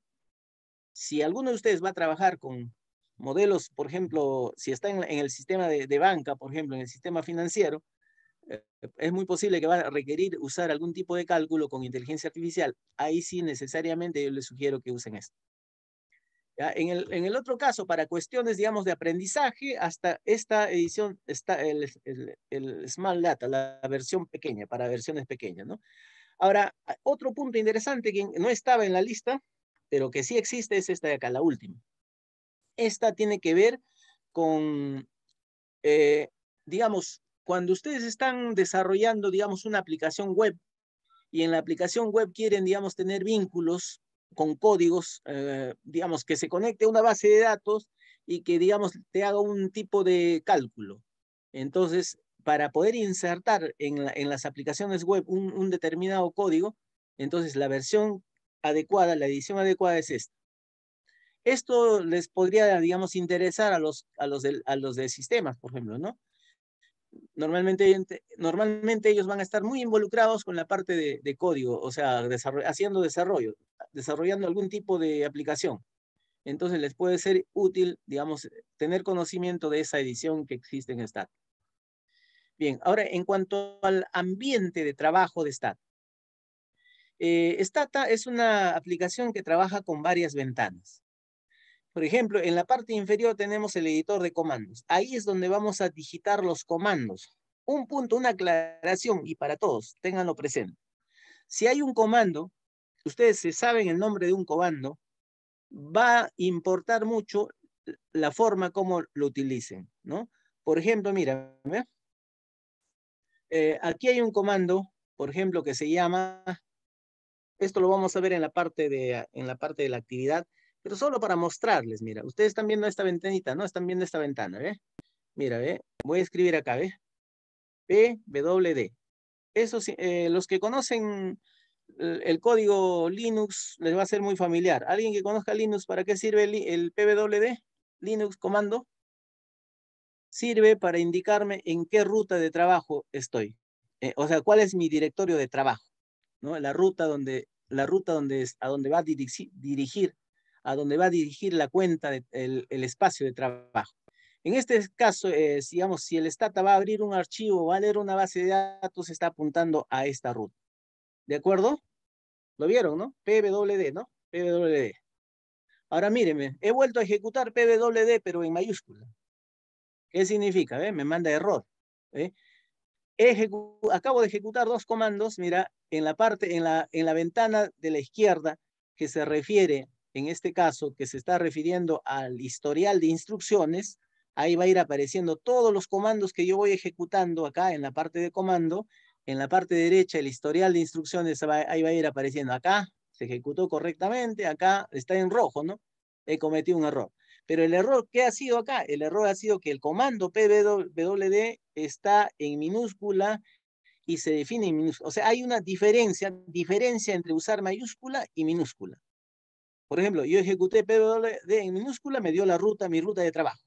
si alguno de ustedes va a trabajar con modelos, por ejemplo, si está en, el sistema de, banca, por ejemplo, en el sistema financiero, eh, es muy posible que va a requerir usar algún tipo de cálculo con inteligencia artificial. Ahí sí necesariamente yo les sugiero que usen esto. En, el, en, el, otro caso, para cuestiones, digamos, de aprendizaje, hasta esta edición está el, el, Small Data, la versión pequeña, para versiones pequeñas, ¿no? Ahora, otro punto interesante que no estaba en la lista, pero que sí existe, es esta de acá, la última. Esta tiene que ver con, eh, digamos, cuando ustedes están desarrollando, digamos, una aplicación web y en la aplicación web quieren, digamos, tener vínculos con códigos, eh, digamos, que se conecte a una base de datos y que, digamos, te haga un tipo de cálculo. Entonces, para poder insertar en, las aplicaciones web un, determinado código, entonces la versión adecuada, la edición adecuada es esta. Esto les podría, digamos, interesar a los, los, a los de sistemas, por ejemplo, ¿no? normalmente, normalmente ellos van a estar muy involucrados con la parte de, código, o sea, haciendo desarrollo, desarrollando algún tipo de aplicación. Entonces les puede ser útil, digamos, tener conocimiento de esa edición que existe en Stata. Bien, ahora en cuanto al ambiente de trabajo de Stata. Eh, Stata es una aplicación que trabaja con varias ventanas. Por ejemplo, en la parte inferior tenemos el editor de comandos. Ahí es donde vamos a digitar los comandos. Un punto, una aclaración, y para todos, ténganlo presente. Si hay un comando, ustedes se saben el nombre de un comando, va a importar mucho la forma como lo utilicen, ¿no? Por ejemplo, mira, eh, aquí hay un comando, por ejemplo, que se llama, esto lo vamos a ver en la parte de, en la, parte de la actividad, pero solo para mostrarles, mira, ustedes están viendo esta ventanita, ¿no? Están viendo esta ventana, ¿eh? Mira, ¿ve? Voy a escribir acá, ¿eh? PWD. Eso, los que conocen el, código Linux les va a ser muy familiar. ¿Alguien que conozca Linux, para qué sirve el, PWD? Linux comando. Sirve para indicarme en qué ruta de trabajo estoy. Eh, o sea, cuál es mi directorio de trabajo, ¿no? La ruta donde, la ruta donde, a donde va a dirigir a donde va a dirigir la cuenta, el, espacio de trabajo. En este caso, eh, digamos, si el Stata va a abrir un archivo, va a leer una base de datos, está apuntando a esta ruta. ¿De acuerdo? Lo vieron, ¿no? PWD, ¿no? PWD. Ahora mírenme, he vuelto a ejecutar PWD, pero en mayúscula. ¿Qué significa? Me manda error. acabo de ejecutar dos comandos, mira, en la parte, en la, en la ventana de la izquierda que se refiere en este caso, que se está refiriendo al historial de instrucciones, ahí va a ir apareciendo todos los comandos que yo voy ejecutando acá en la parte de comando, en la parte derecha el historial de instrucciones, ahí va a ir apareciendo acá, se ejecutó correctamente, acá está en rojo, ¿no? He cometido un error. Pero el error, ¿qué ha sido acá? El error ha sido que el comando pwd está en minúscula y se define en minúscula. O sea, hay una diferencia, diferencia entre usar mayúscula y minúscula. Por ejemplo, yo ejecuté PWD en minúscula, me dio la ruta, mi ruta de trabajo.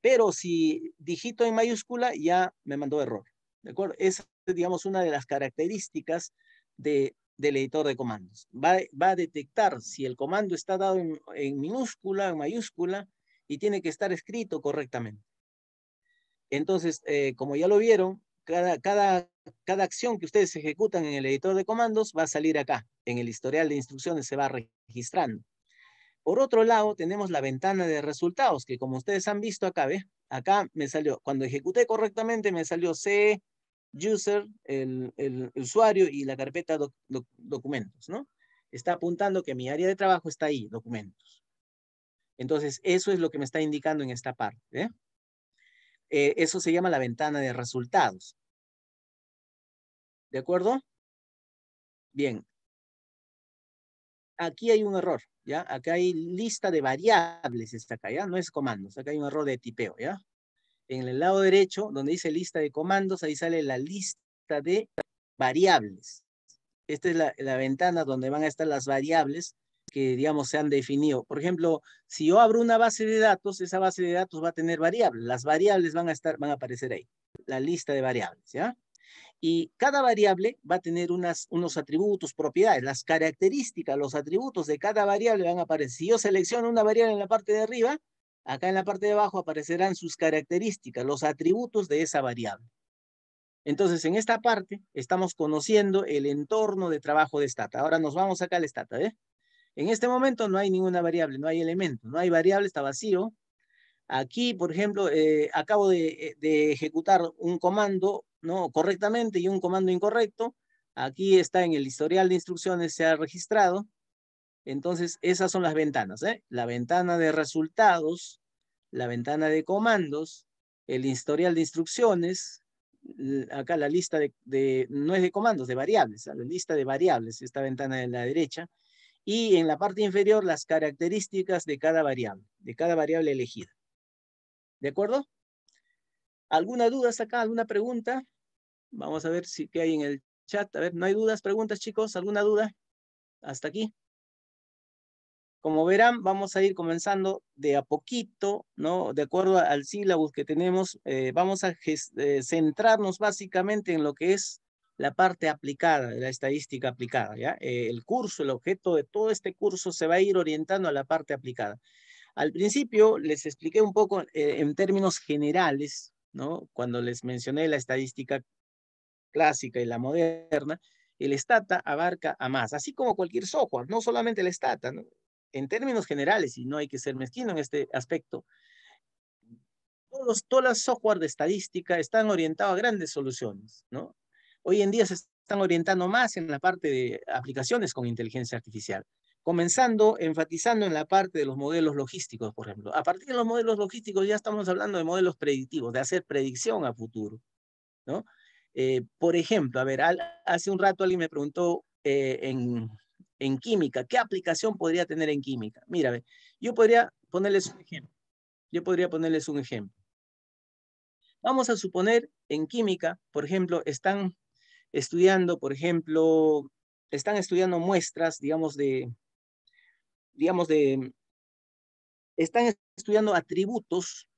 Pero si digito en mayúscula, ya me mandó error. ¿De acuerdo? Esa es, digamos, una de las características del editor de comandos. Va, va, a detectar si el comando está dado en, minúscula, en mayúscula, y tiene que estar escrito correctamente. Entonces, eh, como ya lo vieron, cada, acción que ustedes ejecutan en el editor de comandos va a salir acá. En el historial de instrucciones se va registrando. Por otro lado, tenemos la ventana de resultados, que como ustedes han visto acá, ¿ve? Acá me salió, cuando ejecuté correctamente, me salió C, user, el, usuario y la carpeta documentos, ¿no? Está apuntando que mi área de trabajo está ahí, documentos. Entonces, eso es lo que me está indicando en esta parte.
Eh, eso se llama la ventana de resultados. ¿De acuerdo? Bien. Aquí hay un error,
¿ya? Acá hay lista de variables, está acá, ¿ya? No es comandos, acá hay un error de tipeo, ¿ya? En el lado derecho, donde dice lista de comandos, ahí sale la lista de variables. Esta es la, la ventana donde van a estar las variables que, digamos, se han definido. Por ejemplo, si yo abro una base de datos, esa base de datos va a tener variables. Las variables van a estar, van a aparecer ahí. La lista de variables, ¿ya? Y cada variable va a tener unas, unos atributos, propiedades, las características, los atributos de cada variable van a aparecer. Si yo selecciono una variable en la parte de arriba, acá en la parte de abajo aparecerán sus características, los atributos de esa variable. Entonces, en esta parte estamos conociendo el entorno de trabajo de Stata. Ahora nos vamos acá al Stata. En este momento no hay ninguna variable, no hay elemento, no hay variable, está vacío. Aquí, por ejemplo, eh, acabo eh, de, ejecutar un comando ¿no? correctamente y un comando incorrecto. Aquí está en el historial de instrucciones, se ha registrado. Entonces, esas son las ventanas. ¿eh? La ventana de resultados, la ventana de comandos, el historial de instrucciones, acá la lista de, no es de comandos, de variables, la lista de variables, esta ventana de la derecha. Y en la parte inferior, las características de cada variable, de cada variable elegida. ¿De acuerdo? ¿Alguna duda acá? ¿Alguna pregunta? Vamos a ver si qué hay en el chat. A ver, ¿no hay dudas, preguntas, chicos? ¿Alguna duda? Hasta aquí. Como verán, vamos a ir comenzando de a poquito, ¿no? De acuerdo al sílabus que tenemos, eh, vamos a eh, centrarnos básicamente en lo que es la parte aplicada, la estadística aplicada, ¿ya? Eh, el curso, el objeto de todo este curso se va a ir orientando a la parte aplicada. Al principio les expliqué un poco en términos generales cuando les mencioné la estadística clásica y la moderna, el Stata abarca a más, así como cualquier software, no solamente el Stata, en términos generales, y no hay que ser mezquino en este aspecto, todos, los software de estadística están orientados a grandes soluciones, Hoy en día se están orientando más en la parte de aplicaciones con inteligencia artificial comenzando enfatizando en la parte de los modelos logísticos, por ejemplo. A partir de los modelos logísticos ya estamos hablando de modelos predictivos, de hacer predicción a futuro, ¿no? Eh, por ejemplo, a ver, hace un rato alguien me preguntó eh, en, química, ¿qué aplicación podría tener en química? Mira, yo podría ponerles un ejemplo. Yo podría ponerles un ejemplo. Vamos a suponer en química, por ejemplo, están estudiando, por ejemplo, están estudiando muestras, digamos, de, digamos, de, están estudiando atributos,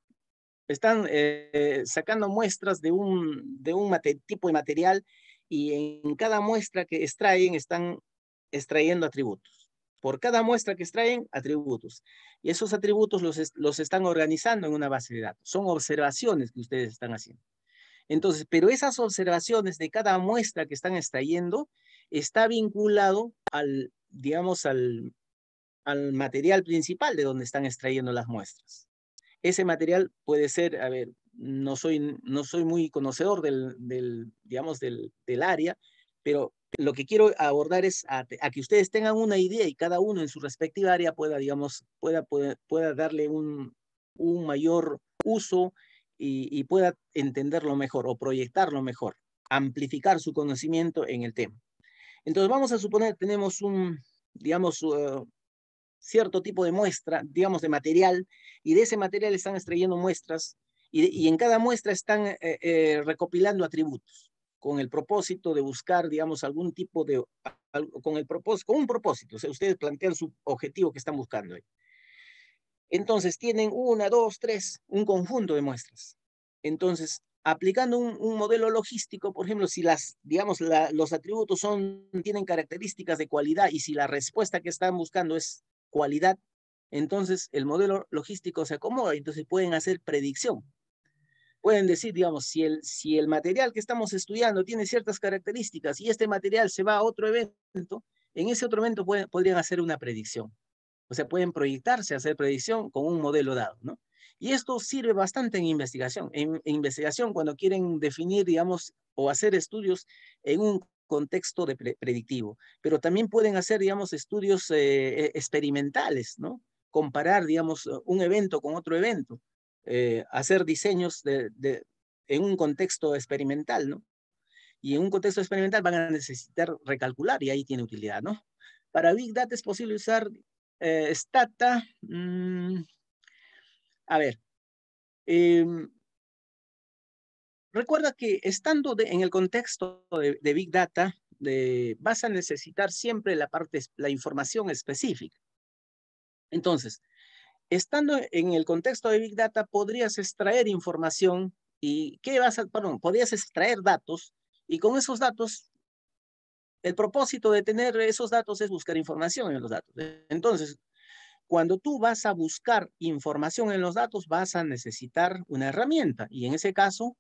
están eh, sacando muestras de un, de un tipo de material y en cada muestra que extraen están extrayendo atributos. Por cada muestra que extraen, atributos. Y esos atributos los, los están organizando en una base de datos. Son observaciones que ustedes están haciendo. Entonces, pero esas observaciones de cada muestra que están extrayendo está vinculado al, digamos, al, al material principal de donde están extrayendo las muestras. Ese material puede ser, a ver, no soy, no soy muy conocedor del, digamos, del, del, área, pero lo que quiero abordar es a, que ustedes tengan una idea y cada uno en su respectiva área pueda, digamos, pueda, pueda, darle un, un, mayor uso y, pueda entenderlo mejor o proyectarlo mejor, amplificar su conocimiento en el tema. Entonces vamos a suponer tenemos un, digamos, uh, cierto tipo de muestra, digamos de material, y de ese material están extrayendo muestras y, en cada muestra están eh, eh, recopilando atributos con el propósito de buscar, digamos, algún tipo de, con, el propósito, con un propósito, o sea, ustedes plantean su objetivo que están buscando Entonces tienen una, dos, tres, un conjunto de muestras. Entonces, aplicando un, modelo logístico, por ejemplo, si las, digamos, los atributos son, tienen características de cualidad y si la respuesta que están buscando es cualidad, entonces el modelo logístico se acomoda y entonces pueden hacer predicción. Pueden decir, digamos, si el, si el material que estamos estudiando tiene ciertas características y este material se va a otro evento, en ese otro evento podrían hacer una predicción. O sea, pueden proyectarse hacer predicción con un modelo dado, ¿no? Y esto sirve bastante en investigación. en investigación, cuando quieren definir, digamos, o hacer estudios en un contexto de predictivo, pero también pueden hacer, digamos, estudios eh, e, experimentales, ¿no? Comparar, digamos, eh, un evento con otro evento, eh, hacer diseños de, en un contexto experimental, ¿no? Y en un contexto experimental van a necesitar recalcular y ahí tiene utilidad, ¿no? Para Big Data es posible usar Stata. Mm, a ver, em, Recuerda que estando en el contexto de, Big Data, vas a necesitar siempre la parte, la información específica. Entonces, estando en el contexto de Big Data, podrías extraer información y qué vas a, perdón, podrías extraer datos y con esos datos, el propósito de tener esos datos es buscar información en los datos. Entonces, cuando tú vas a buscar información en los datos, vas a necesitar una herramienta y en ese caso,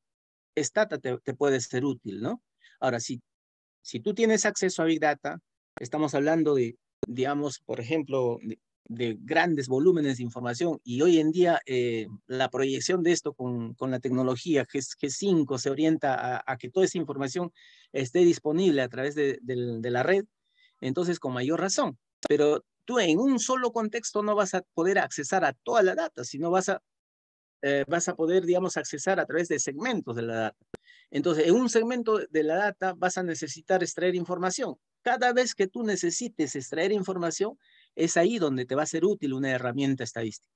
Stata te, puede ser útil, ¿no? Ahora, si, tú tienes acceso a Big Data, estamos hablando de, digamos, por ejemplo, de, grandes volúmenes de información y hoy en día eh, la proyección de esto con, la tecnología G5 se orienta a, que toda esa información esté disponible a través de, de, la red, entonces con mayor razón. Pero tú en un solo contexto no vas a poder accesar a toda la data, sino vas a eh, vas a poder, digamos, accesar a través de segmentos de la data. Entonces, en un segmento de la data vas a necesitar extraer información. Cada vez que tú necesites extraer información, es ahí donde te va a ser útil una herramienta estadística.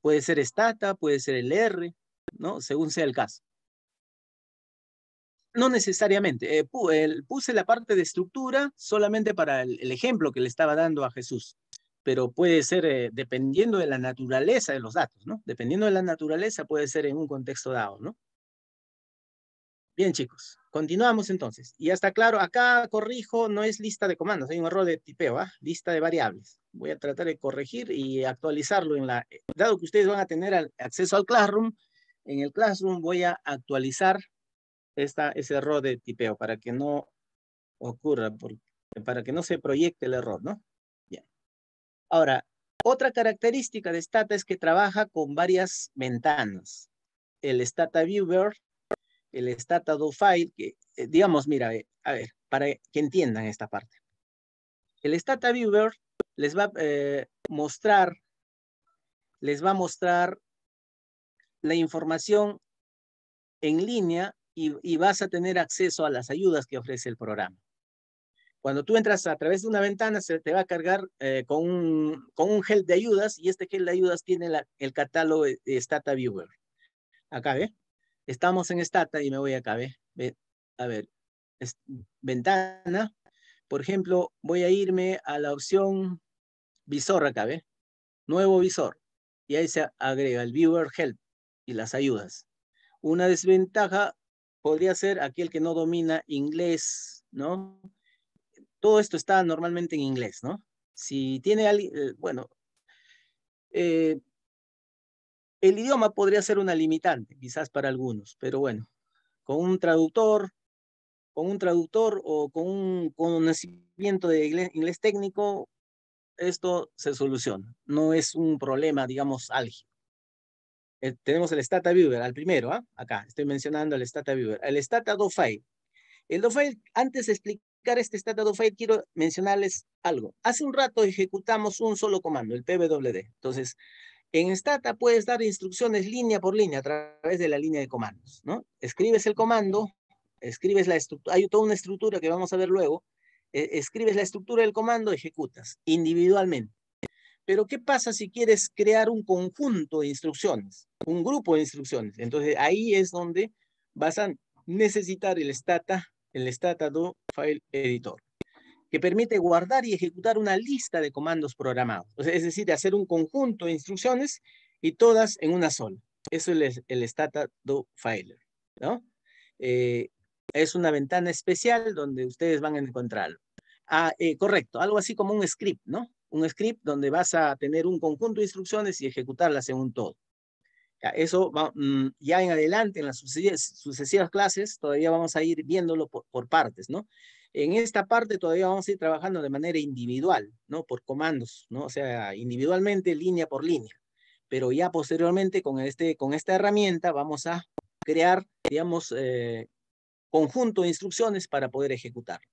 Puede ser Stata, puede ser el R, ¿no? Según sea el caso. No necesariamente. Eh, puse la parte de estructura solamente para el ejemplo que le estaba dando a Jesús pero puede ser eh, dependiendo de la naturaleza de los datos, ¿no? Dependiendo de la naturaleza puede ser en un contexto dado, ¿no? Bien, chicos, continuamos entonces. Y ya está claro, acá corrijo, no es lista de comandos, hay un error de tipeo, ¿ah? Lista de variables. Voy a tratar de corregir y actualizarlo en la... Eh, dado que ustedes van a tener acceso al Classroom, en el Classroom voy a actualizar esta, ese error de tipeo para que no ocurra, para que no se proyecte el error, ¿no? Ahora, otra característica de Stata es que trabaja con varias ventanas. El Stata Viewer, el Stata Do File, que eh, digamos, mira, eh, a ver, para que entiendan esta parte. El Stata Viewer les va a eh, mostrar, les va a mostrar la información en línea y vas a tener acceso a las ayudas que ofrece el programa. Cuando tú entras a través de una ventana, se te va a cargar eh, con, un, con, un, gel de ayudas y este gel de ayudas tiene el catálogo de Stata Viewer. Acá, ¿ve? Estamos en Stata y me voy acá, ¿ve? A ver, ventana. Por ejemplo, voy a irme a la opción visor acá, ¿ve? Nuevo visor. Y ahí se agrega el Viewer Help y las ayudas. Una desventaja podría ser aquel que no domina inglés, ¿no? todo esto está normalmente en inglés, ¿no? Si tiene alguien, eh, bueno, eh, el idioma podría ser una limitante, quizás para algunos, pero bueno, con un traductor, con un traductor o con un conocimiento de inglés, técnico, esto se soluciona. No es un problema, digamos, álgido. Eh, tenemos el Stata Viewer, al primero, ¿ah? acá estoy mencionando el Stata Viewer. El Stata File. El File, antes explica este estado file, quiero mencionarles algo. Hace un rato ejecutamos un solo comando, el pwd. Entonces, en Stata puedes dar instrucciones línea por línea a través de la línea de comandos, ¿no? Escribes el comando, escribes la estructura, hay toda una estructura que vamos a ver luego, e-, escribes la estructura del comando, ejecutas individualmente. Pero, ¿qué pasa si quieres crear un conjunto de instrucciones, un grupo de instrucciones? Entonces, ahí es donde vas a necesitar el Stata el Stata Do File Editor, que permite guardar y ejecutar una lista de comandos programados. Es decir, hacer un conjunto de instrucciones y todas en una sola. Eso es el Stata Do Filer. ¿no? Eh, es una ventana especial donde ustedes van a encontrarlo. Ah, eh, correcto, algo así como un script, ¿no? Un script donde vas a tener un conjunto de instrucciones y ejecutarlas en un todo eso va, mm, ya en adelante, en las sucesivas, clases, todavía vamos a ir viéndolo por, partes, ¿no? En esta parte todavía vamos a ir trabajando de manera individual, ¿no? Por comandos, ¿no? O sea, individualmente, línea por línea. Pero ya posteriormente con, este, con esta herramienta vamos a crear, digamos, eh, conjunto de instrucciones para poder ejecutarlo.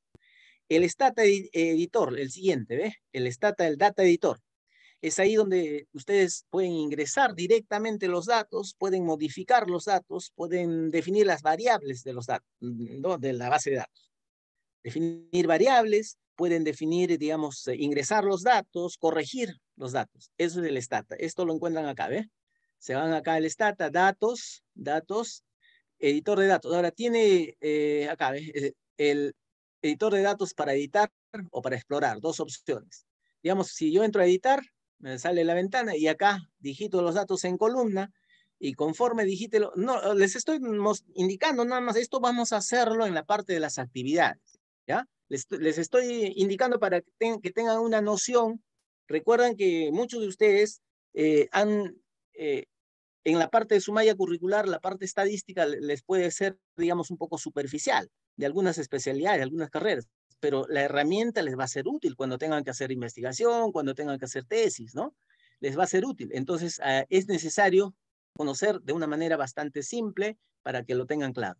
El Stata Editor, el siguiente, ¿ve? El Stata, el Data Editor. Es ahí donde ustedes pueden ingresar directamente los datos, pueden modificar los datos, pueden definir las variables de los datos, de la base de datos. Definir variables, pueden definir, digamos, eh, ingresar los datos, corregir los datos. Eso es el Stata. Esto lo encuentran acá, ¿ve? Se van acá al Stata, datos, datos, editor de datos. Ahora tiene eh, acá, eh, El editor de datos para editar o para explorar, dos opciones. Digamos, si yo entro a editar, me sale la ventana y acá digito los datos en columna y conforme digítelo, no, les estoy indicando nada más, esto vamos a hacerlo en la parte de las actividades, ¿ya? Les, estoy indicando para que, tengan una noción. recuerden que muchos de ustedes eh, han, eh, en la parte de su malla curricular, la parte estadística les puede ser, digamos, un poco superficial de algunas especialidades, algunas carreras pero la herramienta les va a ser útil cuando tengan que hacer investigación, cuando tengan que hacer tesis, ¿no? Les va a ser útil. Entonces, ah, es necesario conocer de una manera bastante simple para que lo tengan claro.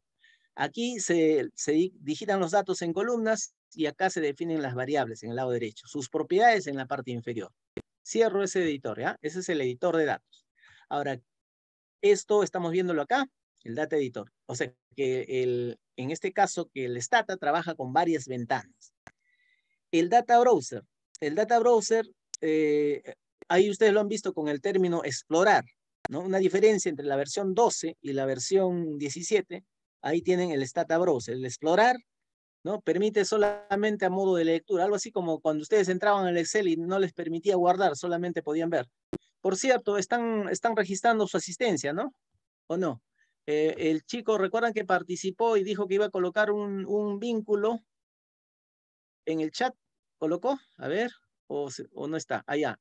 Aquí se, se digitan los datos en columnas y acá se definen las variables en el lado derecho, sus propiedades en la parte inferior. Cierro ese editor, ¿ya? Ese es el editor de datos. Ahora, esto estamos viéndolo acá, el data editor. O sea, que el, en este caso que el Stata trabaja con varias ventanas. El data browser. El data browser, eh, ahí ustedes lo han visto con el término explorar, ¿no? Una diferencia entre la versión 12 y la versión 17, ahí tienen el Stata browser. El explorar, ¿no? Permite solamente a modo de lectura, algo así como cuando ustedes entraban el Excel y no les permitía guardar, solamente podían ver. Por cierto, están, están registrando su asistencia, ¿no? ¿O no? Eh, el chico, recuerdan que participó y dijo que iba a colocar un, vínculo en el chat. ¿Colocó? A ver, o, no está, allá.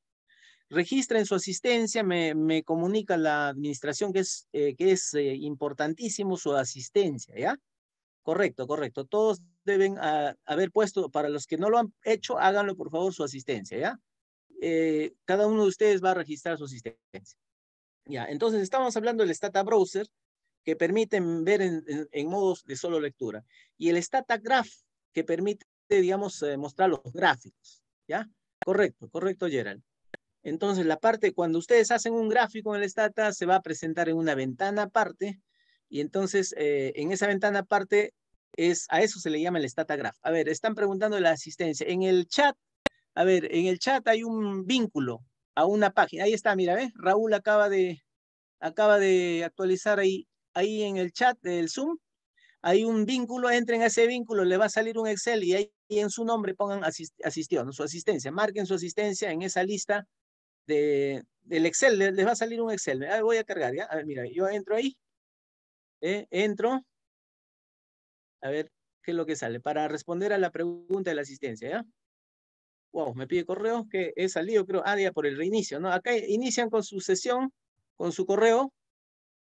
Registren su asistencia, me, me comunica la administración que es, eh, que es eh, importantísimo su asistencia, ¿ya? Correcto, correcto. Todos deben ah, haber puesto, para los que no lo han hecho, háganlo por favor su asistencia, ¿ya? cada uno de ustedes va a registrar su asistencia. Ya, entonces estamos hablando del Stata Browser, que permiten ver en, modos de solo lectura. Y el Graph, que permite, digamos, eh, mostrar los gráficos. ¿Ya? Correcto, correcto, Gerald. Entonces, la parte, cuando ustedes hacen un gráfico en el Stata, se va a presentar en una ventana aparte. Y entonces, eh, en esa ventana aparte, es, a eso se le llama el Graph. A ver, están preguntando la asistencia. En el chat, a ver, en el chat hay un vínculo a una página. Ahí está, mira, ¿ves? ¿eh? Raúl acaba de, acaba de actualizar ahí ahí en el chat del Zoom, hay un vínculo, entren a ese vínculo, le va a salir un Excel y ahí en su nombre pongan asistió, su asistencia, marquen su asistencia en esa lista de, del Excel, les, va a salir un Excel. voy a cargar, ¿ya? A ver, mira, yo entro ahí, eh, entro, a ver qué es lo que sale, para responder a la pregunta de la asistencia, ¿ya? Wow, me pide correo que he salido, creo, ah, por el reinicio, ¿no? Acá inician con su sesión, con su correo,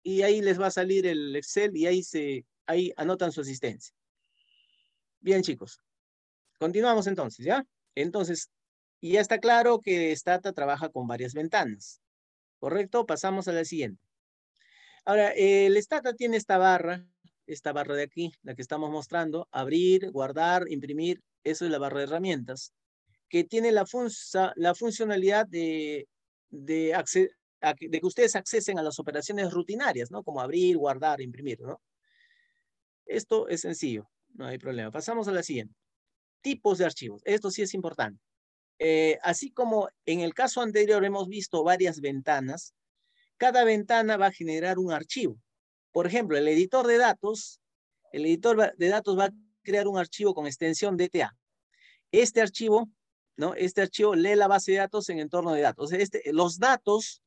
y ahí les va a salir el Excel y ahí, se, ahí anotan su asistencia. Bien, chicos. Continuamos entonces, ¿ya? Entonces, ya está claro que Stata trabaja con varias ventanas. ¿Correcto? Pasamos a la siguiente. Ahora, el Stata tiene esta barra, esta barra de aquí, la que estamos mostrando, abrir, guardar, imprimir, eso es la barra de herramientas, que tiene la, la funcionalidad de, de de que ustedes accesen a las operaciones rutinarias, ¿no? Como abrir, guardar, imprimir, ¿no? Esto es sencillo, no hay problema. Pasamos a la siguiente. Tipos de archivos. Esto sí es importante. Eh, así como en el caso anterior hemos visto varias ventanas, cada ventana va a generar un archivo. Por ejemplo, el editor de datos, el editor de datos va a crear un archivo con extensión DTA. Este archivo, ¿no? Este archivo lee la base de datos en entorno de datos. Este, los datos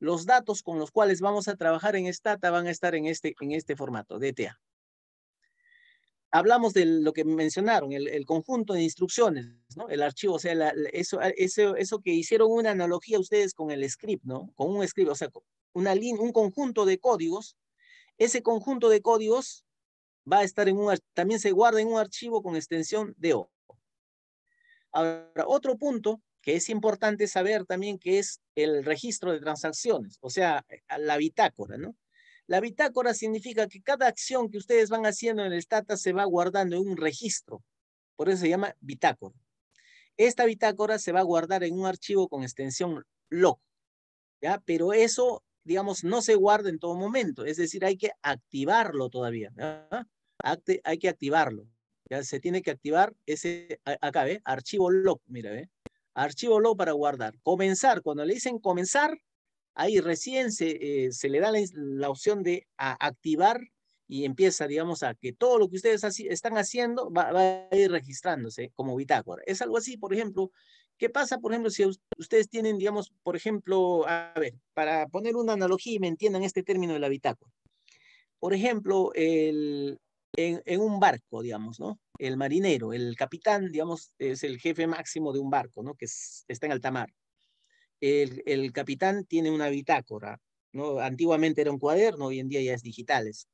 los datos con los cuales vamos a trabajar en Stata van a estar en este, en este formato, DTA. Hablamos de lo que mencionaron, el, conjunto de instrucciones, ¿no? El archivo, o sea, eso, eso, que hicieron una analogía ustedes con el script, ¿no? Con un script, o sea, una un conjunto de códigos. Ese conjunto de códigos va a estar en un, también se guarda en un archivo con extensión DO. Ahora, otro punto que es importante saber también que es el registro de transacciones, o sea, eh, la bitácora, ¿no? La bitácora significa que cada acción que ustedes van haciendo en el Stata se va guardando en un registro, por eso se llama bitácora. Esta bitácora se va a guardar en un archivo con extensión log, ¿ya? Pero eso, digamos, no se guarda en todo momento, es decir, hay que activarlo todavía, ¿ya? hay que activarlo, ya se tiene que activar ese, acá, ¿ve? Archivo log, mira, ¿ve? archivo low para guardar. Comenzar, cuando le dicen comenzar, ahí recién se, eh, se le da la, opción de activar y empieza, digamos, a que todo lo que ustedes están haciendo va, va, a ir registrándose como bitácora. Es algo así, por ejemplo, ¿qué pasa, por ejemplo, si ustedes tienen, digamos, por ejemplo, a ver, para poner una analogía y me entiendan este término de la bitácora. Por ejemplo, el, en, un barco, digamos, ¿no? El marinero, el capitán, digamos, es el jefe máximo de un barco, ¿no? Que está en alta mar. El, capitán tiene una bitácora, ¿no? Antiguamente era un cuaderno, hoy en día ya es digitales.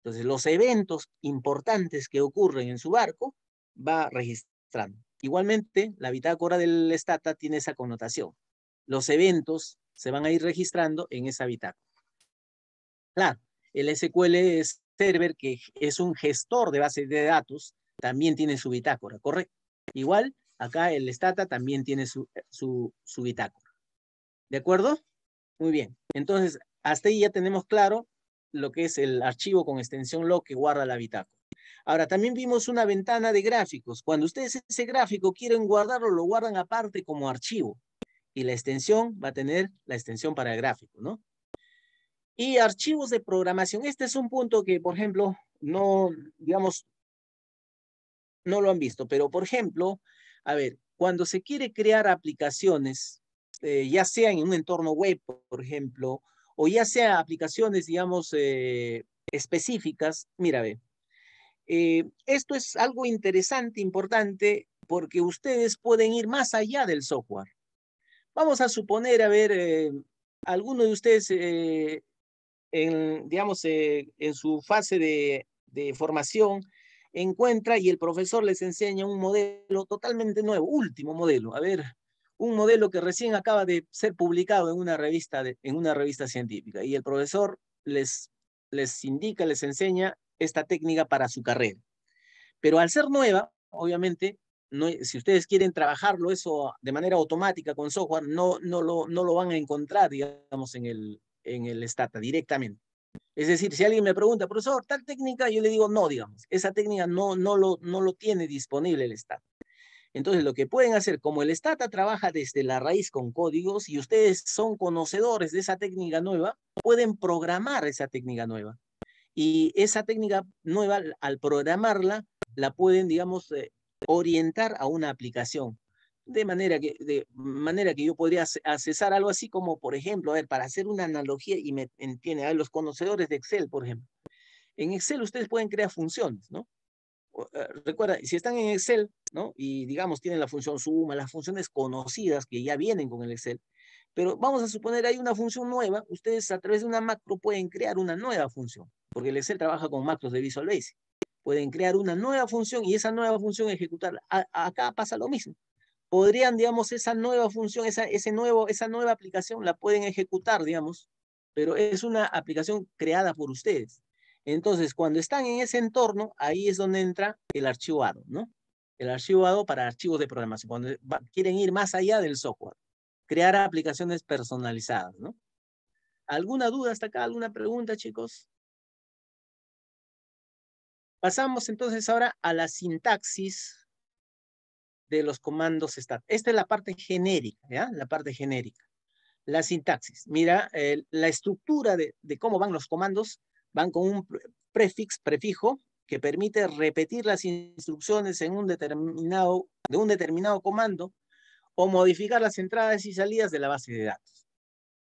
Entonces, los eventos importantes que ocurren en su barco va registrando. Igualmente, la bitácora del estata tiene esa connotación. Los eventos se van a ir registrando en esa bitácora. Claro, el SQL es server que es un gestor de bases de datos, también tiene su bitácora, ¿correcto? Igual, acá el Stata también tiene su, su, bitácora. ¿De acuerdo? Muy bien. Entonces, hasta ahí ya tenemos claro lo que es el archivo con extensión log que guarda la bitácora. Ahora, también vimos una ventana de gráficos. Cuando ustedes ese gráfico quieren guardarlo, lo guardan aparte como archivo. Y la extensión va a tener la extensión para el gráfico, ¿no? Y archivos de programación. Este es un punto que, por ejemplo, no, digamos, no lo han visto, pero por ejemplo, a ver, cuando se quiere crear aplicaciones, eh, ya sea en un entorno web, por ejemplo, o ya sea aplicaciones, digamos, eh, específicas, mira, ve, eh, esto es algo interesante, importante, porque ustedes pueden ir más allá del software. Vamos a suponer, a ver, alguno de ustedes en, digamos, eh, en su fase de, formación, encuentra y el profesor les enseña un modelo totalmente nuevo, último modelo. A ver, un modelo que recién acaba de ser publicado en una revista, en una revista científica. Y el profesor les, les indica, les enseña esta técnica para su carrera. Pero al ser nueva, obviamente, no, si ustedes quieren trabajarlo eso de manera automática con software, no, no, lo, no lo van a encontrar, digamos, en el, en el Stata directamente. Es decir, si alguien me pregunta, profesor, tal técnica, yo le digo no, digamos, esa técnica no, no, lo, no lo tiene disponible el Stata. Entonces, lo que pueden hacer, como el Stata trabaja desde la raíz con códigos y ustedes son conocedores de esa técnica nueva, pueden programar esa técnica nueva. Y esa técnica nueva, al programarla, la pueden, digamos, eh, orientar a una aplicación. De manera que, de manera que yo podría accesar algo así como, por ejemplo, a ver, para hacer una analogía y me entiende a los conocedores de Excel, por ejemplo. En Excel ustedes pueden crear funciones, ¿no? Eh, recuerda, si están en Excel, ¿no? Y digamos, tienen la función suma, las funciones conocidas que ya vienen con el Excel. Pero vamos a suponer hay una función nueva, ustedes a través de una macro pueden crear una nueva función, porque el Excel trabaja con macros de Visual Basic. Pueden crear una nueva función y esa nueva función ejecutar. acá pasa lo mismo podrían, digamos, esa nueva función, esa, ese nuevo, esa nueva aplicación la pueden ejecutar, digamos, pero es una aplicación creada por ustedes. Entonces, cuando están en ese entorno, ahí es donde entra el archivado, ¿no? El archivado para archivos de programación, cuando quieren ir más allá del software, crear aplicaciones personalizadas,
¿no? ¿Alguna duda hasta acá? ¿Alguna pregunta, chicos? Pasamos entonces ahora a la sintaxis
de los comandos stat. Esta es la parte genérica, ¿ya? La parte genérica. La sintaxis. Mira, la estructura de, cómo van los comandos van con un prefix, prefijo, que permite repetir las instrucciones en un determinado, de un determinado comando o modificar las entradas y salidas de la base de datos.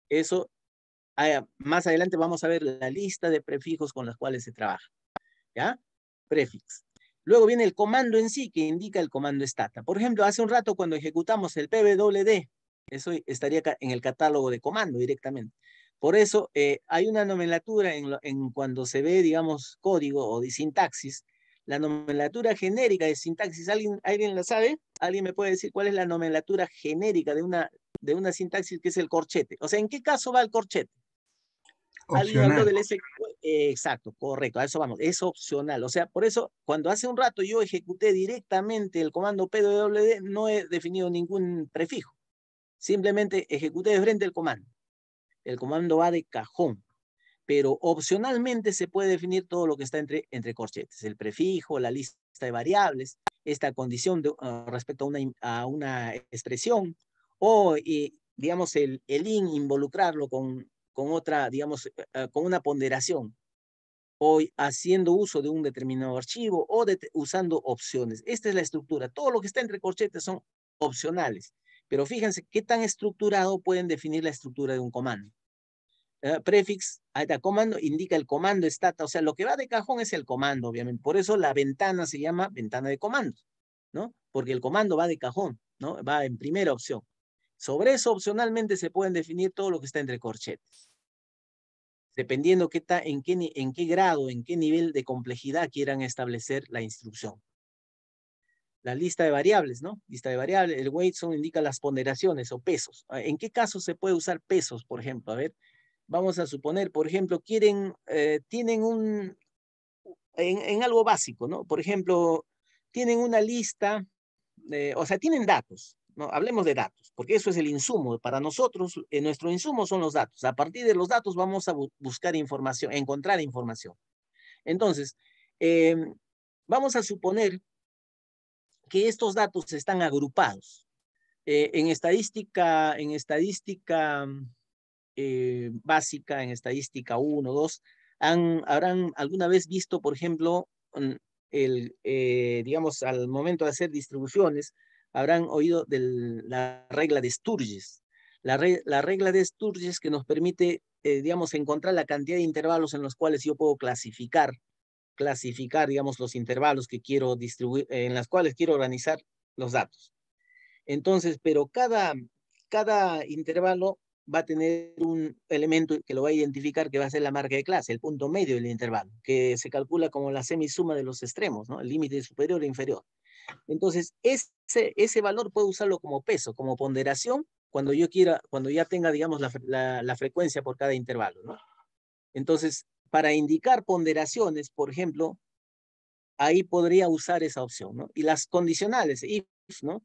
Eso, ah, más adelante vamos a ver la lista de prefijos con las cuales se trabaja. ¿Ya? Prefix. Luego viene el comando en sí que indica el comando stata. Por ejemplo, hace un rato cuando ejecutamos el pwd, eso estaría en el catálogo de comando directamente. Por eso eh, hay una nomenclatura en, cuando se ve, digamos, código o de sintaxis. La nomenclatura genérica de sintaxis, ¿alguien, ¿alguien la sabe? ¿Alguien me puede decir cuál es la nomenclatura genérica de una, de una sintaxis que es el corchete? O sea, ¿en qué caso va el corchete? Opcional. del eh, exacto, correcto, a eso vamos, es opcional. O sea, por eso, cuando hace un rato yo ejecuté directamente el comando PWD, no he definido ningún prefijo. Simplemente ejecuté de frente el comando. El comando va de cajón, pero opcionalmente se puede definir todo lo que está entre, entre corchetes, el prefijo, la lista de variables, esta condición ah, respecto a una, a una expresión, o, digamos, el, el in, involucrarlo con con otra, digamos, eh, eh, con una ponderación o haciendo uso de un determinado archivo o usando opciones. Esta es la estructura. Todo lo que está entre corchetes son opcionales. Pero fíjense qué tan estructurado pueden definir la estructura de un comando. Eh, prefix, ahí está, comando, indica el comando stata, o sea, lo que va de cajón es el comando, obviamente. Por eso la ventana se llama ventana de comando, ¿no? Porque el comando va de cajón, ¿no? Va en primera opción. Sobre eso opcionalmente se pueden definir todo lo que está entre corchetes. Dependiendo qué en, qué, grado, en qué nivel de complejidad quieran establecer la instrucción. La lista de variables, ¿no? Lista de variables. El weight zone indica las ponderaciones o pesos. Ah, ¿En qué caso se puede usar pesos, por ejemplo? A ver, vamos a suponer, por ejemplo, quieren, eh, tienen un, en, algo básico, ¿no? Por ejemplo, tienen una lista, o sea, tienen datos, ¿no? Hablemos de datos, porque eso es el insumo. Para nosotros, eh, nuestro insumo son los datos. A partir de los datos vamos a buscar información, encontrar información. Entonces, em, vamos a suponer que estos datos están agrupados. Eh, en estadística, en estadística eh, básica, en estadística 1, 2, han, habrán alguna vez visto, por ejemplo, mm, el, digamos, al momento de hacer distribuciones, habrán oído de la regla de Sturges. La, regla de Sturges que nos permite, eh, digamos, encontrar la cantidad de intervalos en los cuales yo puedo clasificar, clasificar, digamos, los intervalos que quiero distribuir, eh, en los cuales quiero organizar los datos. Entonces, pero cada, cada intervalo va a tener un elemento que lo va a identificar que va a ser la marca de clase, el punto medio del intervalo, que se calcula como la semisuma de los extremos, el límite superior e inferior. Entonces, ese, ese valor puedo usarlo como peso, como ponderación, cuando yo quiera, cuando ya tenga, digamos, la, frecuencia por cada intervalo, ¿no? Entonces, para indicar ponderaciones, por ejemplo, ahí podría usar esa opción, ¿no? Y las condicionales, if, ¿no?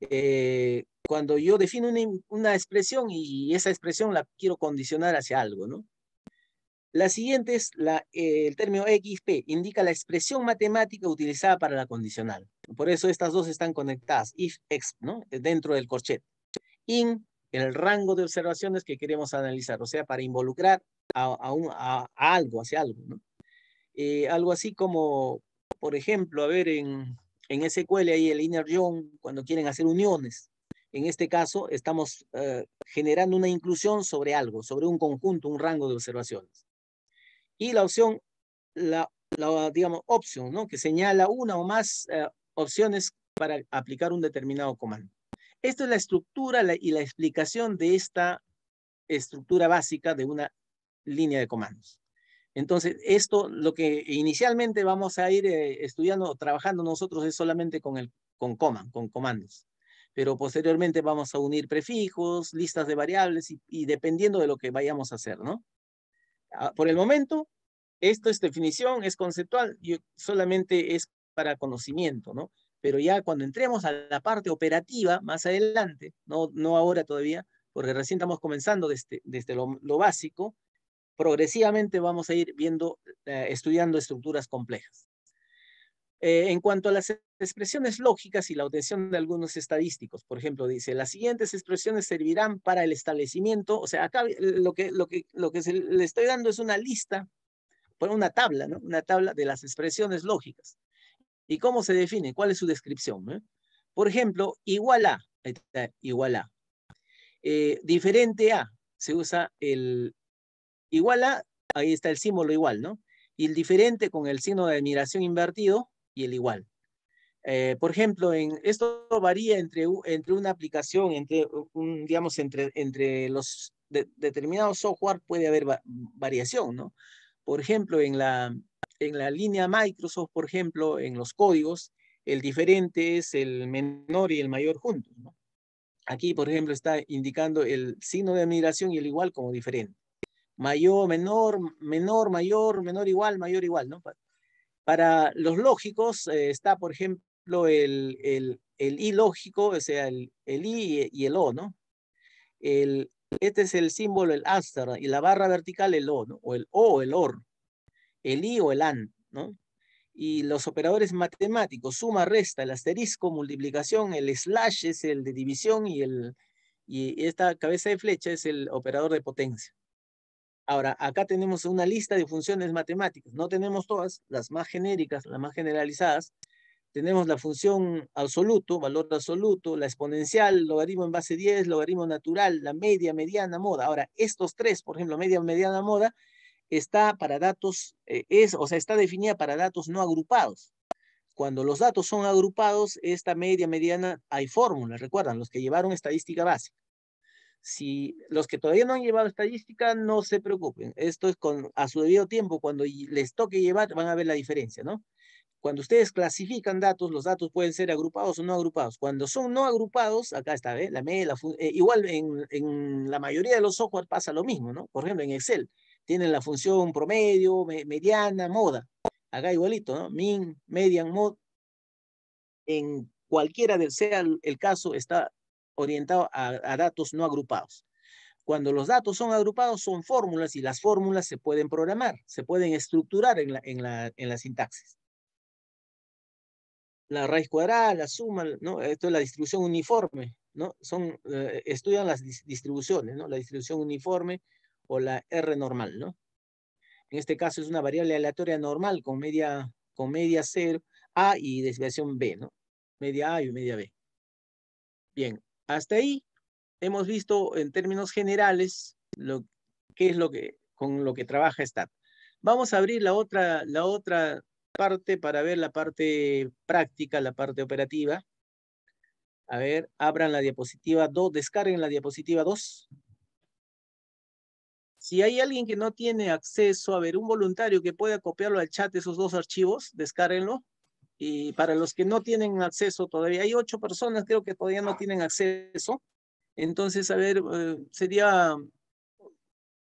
Eh, cuando yo defino una, expresión y esa expresión la quiero condicionar hacia algo, ¿no? La siguiente es la, eh, el término XP, indica la expresión matemática utilizada para la condicional. Por eso estas dos están conectadas, if, exp, ¿no? Dentro del corchete. In, en el rango de observaciones que queremos analizar, o sea, para involucrar a, un, algo, hacia algo, eh, algo así como, por ejemplo, a ver, en, en SQL ahí el inner join, cuando quieren hacer uniones. En este caso, estamos eh, generando una inclusión sobre algo, sobre un conjunto, un rango de observaciones. Y la opción, la, digamos, opción, ¿no? Que señala una o más eh, opciones para aplicar un determinado comando. Esto es la estructura y la explicación de esta estructura básica de una línea de comandos. Entonces, esto lo que inicialmente vamos a ir eh, estudiando, trabajando nosotros es solamente con, el, con con comandos. Pero posteriormente vamos a unir prefijos, listas de variables y, dependiendo de lo que vayamos a hacer, ¿no? Ah, por el momento, esto es definición, es conceptual, y solamente es para conocimiento, ¿no? Pero ya cuando entremos a la parte operativa, más adelante, no, no ahora todavía, porque recién estamos comenzando desde, desde lo, básico, progresivamente vamos a ir viendo, eh, estudiando estructuras complejas. Eh, en cuanto a las expresiones lógicas y la obtención de algunos estadísticos, por ejemplo, dice, las siguientes expresiones servirán para el establecimiento, o sea, acá lo que, lo que, lo que le estoy dando es una lista, una tabla, ¿no? Una tabla de las expresiones lógicas. ¿Y cómo se define? ¿Cuál es su descripción? Eh? Por ejemplo, igual a, está, igual a. Eh, diferente a, se usa el igual a, ahí está el símbolo igual, ¿no? Y el diferente con el signo de admiración invertido y el igual. Eh, por ejemplo, en, esto varía entre, entre una aplicación, entre, un, digamos, entre, entre los determinados software puede haber variación, ¿no? Por ejemplo, en la, en la línea Microsoft, por ejemplo, en los códigos, el diferente es el menor y el mayor juntos. Aquí, por ejemplo, está indicando el signo de admiración y el igual como diferente. Mayor, menor, menor, mayor, menor, igual, mayor, igual. ¿no? Para los lógicos eh, está, por ejemplo, el, el, el, I lógico, o sea, el, el I y el O, ¿no? El, este es el símbolo, el aster y la barra vertical, el O, O el O, el OR el i o el an, ¿no? Y los operadores matemáticos, suma, resta, el asterisco, multiplicación, el slash es el de división y, y esta cabeza de flecha es el operador de potencia. Ahora, acá tenemos una lista de funciones matemáticas. No tenemos todas, las más genéricas, las más generalizadas. Tenemos la función absoluto, valor absoluto, la exponencial, logaritmo en base 10, logaritmo natural, la media, mediana, moda. Ahora, estos tres, por ejemplo, media, mediana, moda, está para datos, eh, es, o sea, está definida para datos no agrupados. Cuando los datos son agrupados, esta media mediana hay fórmulas, recuerdan, los que llevaron estadística básica. Si los que todavía no han llevado estadística, no se preocupen. Esto es con, a su debido tiempo, cuando les toque llevar, van a ver la diferencia, ¿no? Cuando ustedes clasifican datos, los datos pueden ser agrupados o no agrupados. Cuando son no agrupados, acá está, ¿eh? la media, eh, igual en, en, la mayoría de los software pasa lo mismo, ¿no? Por ejemplo, en Excel, tienen la función promedio, mediana, moda. Acá igualito, ¿no? Min, median, mod. En cualquiera del sea el, caso, está orientado a, datos no agrupados. Cuando los datos son agrupados, son fórmulas y las fórmulas se pueden programar, se pueden estructurar en la, sintaxis. La raíz cuadrada, la suma, ¿no? esto es la distribución uniforme, ¿no? Son, eh, estudian las distribuciones, ¿no? La distribución uniforme, o la R normal, ¿no? En este caso es una variable aleatoria normal con media, con media A y desviación B, ¿no? Media A y media B. Bien, hasta ahí hemos visto en términos generales lo, qué es lo que, con lo que trabaja STAT. Vamos a abrir la otra, la otra parte para ver la parte práctica, la parte operativa. A ver, abran la diapositiva 2, descarguen la diapositiva 2. Si hay alguien que no tiene acceso, a ver, un voluntario que pueda copiarlo al chat esos dos archivos, descárrenlo. Y para los que no tienen acceso todavía, hay ocho personas creo que todavía no tienen acceso. Entonces, a ver, eh, sería,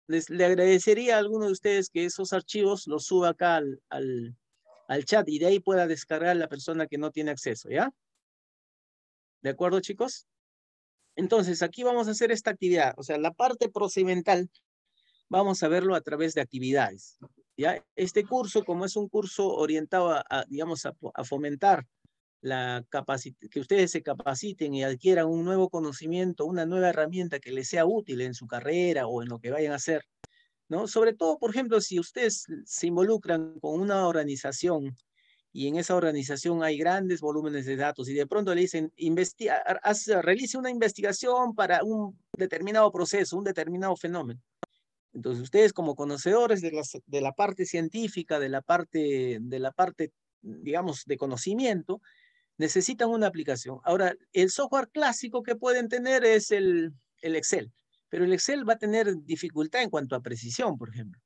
les, le agradecería a alguno de ustedes que esos archivos los suba acá al, al chat y de ahí pueda descargar la persona que no tiene acceso, ¿ya? ¿De acuerdo, chicos? Entonces, aquí vamos a hacer esta actividad. O sea, la parte procedimental vamos a verlo a través de actividades. ¿ya? Este curso, como es un curso orientado a, digamos, a, fomentar la que ustedes se capaciten y adquieran un nuevo conocimiento, una nueva herramienta que les sea útil en su carrera o en lo que vayan a hacer. ¿no? Sobre todo, por ejemplo, si ustedes se involucran con una organización y en esa organización hay grandes volúmenes de datos y de pronto le dicen, realice una investigación para un determinado proceso, un determinado fenómeno. Entonces, ustedes como conocedores de, la parte científica, de la parte, de la parte, digamos, de conocimiento, necesitan una aplicación. Ahora, el software clásico que pueden tener es el, Excel, pero el Excel va a tener dificultad en cuanto a precisión, por ejemplo.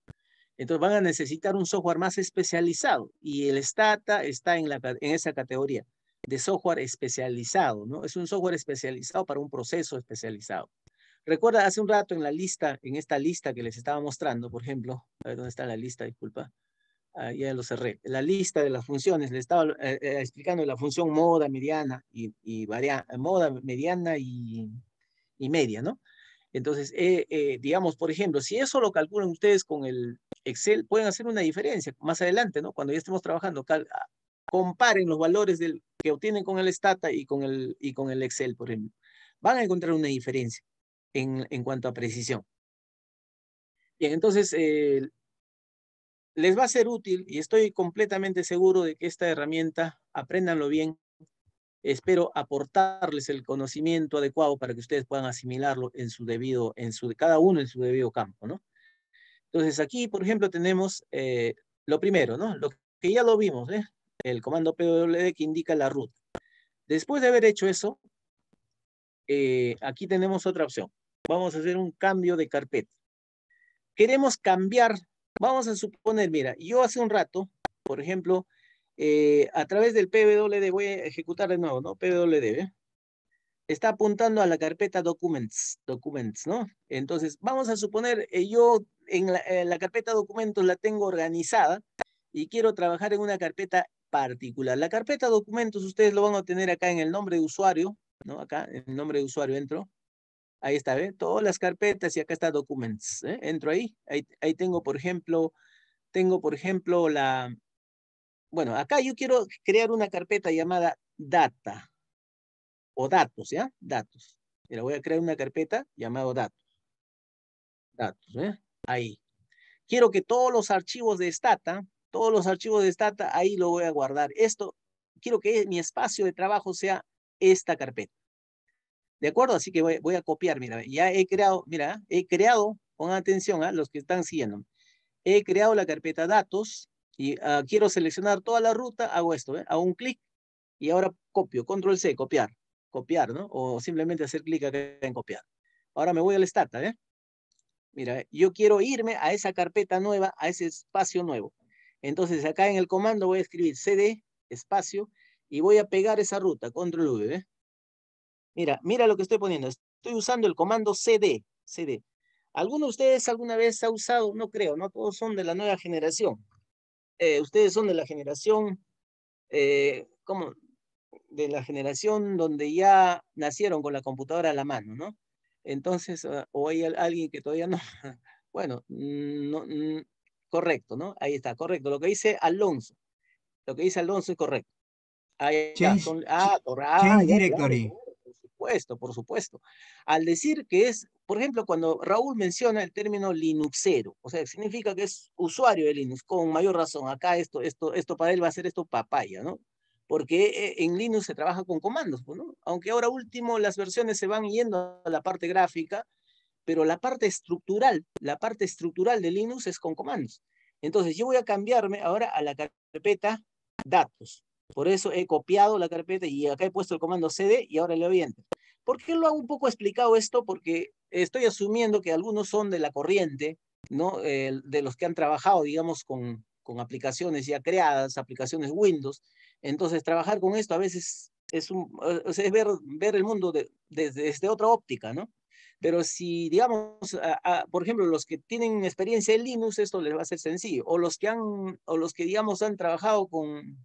Entonces van a necesitar un software más especializado y el Stata está en, en esa categoría de software especializado, ¿no? Es un software especializado para un proceso especializado. Recuerda, hace un rato en la lista, en esta lista que les estaba mostrando, por ejemplo, a dónde está la lista, disculpa, ah, ya lo cerré. La lista de las funciones, les estaba eh, eh, explicando la función moda, mediana y, moda, mediana y, media, ¿no? Entonces, eh, digamos, por ejemplo, si eso lo calculan ustedes con el Excel, pueden hacer una diferencia más adelante, ¿no? Cuando ya estemos trabajando, ah, comparen los valores que obtienen con el Stata y con el, y con el Excel, por ejemplo. Van a encontrar una diferencia en, cuanto a precisión. Bien, entonces, eh, les va a ser útil y estoy completamente seguro de que esta herramienta, apréndanlo bien, espero aportarles el conocimiento adecuado para que ustedes puedan asimilarlo en su debido, en su, cada uno en su debido campo, ¿no? Entonces aquí, por ejemplo, tenemos eh, lo primero, Lo que ya lo vimos, ¿eh? El comando PWD que indica la ruta. Después de haber hecho eso, aquí tenemos otra opción. Vamos a hacer un cambio de carpeta. Queremos cambiar, vamos a suponer, mira, yo hace un rato, por ejemplo, eh, a través del PWD, voy a ejecutar de nuevo, ¿no? PWD, ¿eh? está apuntando a la carpeta documents, documents, ¿no? Entonces, vamos a suponer, eh, yo en la, en eh, la, carpeta documentos la tengo organizada y quiero trabajar en una carpeta particular. La carpeta documentos ustedes lo van a tener acá en el nombre de usuario, ¿no? Acá, en el nombre de usuario entro. Ahí está, ¿ve? ¿eh? Todas las carpetas y acá está Documents. ¿eh? Entro ahí. ahí. tengo, por ejemplo, tengo, por ejemplo, la... Bueno, acá yo quiero crear una carpeta llamada Data. O datos, ¿ya? Datos. Mira, voy a crear una carpeta llamada Datos. Datos, ¿eh? Ahí. Quiero que todos los archivos de Stata, todos los archivos de Stata, ahí lo voy a guardar. Esto, quiero que mi espacio de trabajo sea esta carpeta. ¿De acuerdo? Así que voy, a copiar, mira, ya he creado, mira, he creado, pongan atención a ¿ah? los que están siguiendo. He creado la carpeta datos y ah, quiero seleccionar toda la ruta, hago esto, ¿eh? hago un clic y ahora copio, control C, copiar, copiar, ¿no? O simplemente hacer clic acá en copiar. Ahora me voy al Start, ¿eh? Mira, yo quiero irme a esa carpeta nueva, a ese espacio nuevo. Entonces acá en el comando voy a escribir cd espacio y voy a pegar esa ruta, control V, ¿eh? Mira, mira lo que estoy poniendo. Estoy usando el comando cd. cd. ¿Alguno de ustedes alguna vez ha usado? No creo, no todos son de la nueva generación. Eh, ustedes son de la generación, eh, ¿cómo? De la generación donde ya nacieron con la computadora a la mano, ¿no? Entonces, ah, o hay alguien que todavía no. Bueno, no, mm, correcto, ¿no? Ahí está, correcto. Lo que dice Alonso, lo que dice Alonso es correcto. Ahí ah, directory supuesto, por supuesto. Al decir que es, por ejemplo, cuando Raúl menciona el término Linuxero, o sea, significa que es usuario de Linux, con mayor razón. Acá esto, esto, esto para él va a ser esto papaya, ¿no? Porque eh, en Linux se trabaja con comandos, pues, ¿no? Aunque ahora último las versiones se van yendo a la parte gráfica, pero la parte estructural, la parte estructural de Linux es con comandos. Entonces yo voy a cambiarme ahora a la carpeta datos. Por eso he copiado la carpeta y acá he puesto el comando cd y ahora le doy ¿Por qué lo hago un poco explicado esto? Porque estoy asumiendo que algunos son de la corriente, ¿no? Eh, de los que han trabajado, digamos, con, aplicaciones ya creadas, aplicaciones Windows. Entonces, trabajar con esto a veces es, eh, ver, ver el mundo desde, otra óptica, ¿no? Pero si, digamos, por ejemplo, los que tienen experiencia en Linux, esto les va a ser sencillo. O los que han, o los que, digamos, han trabajado con,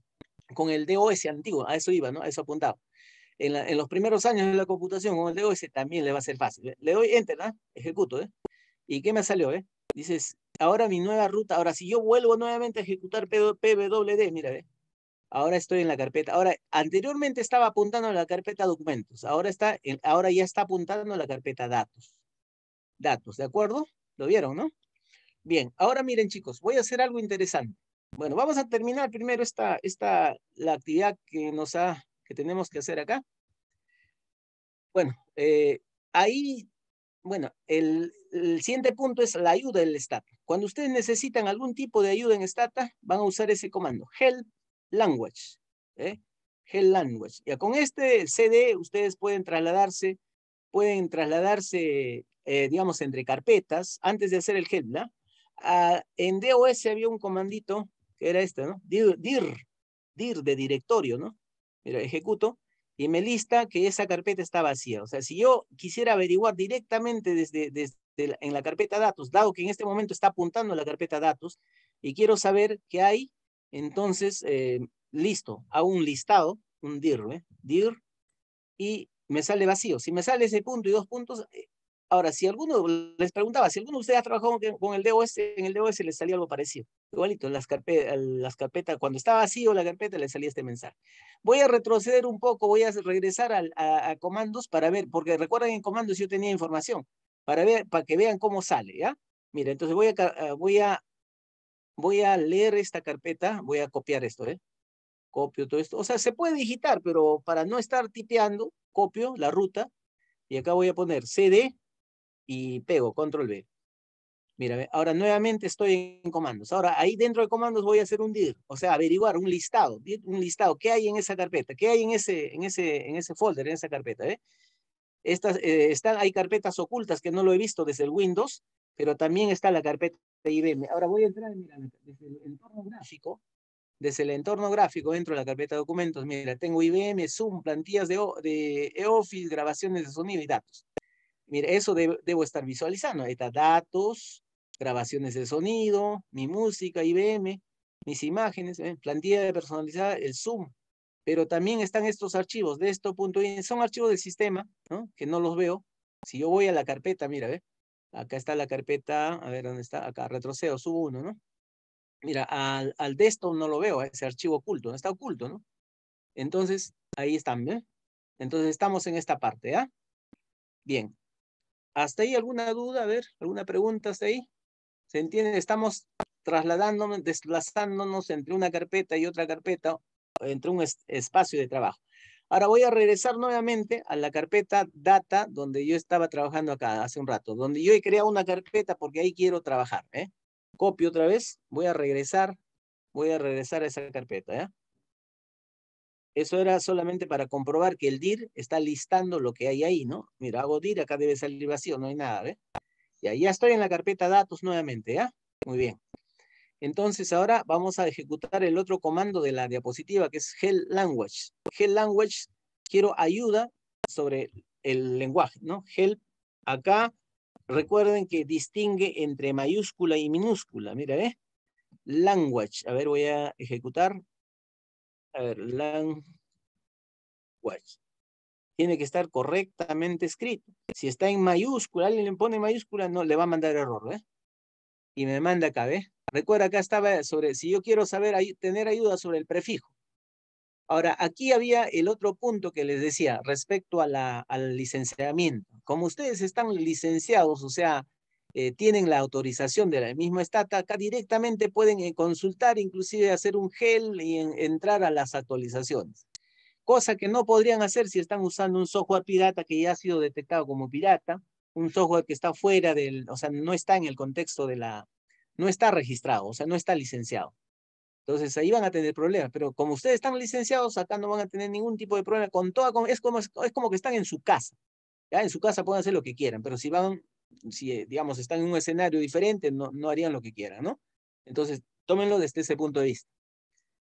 con el DOS antiguo, a eso iba, ¿no? A eso apuntaba. En, los primeros años de la computación con el DOS también le va a ser fácil. ¿eh? Le doy enter, ¿no? ¿ah? ejecuto, ¿eh? ¿Y qué me salió, eh? Dices, ahora mi nueva ruta, ahora si yo vuelvo nuevamente a ejecutar PWD, mira, ¿eh? Ahora estoy en la carpeta. Ahora, anteriormente estaba apuntando a la carpeta documentos. Ahora, está, ahora ya está apuntando a la carpeta datos. Datos, ¿de acuerdo? Lo vieron, ¿no? Bien, ahora miren chicos, voy a hacer algo interesante. Bueno, vamos a terminar primero esta, esta, la actividad que nos ha, que tenemos que hacer acá. Bueno, eh, ahí, bueno, el, siguiente punto es la ayuda del Stata. Cuando ustedes necesitan algún tipo de ayuda en Stata, van a usar ese comando, help language, ¿eh? help language. Ya con este CD ustedes pueden trasladarse, pueden trasladarse, eh, digamos, entre carpetas antes de hacer el help, ¿no? Ah, en DOS había un comandito que era esta, ¿no? Dir, dir, de directorio, ¿no? Mira, ejecuto y me lista que esa carpeta está vacía. O sea, si yo quisiera averiguar directamente desde, desde en la carpeta datos, dado que en este momento está apuntando a la carpeta datos, y quiero saber qué hay, entonces, eh, listo, hago un listado, un dir, ¿eh? dir, y me sale vacío. Si me sale ese punto y dos puntos, eh, Ahora, si alguno les preguntaba, si alguno de ustedes ha trabajado con el DOS, en el DOS le salía algo parecido. Igualito, las carpetas, las carpetas cuando estaba vacío la carpeta le salía este mensaje. Voy a retroceder un poco, voy a regresar a, comandos para ver, porque recuerden en comandos yo tenía información, para, ver, para que vean cómo sale, ¿ya? Mira, entonces voy a, eh, voy a, voy a leer esta carpeta, voy a copiar esto, ¿eh? Copio todo esto. O sea, se puede digitar, pero para no estar tipeando, copio la ruta y acá voy a poner CD y pego, control B. Mira, ahora nuevamente estoy en comandos. Ahora ahí dentro de comandos voy a hacer un dir, o sea, averiguar un listado, un listado, qué hay en esa carpeta, qué hay en ese, en ese, en ese folder, en esa carpeta. ¿eh? Estas, hay carpetas ocultas que no lo he visto desde el Windows, pero también está la carpeta IBM. Ahora voy a entrar, mira, desde el entorno gráfico, desde el entorno gráfico dentro de la carpeta de documentos, mira, tengo IBM, Zoom, plantillas de, de e grabaciones de sonido y datos mira eso debo, estar visualizando. Ahí está datos, grabaciones de sonido, mi música, IBM, mis imágenes, ¿eh? plantilla personalizada, el Zoom. Pero también están estos archivos de esto punto son archivos del sistema, ¿no? Que no los veo. Si yo voy a la carpeta, mira, ve acá está la carpeta, a ver dónde está, acá retrocedo, subo uno, ¿no? Mira, al, al desktop no lo veo, ese archivo oculto, no está oculto, ¿no? Entonces, ahí están, ¿bien? Entonces estamos en esta parte, ¿ah? Bien, ¿Hasta ahí alguna duda? A ver, ¿alguna pregunta hasta ahí? ¿Se entiende? Estamos trasladándonos, desplazándonos entre una carpeta y otra carpeta, entre un espacio de trabajo. Ahora voy a regresar nuevamente a la carpeta data donde yo estaba trabajando acá hace un rato, donde yo he creado una carpeta porque ahí quiero trabajar. ¿eh? Copio otra vez, voy a regresar, voy a regresar a esa carpeta. ¿eh? Eso era solamente para comprobar que el DIR está listando lo que hay ahí, ¿no? Mira, hago DIR, acá debe salir vacío, no hay nada, ¿eh? Y ya estoy en la carpeta datos nuevamente, ¿ya? Muy bien. Entonces ahora vamos a ejecutar el otro comando de la diapositiva que es Help Language. Help Language, quiero ayuda sobre el lenguaje, ¿no? Help, acá, recuerden que distingue entre mayúscula y minúscula, mira, ¿eh? Language, a ver, voy a ejecutar a ver, Tiene que estar correctamente escrito. Si está en mayúscula, alguien le pone mayúscula, no, le va a mandar error, ¿eh? Y me manda acá, ¿eh? Recuerda, acá estaba sobre, si yo quiero saber, tener ayuda sobre el prefijo. Ahora, aquí había el otro punto que les decía respecto a la, al licenciamiento. Como ustedes están licenciados, o sea, eh, tienen la autorización de la misma Estata, acá directamente pueden eh, consultar, inclusive hacer un gel y entrar a las actualizaciones. Cosa que no podrían hacer si están usando un software pirata que ya ha sido detectado como pirata, un software que está fuera del, o sea, no está en el contexto de la, no está registrado, o sea, no está licenciado. Entonces ahí van a tener problemas, pero como ustedes están licenciados, acá no van a tener ningún tipo de problema. Con toda, es, como, es como que están en su casa. ¿ya? En su casa pueden hacer lo que quieran, pero si van si, eh, digamos, están en un escenario diferente, no, harían lo que quieran, ¿no? Entonces, tómenlo desde ese punto de vista.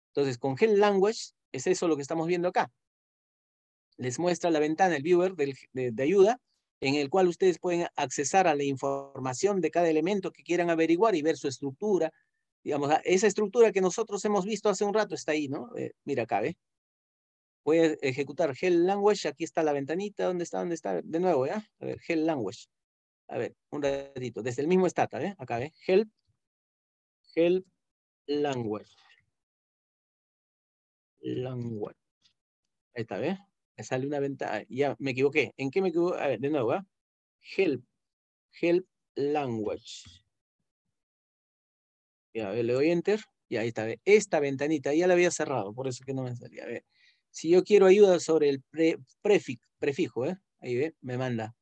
Entonces, con Hell Language es eso lo que estamos viendo acá. Les muestra la ventana, el viewer de, ayuda, en el cual ustedes pueden accesar a la información de cada elemento que quieran averiguar y ver su estructura. Digamos, ah, esa estructura que nosotros hemos visto hace un rato está ahí, ¿no? Eh, mira acá, ¿ve? Voy a ejecutar Hell Language. Aquí está la ventanita. ¿Dónde está? ¿Dónde está? De nuevo, ¿ya? A ver, Language a ver, un ratito, desde el mismo stata,
¿eh? acá, ¿eh? help, help language. Language. Ahí está, ¿ves? Me sale una ventana. Ya, me
equivoqué. ¿En qué me equivoqué? A ver, de nuevo, ¿eh? Help. Help language. Ya, a ver, le doy enter. Y ahí está, ¿ves? Esta ventanita ya la había cerrado, por eso que no me salía. A ver, si yo quiero ayuda sobre el pre, prefijo, ¿eh? Ahí ve, me manda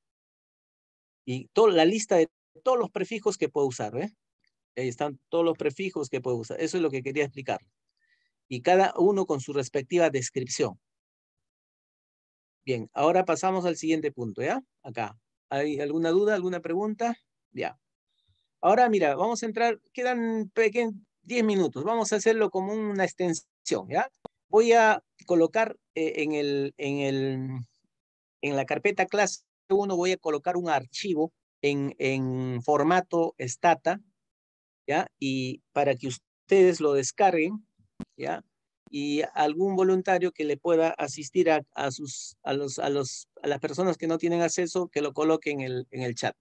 y toda la lista de todos los prefijos que puedo usar. ¿eh? Ahí están todos los prefijos que puedo usar. Eso es lo que quería explicar. Y cada uno con su respectiva descripción. Bien, ahora pasamos al siguiente punto, ¿ya? Acá. ¿Hay alguna duda, alguna pregunta? Ya. Ahora, mira, vamos a entrar, quedan 10 minutos. Vamos a hacerlo como una extensión, ¿ya? Voy a colocar eh, en, el, en, el, en la carpeta clase uno voy a colocar un archivo en, en formato Stata, ¿ya? Y para que ustedes lo descarguen, ¿ya? Y algún voluntario que le pueda asistir a, sus, a, los, a, los, a las personas que no tienen acceso, que lo coloque en el, en el chat.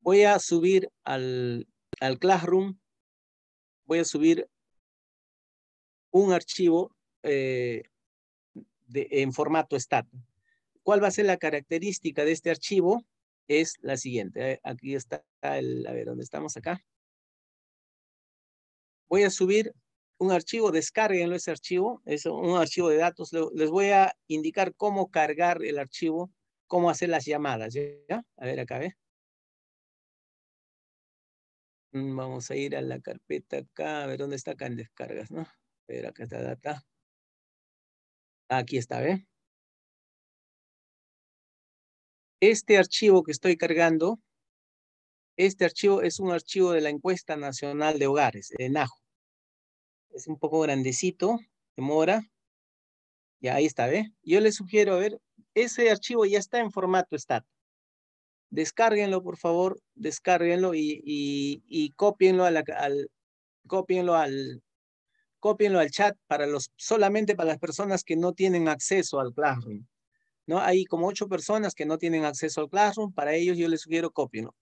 Voy a subir al, Classroom, voy a subir un archivo eh, de, en formato Stata. ¿Cuál va a ser la característica de este archivo? Es la siguiente. Eh, aquí está el, a ver, ¿dónde estamos acá? Voy a subir un archivo, descarguenlo ese archivo, es un archivo de datos. Les voy a indicar cómo cargar el archivo, cómo hacer las llamadas. A ver, acá ve.
Mm, vamos a ir a la carpeta acá, a ver dónde está acá en descargas, ¿no? A ver, acá está data. Aquí está, ¿ve? Este archivo que estoy cargando, este archivo es un
archivo de la Encuesta Nacional de Hogares, de NAJO. Es un poco grandecito, demora. Y ahí está, ¿ve? Yo les sugiero, a ver, ese archivo ya está en formato STAT. Descárguenlo, por favor, descárguenlo y, y, cópienlo, al, al, chat para los, solamente para las personas que no tienen acceso al Classroom. ¿no? Hay como ocho personas que no tienen acceso al Classroom, para ellos yo les sugiero cópienlo.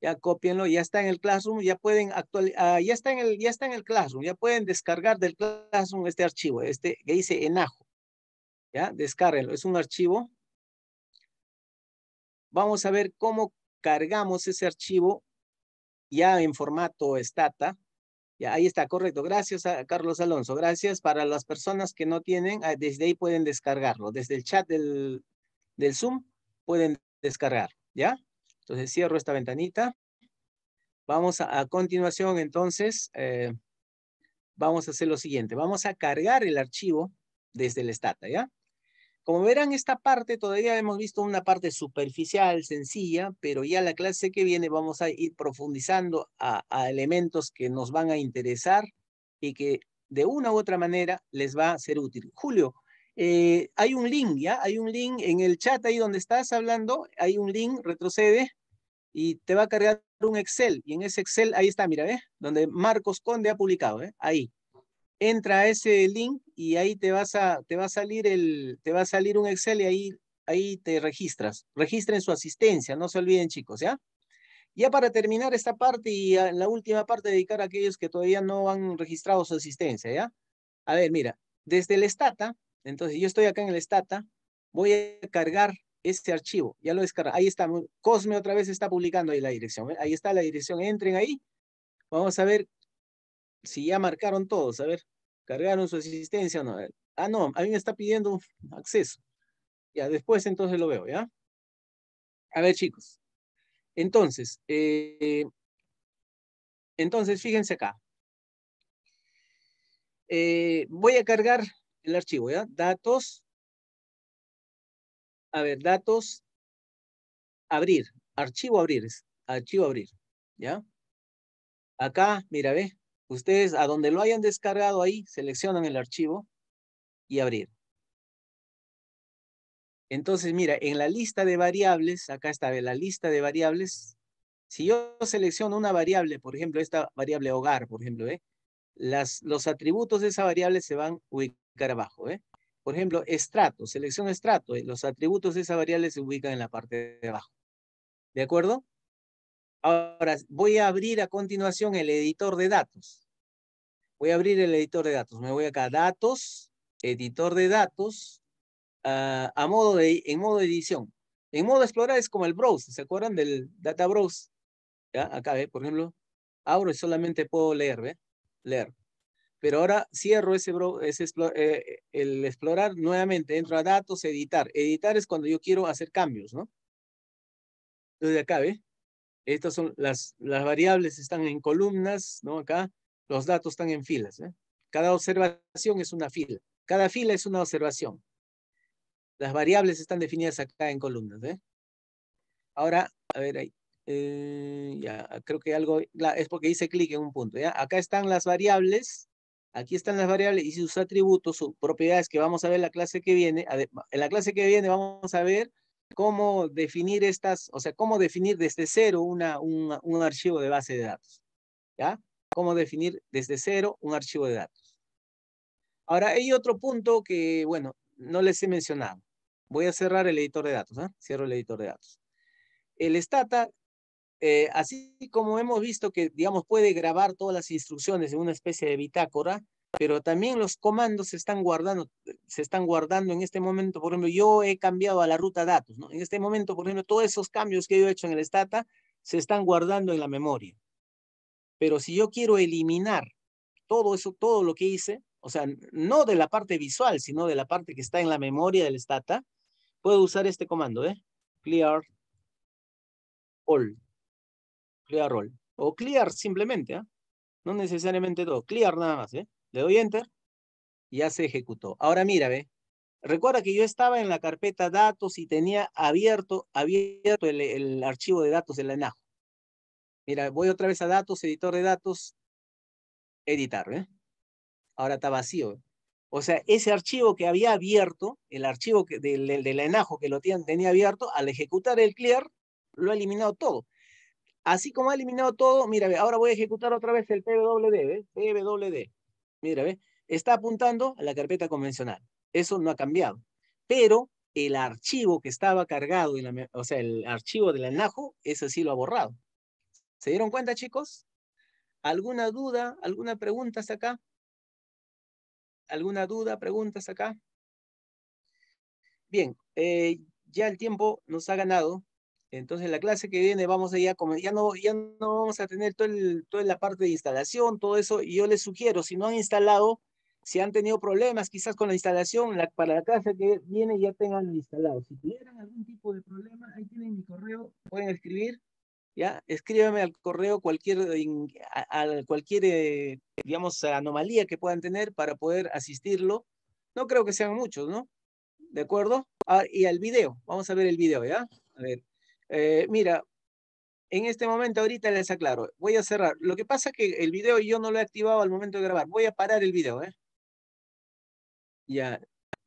Ya cópienlo, ya está en el Classroom, ya pueden actualizar, ah, ya, está en el, ya está en el Classroom, ya pueden descargar del Classroom este archivo, este que dice enajo. Ya, descárrenlo, es un archivo. Vamos a ver cómo cargamos ese archivo ya en formato STATA, ya, ahí está, correcto. Gracias a Carlos Alonso. Gracias para las personas que no tienen, ah, desde ahí pueden descargarlo. Desde el chat del, del Zoom pueden descargar, ¿ya? Entonces cierro esta ventanita. Vamos a, continuación, entonces, eh, vamos a hacer lo siguiente. Vamos a cargar el archivo desde el Stata, ¿ya? Como verán, esta parte todavía hemos visto una parte superficial, sencilla, pero ya la clase que viene vamos a ir profundizando a, elementos que nos van a interesar y que de una u otra manera les va a ser útil. Julio, eh, hay un link, ¿ya? Hay un link en el chat ahí donde estás hablando, hay un link, retrocede, y te va a cargar un Excel, y en ese Excel, ahí está, mira, ¿ves? ¿eh? Donde Marcos Conde ha publicado, ¿eh? Ahí entra a ese link y ahí te vas a, te va a salir el, te va a salir un Excel y ahí, ahí te registras. Registren su asistencia, no se olviden, chicos, ¿ya? Ya para terminar esta parte y la última parte dedicar a aquellos que todavía no han registrado su asistencia, ¿ya? A ver, mira, desde el Stata, entonces yo estoy acá en el Stata, voy a cargar este archivo, ya lo descarga, ahí está, Cosme otra vez está publicando ahí la dirección, ¿eh? ahí está la dirección, entren ahí, vamos a ver si ya marcaron todos, a ver, cargaron su asistencia o no. Ah, no, alguien está pidiendo acceso. Ya, después entonces lo veo, ¿ya?
A ver, chicos. Entonces, eh, entonces, fíjense acá. Eh, voy a cargar el archivo, ¿ya? Datos. A ver,
datos. Abrir. Archivo abrir. Archivo abrir. ¿Ya? Acá, mira, ve. Ustedes a donde lo hayan descargado ahí, seleccionan el archivo y abrir. Entonces, mira, en la lista de variables, acá está la lista de variables. Si yo selecciono una variable, por ejemplo, esta variable hogar, por ejemplo, ¿eh? Las, los atributos de esa variable se van a ubicar abajo. ¿eh? Por ejemplo, estrato, selecciono estrato, eh, los atributos de esa variable se ubican en la parte de abajo. ¿De acuerdo? Ahora, voy a abrir a continuación el editor de datos. Voy a abrir el editor de datos. Me voy acá datos, editor de datos, ah, a modo de, en modo de edición. En modo explorar es como el browse. ¿Se acuerdan del data browse? Acá, ¿eh? por ejemplo, abro y solamente puedo leer, ¿ve? Leer. Pero ahora cierro ese, bro, ese eh, eh, el explorar nuevamente, entro a datos, editar. Editar es cuando yo quiero hacer cambios, ¿no? Desde acá, ¿ve? Estas son las, las variables están en columnas, ¿no? Acá los datos están en filas. ¿eh? Cada observación es una fila. Cada fila es una observación. Las variables están definidas acá en columnas. ¿eh? Ahora, a ver ahí. Eh, ya, creo que algo, es porque hice clic en un punto, ¿ya? Acá están las variables, aquí están las variables y sus atributos, sus propiedades que vamos a ver en la clase que viene. En la clase que viene vamos a ver cómo definir estas, o sea, cómo definir desde cero una, un archivo de base de datos. ¿Ya? Cómo definir desde cero un archivo de datos. Ahora, hay otro punto que, bueno, no les he mencionado. Voy a cerrar el editor de datos. ¿eh? Cierro el editor de datos. El Stata, eh, así como hemos visto que, digamos, puede grabar todas las instrucciones en una especie de bitácora, pero también los comandos se están guardando, se están guardando en este momento, por ejemplo, yo he cambiado a la ruta datos, ¿no? En este momento, por ejemplo, todos esos cambios que yo he hecho en el Stata se están guardando en la memoria. Pero si yo quiero eliminar todo eso, todo lo que hice, o sea, no de la parte visual, sino de la parte que está en la memoria del Stata, puedo usar este comando, ¿eh?
Clear all. Clear all. O clear simplemente, ¿ah? No necesariamente todo, clear nada más, ¿eh? Le doy enter
y ya se ejecutó. Ahora mira, ve. Recuerda que yo estaba en la carpeta datos y tenía abierto, abierto el, archivo de datos del la ENAJO. Mira, voy otra vez a datos, editor de datos, editar, ¿eh? Ahora está vacío. ¿eh? O sea, ese archivo que había abierto, el archivo del, del, enajo que lo tenía abierto, al ejecutar el clear, lo ha eliminado todo. Así como ha eliminado todo, mira, ve. ahora voy a ejecutar otra vez el PWD, ¿eh? PWD. Mira, ve, está apuntando a la carpeta convencional. Eso no ha cambiado. Pero el archivo que estaba cargado, o sea, el archivo del enajo ese sí lo ha borrado. ¿Se dieron cuenta, chicos? ¿Alguna duda, alguna pregunta acá? ¿Alguna duda, preguntas acá? Bien, eh, ya el tiempo nos ha ganado. Entonces, la clase que viene vamos a ya, ya no, ya no vamos a tener todo toda la parte de instalación, todo eso. Y yo les sugiero, si no han instalado, si han tenido problemas quizás con la instalación, para la clase que viene ya tengan instalado. Si tuvieran algún tipo de problema, ahí tienen mi correo, pueden escribir, ¿ya? escríbeme al correo cualquier, a, cualquier eh, digamos, anomalía que puedan tener para poder asistirlo. No creo que sean muchos, ¿no? ¿De acuerdo? Ah, y al video, vamos a ver el video, ¿ya? A ver. Eh, mira, en este momento ahorita les aclaro. Voy a
cerrar. Lo que pasa es que el video yo no lo he activado al momento de grabar. Voy a parar el video, ¿eh? Ya,